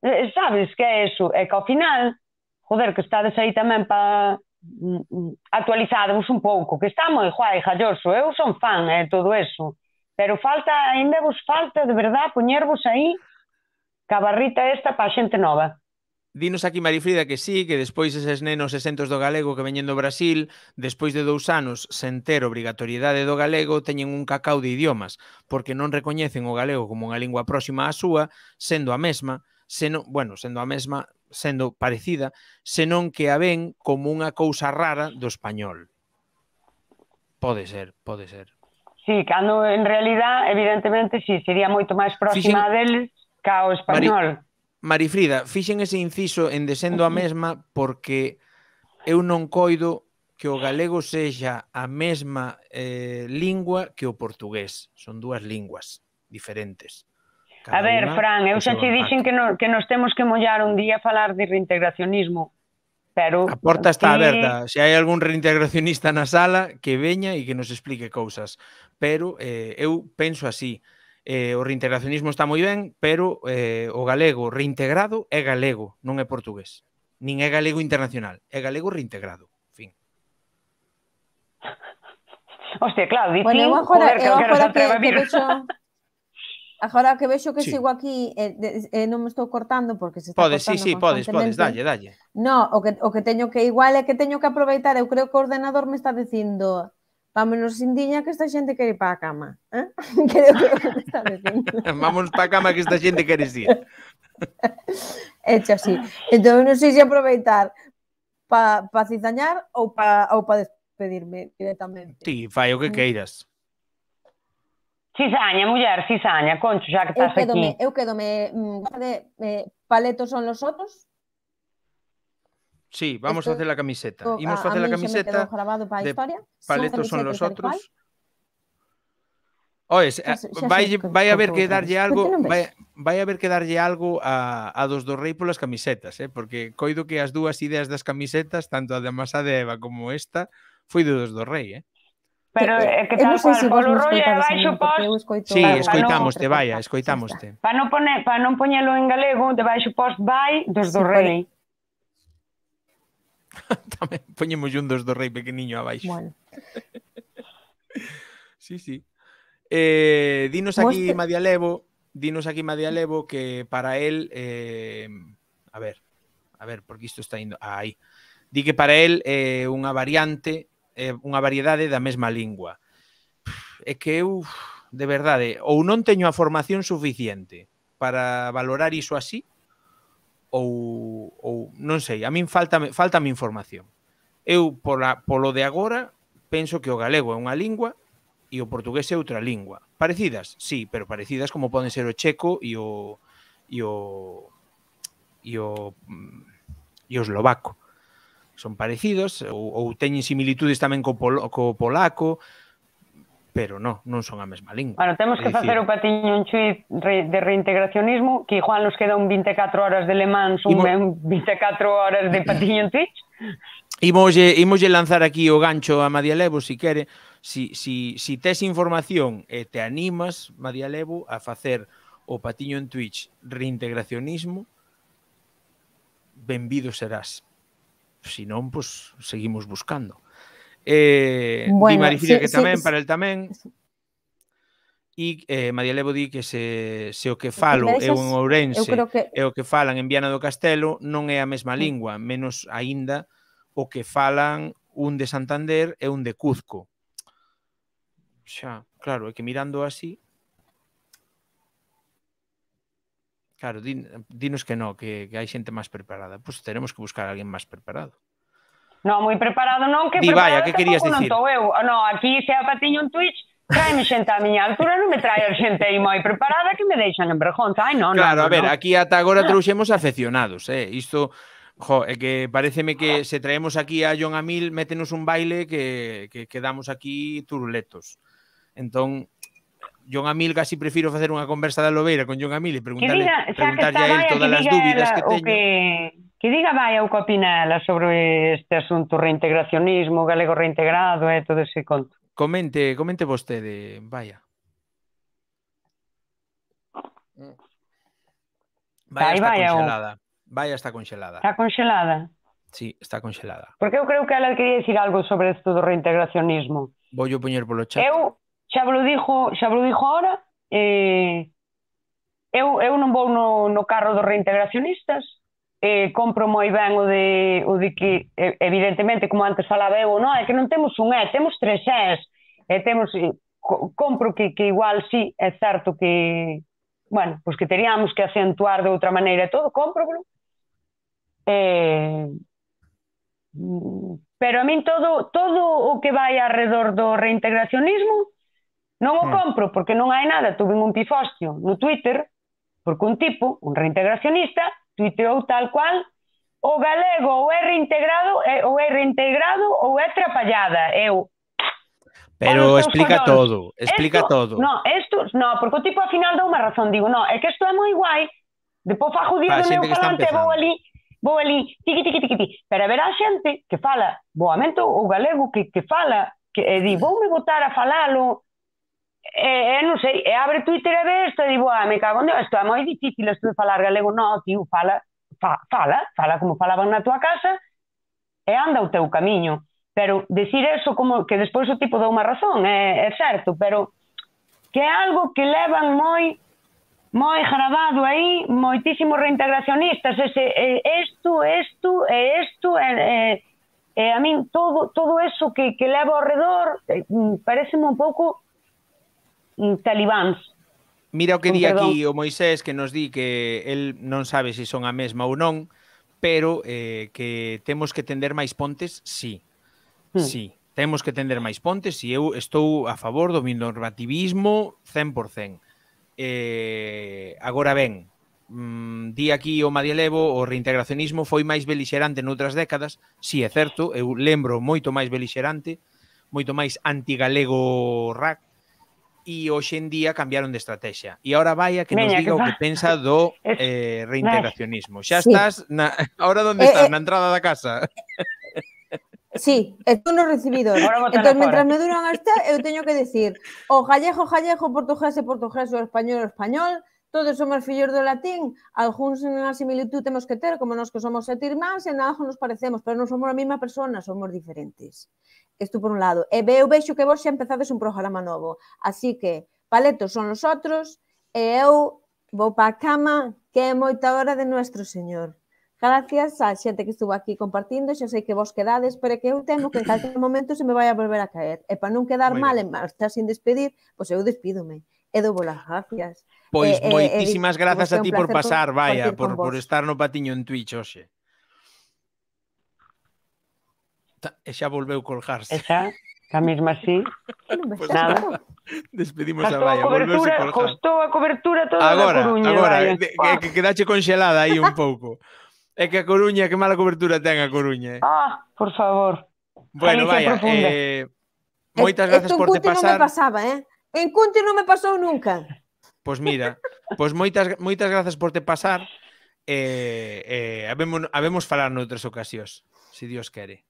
Eh, sabes que é eso? É que ao final, joder, que estades aí tamén para mm, mm, actualizarmos un pouco, que está moi guai, jalloso, eu son fan, é eh, todo eso, pero falta, ainda vos falta, de verdad, poñervos aí cabarrita barrita esta para xente nova.
Dinos aquí, Marifrida, que sí, que despois eses nenos exentos do galego que veñen do Brasil, despois de dous anos sen ter obrigatoriedade do galego, teñen un cacao de idiomas, porque non recoñecen o galego como unha lingua próxima á súa, sendo a mesma, senón, bueno, sendo a mesma, sendo parecida, senón que a ven como unha cousa rara do español. Pode ser, pode ser.
Sí, cando en realidad, evidentemente, sí, sería moito máis próxima Fixen...
del ca o español. Mari... fixen ese inciso en desendo a mesma porque eu non coido que o galego sexa a mesma eh, lingua que o portugués. Son dúas linguas diferentes. Cada a ver, Fran, eu xa te dixen
que, no, que nos temos que mollar un día a falar de reintegracionismo. Pero, a porta está sí. aberta.
Se hai algún reintegracionista na sala, que veña e que nos explique cousas. Pero eh, eu penso así. Eh, o reintegracionismo está moi ben, pero eh, o galego reintegrado é galego, non é portugués. Nin é galego internacional, é galego reintegrado. Fin. [LAUGHS] Hostia, claro, dicín... bueno, eu agora, joder, eu agora que, que, que, que, que, que, que,
que,
Agora que vexo que sí. sigo aquí e eh, eh, non me estou cortando porque se está Podes, sí, sí, podes, podes, dalle, dalle. No, o que, o que teño que igual é que teño que aproveitar, eu creo que o ordenador me está dicindo Vámonos sin diña que esta xente quere ir para a cama. Eh? [LAUGHS] Creo
que está dicindo. [LAUGHS] Vamos para a cama que esta xente quere ir. [LAUGHS]
Hecho
así. Entón,
non sei se aproveitar para pa cizañar ou para ou pa despedirme directamente.
Ti, sí, fai o que mm. queiras.
Cizaña, muller, cizaña, Concho, xa que estás eu quedome,
aquí. Eu quedome, guarde, mm, eh, paletos son los otros?
Sí, vamos Esto, a hacer la camiseta. O, Imos a, a hacer a la camiseta para de historia. paletos son, son los otros. Oes, eh, vai, vai haber que darlle algo vai, vai haber que darlle algo a, a dos do rei polas camisetas, eh? porque coido que as dúas ideas das camisetas, tanto a de Masá de Eva como esta, foi de dos do rei, eh?
Pero é eh, que tal cual, si polo rollo de baixo post... Sí, escoitámoste,
no, vaia, escoitámoste.
Para non, pone, pa non poñelo en galego, de baixo post vai dos do rei.
[LAUGHS] Tamén poñemos un dos do rei pequeniño abaixo. Bueno. [LAUGHS] sí, sí. Eh, dinos aquí, Madia Levo, dinos aquí, Levo, que para él... Eh, a ver, a ver, porque isto está indo... Ah, aí. Di que para él eh, unha variante eh, unha variedade da mesma lingua. É que eu, de verdade, ou non teño a formación suficiente para valorar iso así, ou, ou non sei, a min falta, falta mi información. Eu, pola, polo de agora, penso que o galego é unha lingua e o portugués é outra lingua. Parecidas, sí, pero parecidas como poden ser o checo e o, e o, e o, mm, e o eslovaco son parecidos ou, ou teñen similitudes tamén co, pol, co polaco, pero non, non son a mesma lingua. Bueno, temos que facer o
patiño un chuit de reintegracionismo, que Juan nos queda un 24 horas de alemán, un, Imo... 24 horas de patiño en Twitch. [LAUGHS]
Imoslle, imoslle lanzar aquí o gancho a Madia Levo, si quere, si, si, si tes información e te animas, Madia Levo, a facer o patiño en Twitch reintegracionismo, benvido serás si non, pues, seguimos buscando. Eh, bueno, di Marifilia sí, que tamén, sí, para el tamén, e eh, María Levo di que se, se o que falo é un ourense eu que... e o que falan en Viana do Castelo non é a mesma lingua, menos aínda o que falan un de Santander e un de Cuzco. Xa, claro, é que mirando así, Claro, din, dinos que no, que, que hai xente máis preparada. Pois pues teremos que buscar alguén máis preparado.
No, moi preparado non, que Di, preparado vaya, que querías dicir? non eu. No, aquí se a patiño un Twitch, traeme xente a miña altura, non me trae xente aí moi preparada que me deixan en vergonza. Ai, non, claro, non, a ver, no. aquí ata agora trouxemos
afeccionados, eh. Isto Jo, é que pareceme que se traemos aquí a John Amil, métenos un baile que, que quedamos aquí turuletos. Entón, John Amil casi prefiro facer unha conversa da Lobeira con John Amil e preguntarle, preguntarlle a él todas as dúbidas que teño. Que,
que diga vai o que opina ela sobre este asunto reintegracionismo, galego reintegrado e eh, todo ese conto.
Comente, comente vostede, vaya. Vaya, vai, vai, conxelada. O... Vaya está conxelada. Está conxelada? Sí, está conxelada.
Porque eu creo que ela quería dicir algo sobre isto do reintegracionismo. Vou yo poñer polo chat. Eu xa vos dixo, xa vos dixo agora, eh, eu, eu non vou no, no carro dos reintegracionistas, eh, compro moi ben o de, o de que, evidentemente, como antes falaba eu, non, é que non temos un E, temos tres Es, e temos, eh, compro que, que igual sí, é certo que, bueno, pois que teríamos que acentuar de outra maneira todo, todo, cómprobolo, eh, pero a min todo, todo o que vai arredor do reintegracionismo Non o mm. compro porque non hai nada, tuve un pifostio no Twitter, porque un tipo, un reintegracionista, tuiteou tal cual, o galego ou é reintegrado, é, ou é reintegrado ou é trapallada. Eu,
Pero explica colores. todo, explica esto, todo. No,
esto, no, porque o tipo ao final dá unha razón, digo, no, é que isto é moi guai, depois fa judío do meu falante, vou ali, vou ali, tiqui, tiqui, tiqui, tiqui. Pero haberá xente que fala, boamento o galego que, que fala, que eh, di, voume botar a falalo, e, eh, e eh, non sei, e abre Twitter e isto, e digo, ah, me cago, no, isto ah, é moi difícil isto de falar galego, no, tío, fala, fa, fala, fala como falaban na tua casa, e anda o teu camiño. Pero decir eso como que despois o tipo dou má razón, é, é certo, pero que é algo que levan moi moi gravado aí, moitísimos reintegracionistas, ese isto, isto, e isto, e, e, e a min todo, todo eso que, que levo ao redor, eh, mm, parece un pouco Mm, talibáns.
Mira o que oh, di aquí o Moisés que nos di que el non sabe se si son a mesma ou non, pero eh, que temos que tender máis pontes, sí. Hmm. Sí, temos que tender máis pontes e eu estou a favor do normativismo 100%. Eh, agora ben, mm, di aquí o Madielevo, o reintegracionismo foi máis belixerante noutras décadas, si sí, é certo, eu lembro moito máis belixerante, moito máis antigalego rac, e hoxe en día cambiaron de estrategia. E agora vai a que Meña, nos diga que o que pensa do [LAUGHS] eh, reintegracionismo. Xa sí. estás, na, [LAUGHS] ahora onde eh, estás, eh, na entrada da
casa? [LAUGHS]
Sí, estou no recibidor. Entón, mentras me duran hasta, eu teño que decir o gallego, gallego, portugués, portugués, o español, o español, todos somos fillos do latín, algúns en unha similitud temos que ter, como nós que somos sete irmáns, e algo nos parecemos, pero non somos a mesma persona, somos diferentes. Isto por un lado. E veo, vexo que vos xa empezades un programa novo. Así que, paletos son os outros, e eu vou pa cama, que é moita hora de nuestro Señor. Gracias á xente que estuvo aquí compartindo, xa sei que vos quedades, pero que eu temo que en calquer momento se me vai a volver a caer. E para non quedar Muy mal, en estar sin despedir, pois eu despídome. E dou bolas gracias. Pois eh, eh moitísimas eh, grazas a ti por pasar, por, vaya, por, por, por
estar no patiño en Twitch hoxe. E xa volveu colgarse. Esa, xa, xa mesmo así, pues nada. Despedimos Castou a volveu volveuse colgar.
Costou a cobertura toda agora, Coruña. Agora, agora, que,
que quedache conxelada aí un pouco. É que a Coruña, que mala cobertura ten a Coruña. Eh? Ah, por favor. Bueno, vaya, eh, moitas grazas por te pasar. Esto en Cunti non me
pasaba, eh? En Cunti non me pasou nunca.
Pois mira, pois moitas moitas grazas por te pasar. Eh, eh, habemos, habemos falar noutras ocasións, se si Dios quere.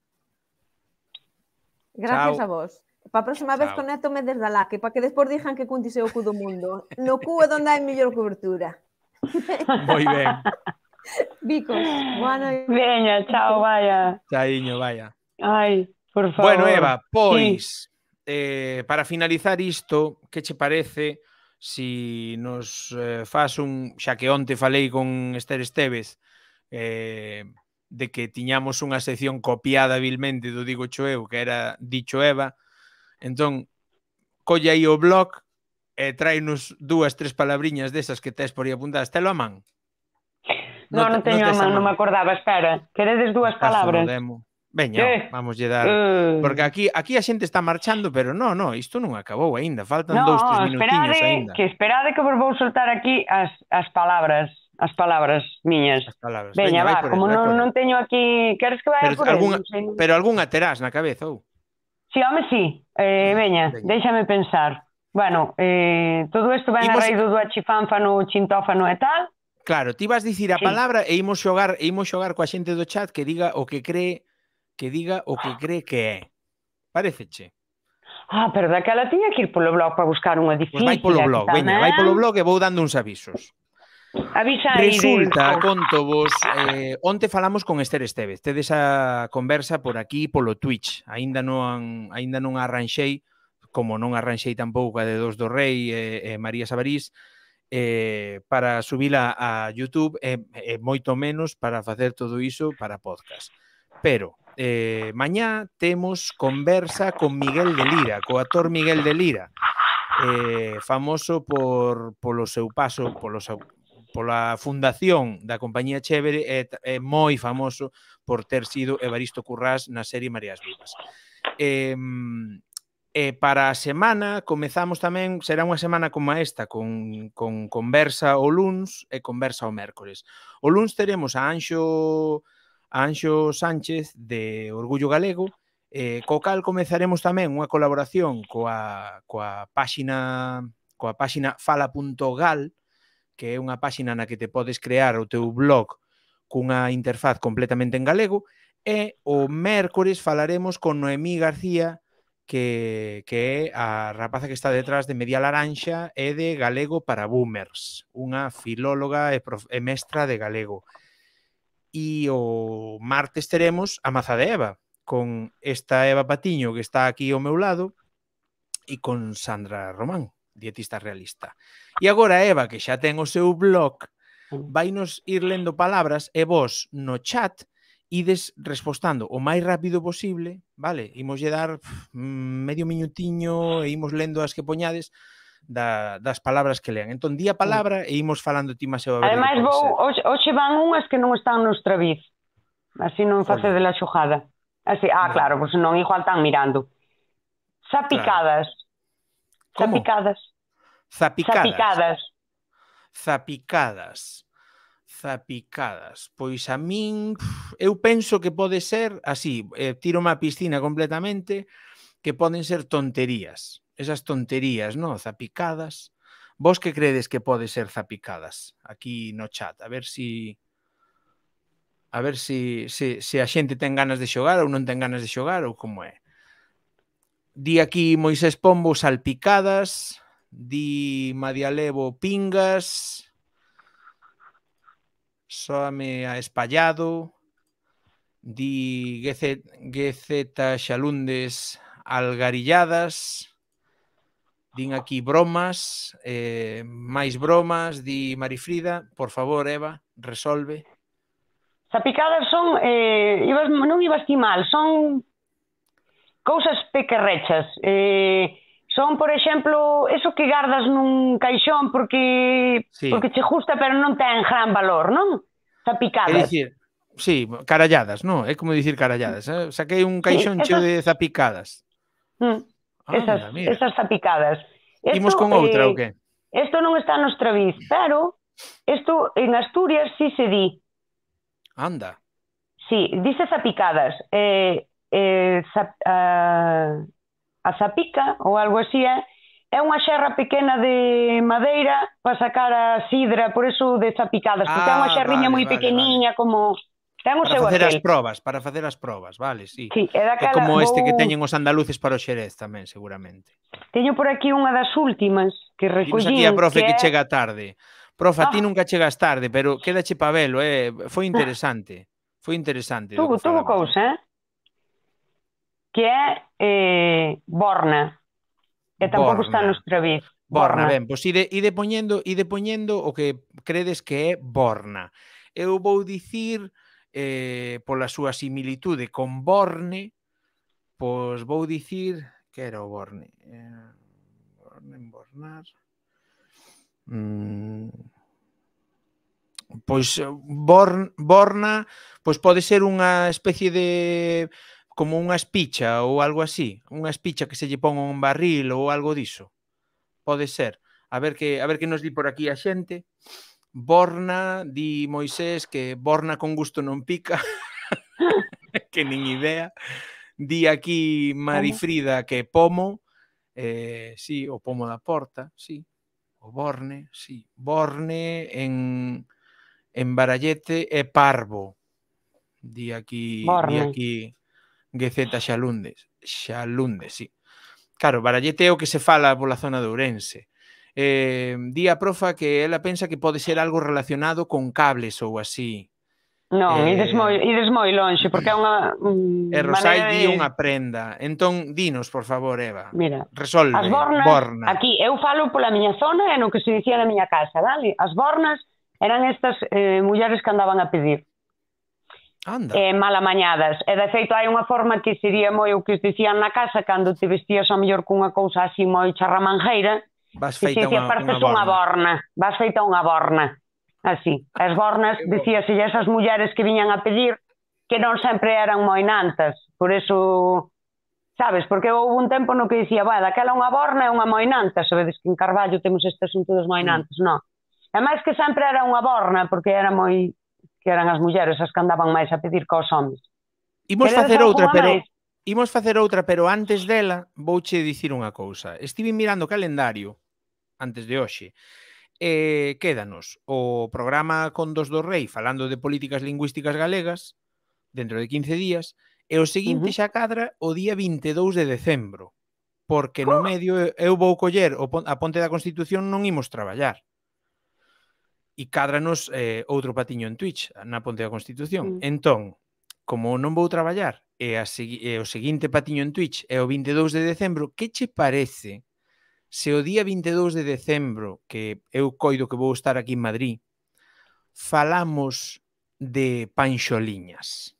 Gracias Chao. a vos. Para a próxima Chao. vez conéctome desde a que para que despois dixan que cuntis é o cu do mundo. No cu é onde hai mellor cobertura.
Moi ben. Bicos, boa noite. Veña, chao, vaya.
Chaiño, vaya. Ai, por favor. Bueno, Eva, pois, sí. eh, para finalizar isto, que che parece si nos eh, faz un, xa que onte falei con Esther Esteves, eh, de que tiñamos unha sección copiada vilmente do Digo Choeu, que era Dicho Eva, entón, colle aí o blog e tráenos dúas, tres palabriñas desas que tes por aí apuntadas. Telo a man?
No, non, non teño no a man, non me
acordaba, espera. Queredes dúas palabras? Demo. Veña, vamos lle dar, uh... porque aquí aquí a xente está marchando, pero non, non, isto non acabou aínda, faltan no, dous, tres minutiños aínda. que esperade que vos vou soltar aquí as, as palabras, as palabras miñas. As palabras. Veña, Veña va, como non, non
teño aquí, queres que vai pero, por algunha,
Pero algunha terás na cabeza ou?
Si, sí, home, si. Sí. Eh, veña, veña,
déxame pensar. Bueno, eh, todo isto ven Imos... a do achifánfano, chintófano e tal. Claro, ti vas dicir a sí. palabra e imos xogar e imos xogar coa xente do chat que diga o que cree que diga o que cree que é. Pareceche? Ah, pero daquela tiña que ir polo blog para buscar unha pois difícil. Pues vai polo blog, veña, eh? vai polo blog e vou dando uns avisos. Avisa Resulta, de... conto vos, eh, onte falamos con Esther Estevez, tedes a conversa por aquí polo Twitch, aínda non, aínda non arranxei, como non arranxei tampouco a de Dos do Rei e eh, eh, María Sabarís, eh, para subila a YouTube e eh, eh, moito menos para facer todo iso para podcast. Pero, eh, mañá temos conversa con Miguel de Lira, co actor Miguel de Lira, eh, famoso por, polo seu paso, polo seu, pola fundación da compañía Chévere é, é moi famoso por ter sido Evaristo Currás na serie Marías Vivas. Eh, E para a semana comezamos tamén, será unha semana como esta, con, con conversa o luns e conversa o mércores. O luns teremos a Anxo Anxo Sánchez de Orgullo Galego, eh, co cal comezaremos tamén unha colaboración coa, coa páxina coa páxina fala.gal, que é unha páxina na que te podes crear o teu blog cunha interfaz completamente en galego, e o mércores falaremos con Noemí García, que, que é a rapaza que está detrás de Media Laranxa e de Galego para Boomers, unha filóloga e, prof, e mestra de galego e o martes teremos a Maza de Eva con esta Eva Patiño que está aquí ao meu lado e con Sandra Román, dietista realista. E agora Eva, que xa ten o seu blog, mm. vai nos ir lendo palabras e vos no chat ides respostando o máis rápido posible, vale? Imos lle dar mm, medio minutiño e imos lendo as que poñades da, das palabras que lean. Entón, día a palabra e imos falando ti máis. Ademais, vou,
hoxe, hoxe van unhas que non están nos traviz. Así non face de la xojada. Así, ah, claro, pois pues non igual están mirando. Zapicadas. Claro. Zapicadas.
Zapicadas. Zapicadas. Zapicadas zapicadas. Pois a min eu penso que pode ser así, eh, tiro má piscina completamente, que poden ser tonterías esas tonterías, no? Zapicadas. Vos que credes que pode ser zapicadas aquí no chat? A ver si a ver si, se, se a xente ten ganas de xogar ou non ten ganas de xogar ou como é. Di aquí Moisés Pombo salpicadas, di Madialevo pingas, soame a espallado, di Gezeta Xalundes algarilladas, Din aquí bromas, eh, máis bromas, di Marifrida, por favor, Eva, resolve.
As picadas son, eh, ibas, non ibas ti mal, son cousas pequerrechas. Eh, son, por exemplo, eso que gardas nun caixón porque sí. porque che gusta, pero non ten gran valor, non? Xa picadas. É
dicir, sí, caralladas, non? É como dicir caralladas. Eh? Saquei un caixón sí, cheo de zapicadas.
Mm esas, mira. esas zapicadas. Esto, Imos con outra eh, ou que? Isto non está nos travis, pero isto en Asturias sí se di. Anda. Sí, dice zapicadas. Eh, eh, zap, a, a zapica ou algo así é, eh, é unha xerra pequena de madeira para sacar a sidra, por eso de zapicadas, porque ah, é unha xerriña vale, moi vale, pequeniña vale. como Ten o para seu facer as
probas, para facer as probas, vale, sí. sí é, daquela, é como este que teñen os andaluces para o Xerez tamén, seguramente.
Teño por aquí unha das últimas que recollín. Temos aquí a profe que, que
chega tarde. Profa, ah. ti nunca chegas tarde, pero [LAUGHS] quédache pa velo, eh? foi ah. interesante. Foi interesante. Tuvo,
tuvo cousa,
eh? que é eh, Borna. E tampouco Borna. está no Estraviz. Borna, Borna, ben, pois ide, ide, poñendo, ide poñendo o que credes que é Borna. Eu vou dicir eh, pola súa similitude con Borne, pois vou dicir que era o Borne. Eh,
Borne, Bornar...
Mm, pois eh, Born, Borna pois pode ser unha especie de como unha espicha ou algo así, unha espicha que se lle pon un barril ou algo diso. Pode ser. A ver que a ver que nos di por aquí a xente. Borna, di Moisés que Borna con gusto non pica, [LAUGHS] que nin idea. Di aquí Marifrida que pomo, eh, sí, o pomo da porta, sí, o borne, sí. Borne en, en Barallete é parvo. Di aquí, borne. di aquí Gezeta Xalundes. Xalundes, sí. Claro, Barallete é o que se fala pola zona de Ourense eh, di a profa que ela pensa que pode ser algo relacionado con cables ou así. Non, eh, ides, moi,
ides moi lonxe, porque é unha... Mm, e Rosai di unha
prenda. Entón, dinos, por favor, Eva. Mira, resolve, as bornas, borna.
aquí, eu falo pola miña zona e no que se dicía na miña casa, vale? As bornas eran estas eh, mulleres que andaban a pedir. Anda. Eh, malamañadas. E, de feito, hai unha forma que sería moi o que os dicían na casa cando te vestías a mellor cunha cousa así moi charramanjeira, Vas feita unha, unha borna. unha borna. Vas feita unha borna. Así. As bornas, dicíase, esas mulleres que viñan a pedir que non sempre eran moinantas. Por eso, sabes, porque houve un tempo no que dicía, vai, daquela unha borna é unha moinanta. Sabedes que en Carballo temos este asunto dos moinantes, mm. non. É máis que sempre era unha borna, porque era moi que eran as mulleres as que andaban máis a pedir cos os homens.
Imos facer outra, pero máis? Imos facer outra, pero antes dela vouche dicir unha cousa. Estive mirando o calendario antes de hoxe. Eh, quédanos o programa dos do Rei falando de políticas lingüísticas galegas dentro de 15 días e o seguinte uh -huh. xa cadra o día 22 de decembro porque no ah. medio eu vou coller o a ponte da Constitución non imos traballar e cadranos eh, outro patiño en Twitch na ponte da Constitución. Uh mm. -huh. Entón, como non vou traballar e, a, e o seguinte patiño en Twitch é o 22 de decembro, que che parece se o día 22 de decembro, que eu coido que vou estar aquí en Madrid, falamos de panxoliñas?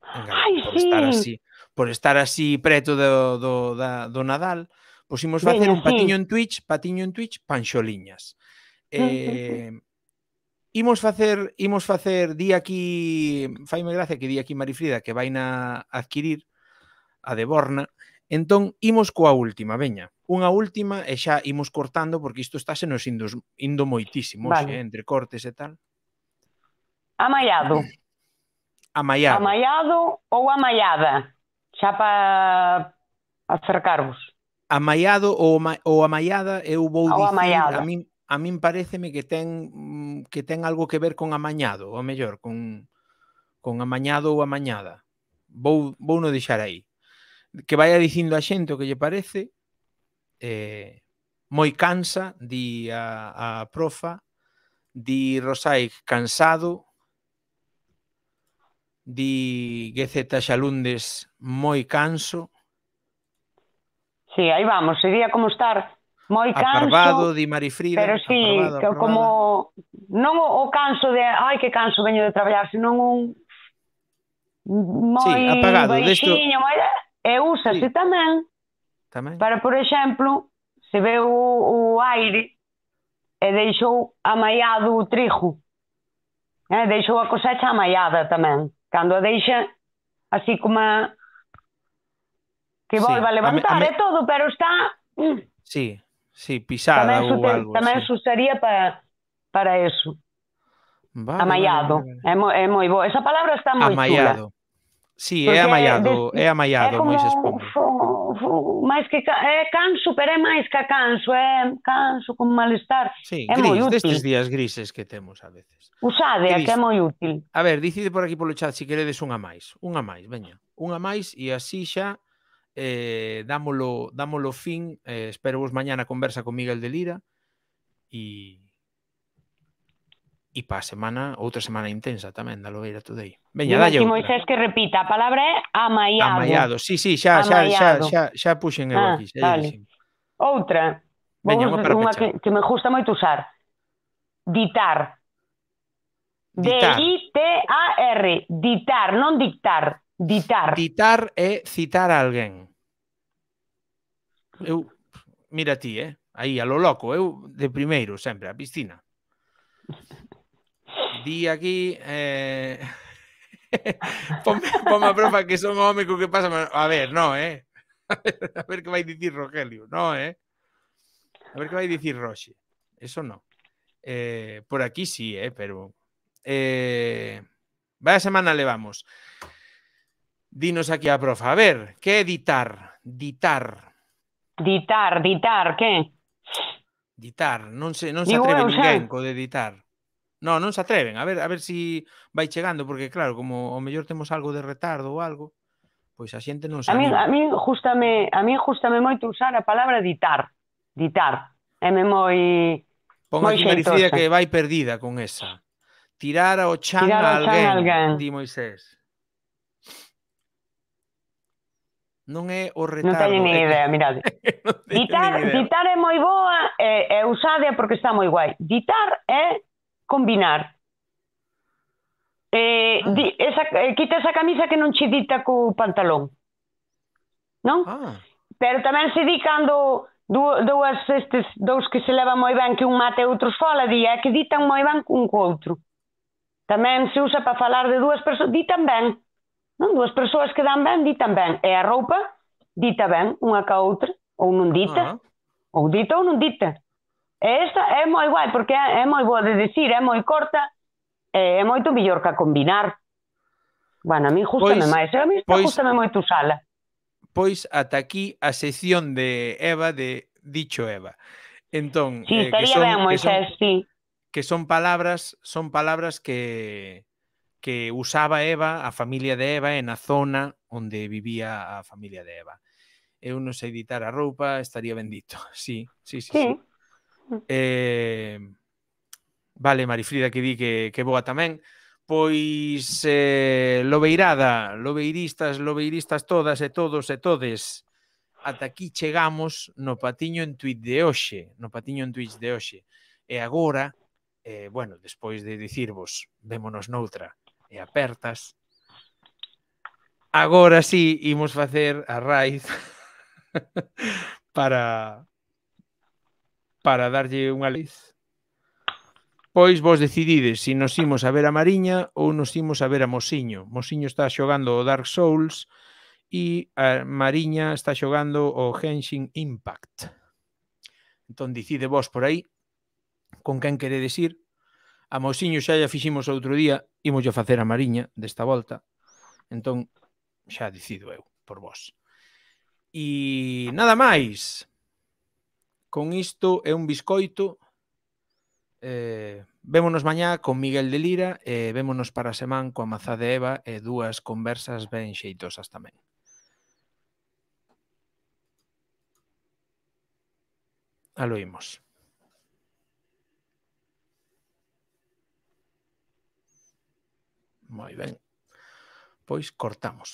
Venga, Ai, por sí. estar así,
por estar así preto do, do, da, do Nadal, posimos facer Venga, un patiño sí. en Twitch, patiño en Twitch, panxoliñas.
Eh,
Imos facer, imos facer di aquí, faime gracia que di aquí Marifrida que vai na adquirir a de Borna, entón imos coa última, veña. Unha última e xa imos cortando porque isto está se nos indo, indo moitísimo, vale. xe, eh, entre cortes e tal. Amallado. Amallado.
Amallado ou amallada.
Xa para acercarvos. Amallado ou, ama, ou amallada, eu vou ou dicir, a min a min pareceme que ten mm, que ten algo que ver con amañado, ou mellor, con con amañado ou amañada. Vou vou no deixar aí. Que vaya dicindo a xente o que lle parece eh moi cansa di a, a profa di Rosai cansado di Gezeta Xalundes moi canso. Sí, aí vamos, sería
como estar moi canso, aparvado, di Marifrida. Pero sí, aparvado, como non o, o canso de, ai que canso veño de traballar, senón un moi sí, apagado, baixinho, desto... moi, e úsase sí. tamén, tamén para, por exemplo, se veu o, o aire e deixou amaiado o trigo. Eh, deixou a cosecha amaiada tamén. Cando a deixa así como que volva sí, a levantar, a me, a me... e todo, pero está... Mm.
Sí, Sí, pisada tamén ou te, algo. Tamén sí.
usaría para, para eso.
Vale, amallado.
Vale, vale. É, moi, é moi bo. Esa palabra está moi amallado.
chula. Sí, Porque é amaiado, De, é amallado, é como,
Pombo. Máis que é canso, pero é máis que canso, é canso con malestar. Sí, é gris, moi útil. destes
días grises que temos a veces.
Usade, que é moi útil.
A ver, dicide por aquí polo chat se si queredes unha máis, unha máis, veña. Unha máis e así xa eh, dámolo, dámolo fin, eh, espero vos mañana conversa con Miguel de Lira e e pa semana, outra semana intensa tamén da Lobeira Today. Veña, dalle outra. Moisés
que repita, a palabra é amaiado. Amaiado, sí, sí, xa, xa, xa, xa,
xa puxen eu ah, aquí. Xa vale.
Outra.
Veña, unha, unha que,
que me gusta moito usar. Ditar. D-I-T-A-R. Ditar, non dictar.
Ditar. Ditar es citar a alguien. Mira mira ti, eh? Ahí, a lo loco, eh. de primero, siempre. a piscina. Di aquí, eh... [LAUGHS] ponme, a que son home que pasa. A ver, no, eh? [LAUGHS] A ver, qué vais a decir, Rogelio, no, eh? A ver qué que a decir, Roxe. Eso no. Eh, por aquí sí, eh? Pero... Eh... Vaya semana le vamos. Dinos aquí a profa. A ver, que editar, ditar? Ditar. Ditar, que? Ditar, non se, non se atreve ninguén co de ditar. No, non se atreven. A ver, a ver si vai chegando, porque claro, como o mellor temos algo de retardo ou algo, pois a xente non se A mí, a mí
justame, a mí justame moito usar a palabra ditar. Ditar. É me moi Pon moi aquí que
vai perdida con esa. Tirar ao chan Tirar ao a alguén, alguén, di Moisés. Non é o retardo. Non teñen ni idea, mirade. [LAUGHS] ditar, idea. ditar
é moi boa e, e usade porque está moi guai. Ditar é combinar. Eh, ah. di, esa, eh, quita esa camisa que non che dita co pantalón. Non? Ah. Pero tamén se di cando dúas estes dous que se levan moi ben que un mate e outro fala, di é que ditan moi ben un co outro. Tamén se usa para falar de dúas persoas, ditan ben. Non? Duas persoas que dan ben, ditan ben. E a roupa dita ben unha ca outra, ou non dita, uh -huh. ou dita ou non dita. E esta é moi guai, porque é, é moi boa de decir, é moi corta, e é moito mellor que a combinar. Bueno, a mí gustame pois- máis, a mí pois, gustame moito sala.
Pois ata aquí a sección de Eva de Dicho Eva. Entón, sí, eh, que son, ben, Moisés, que son, sí. que son palabras, son palabras que que usaba Eva, a familia de Eva, en a zona onde vivía a familia de Eva. Eu eh, non sei editar a roupa, estaría bendito. [LAUGHS] Sí, sí, sí. sí. sí. Eh, vale, Marifrida que di que, que boa tamén. Pois eh, lobeirada, lobeiristas, lobeiristas todas e todos e todes. Ata aquí chegamos no patiño en tuit de hoxe, no patiño en tuit de hoxe. E agora, eh, bueno, despois de dicirvos, vémonos noutra e apertas. Agora sí imos facer a raíz [LAUGHS] para para darlle unha luz. Pois vos decidides se si nos imos a ver a Mariña ou nos imos a ver a Mosiño. Mosiño está xogando o Dark Souls e a Mariña está xogando o Genshin Impact. Entón decide vos por aí con quen queredes ir A Mousiño xa lle fiximos outro día, ímoslle facer a Mariña desta volta. Entón, xa decido eu por vos. E nada máis. Con isto é un biscoito. Eh, vémonos mañá con Miguel de Lira e eh, vémonos para a semán coa Mazá de Eva e eh, dúas conversas ben xeitosas tamén. Aloímos. Moi ben. Pois cortamos.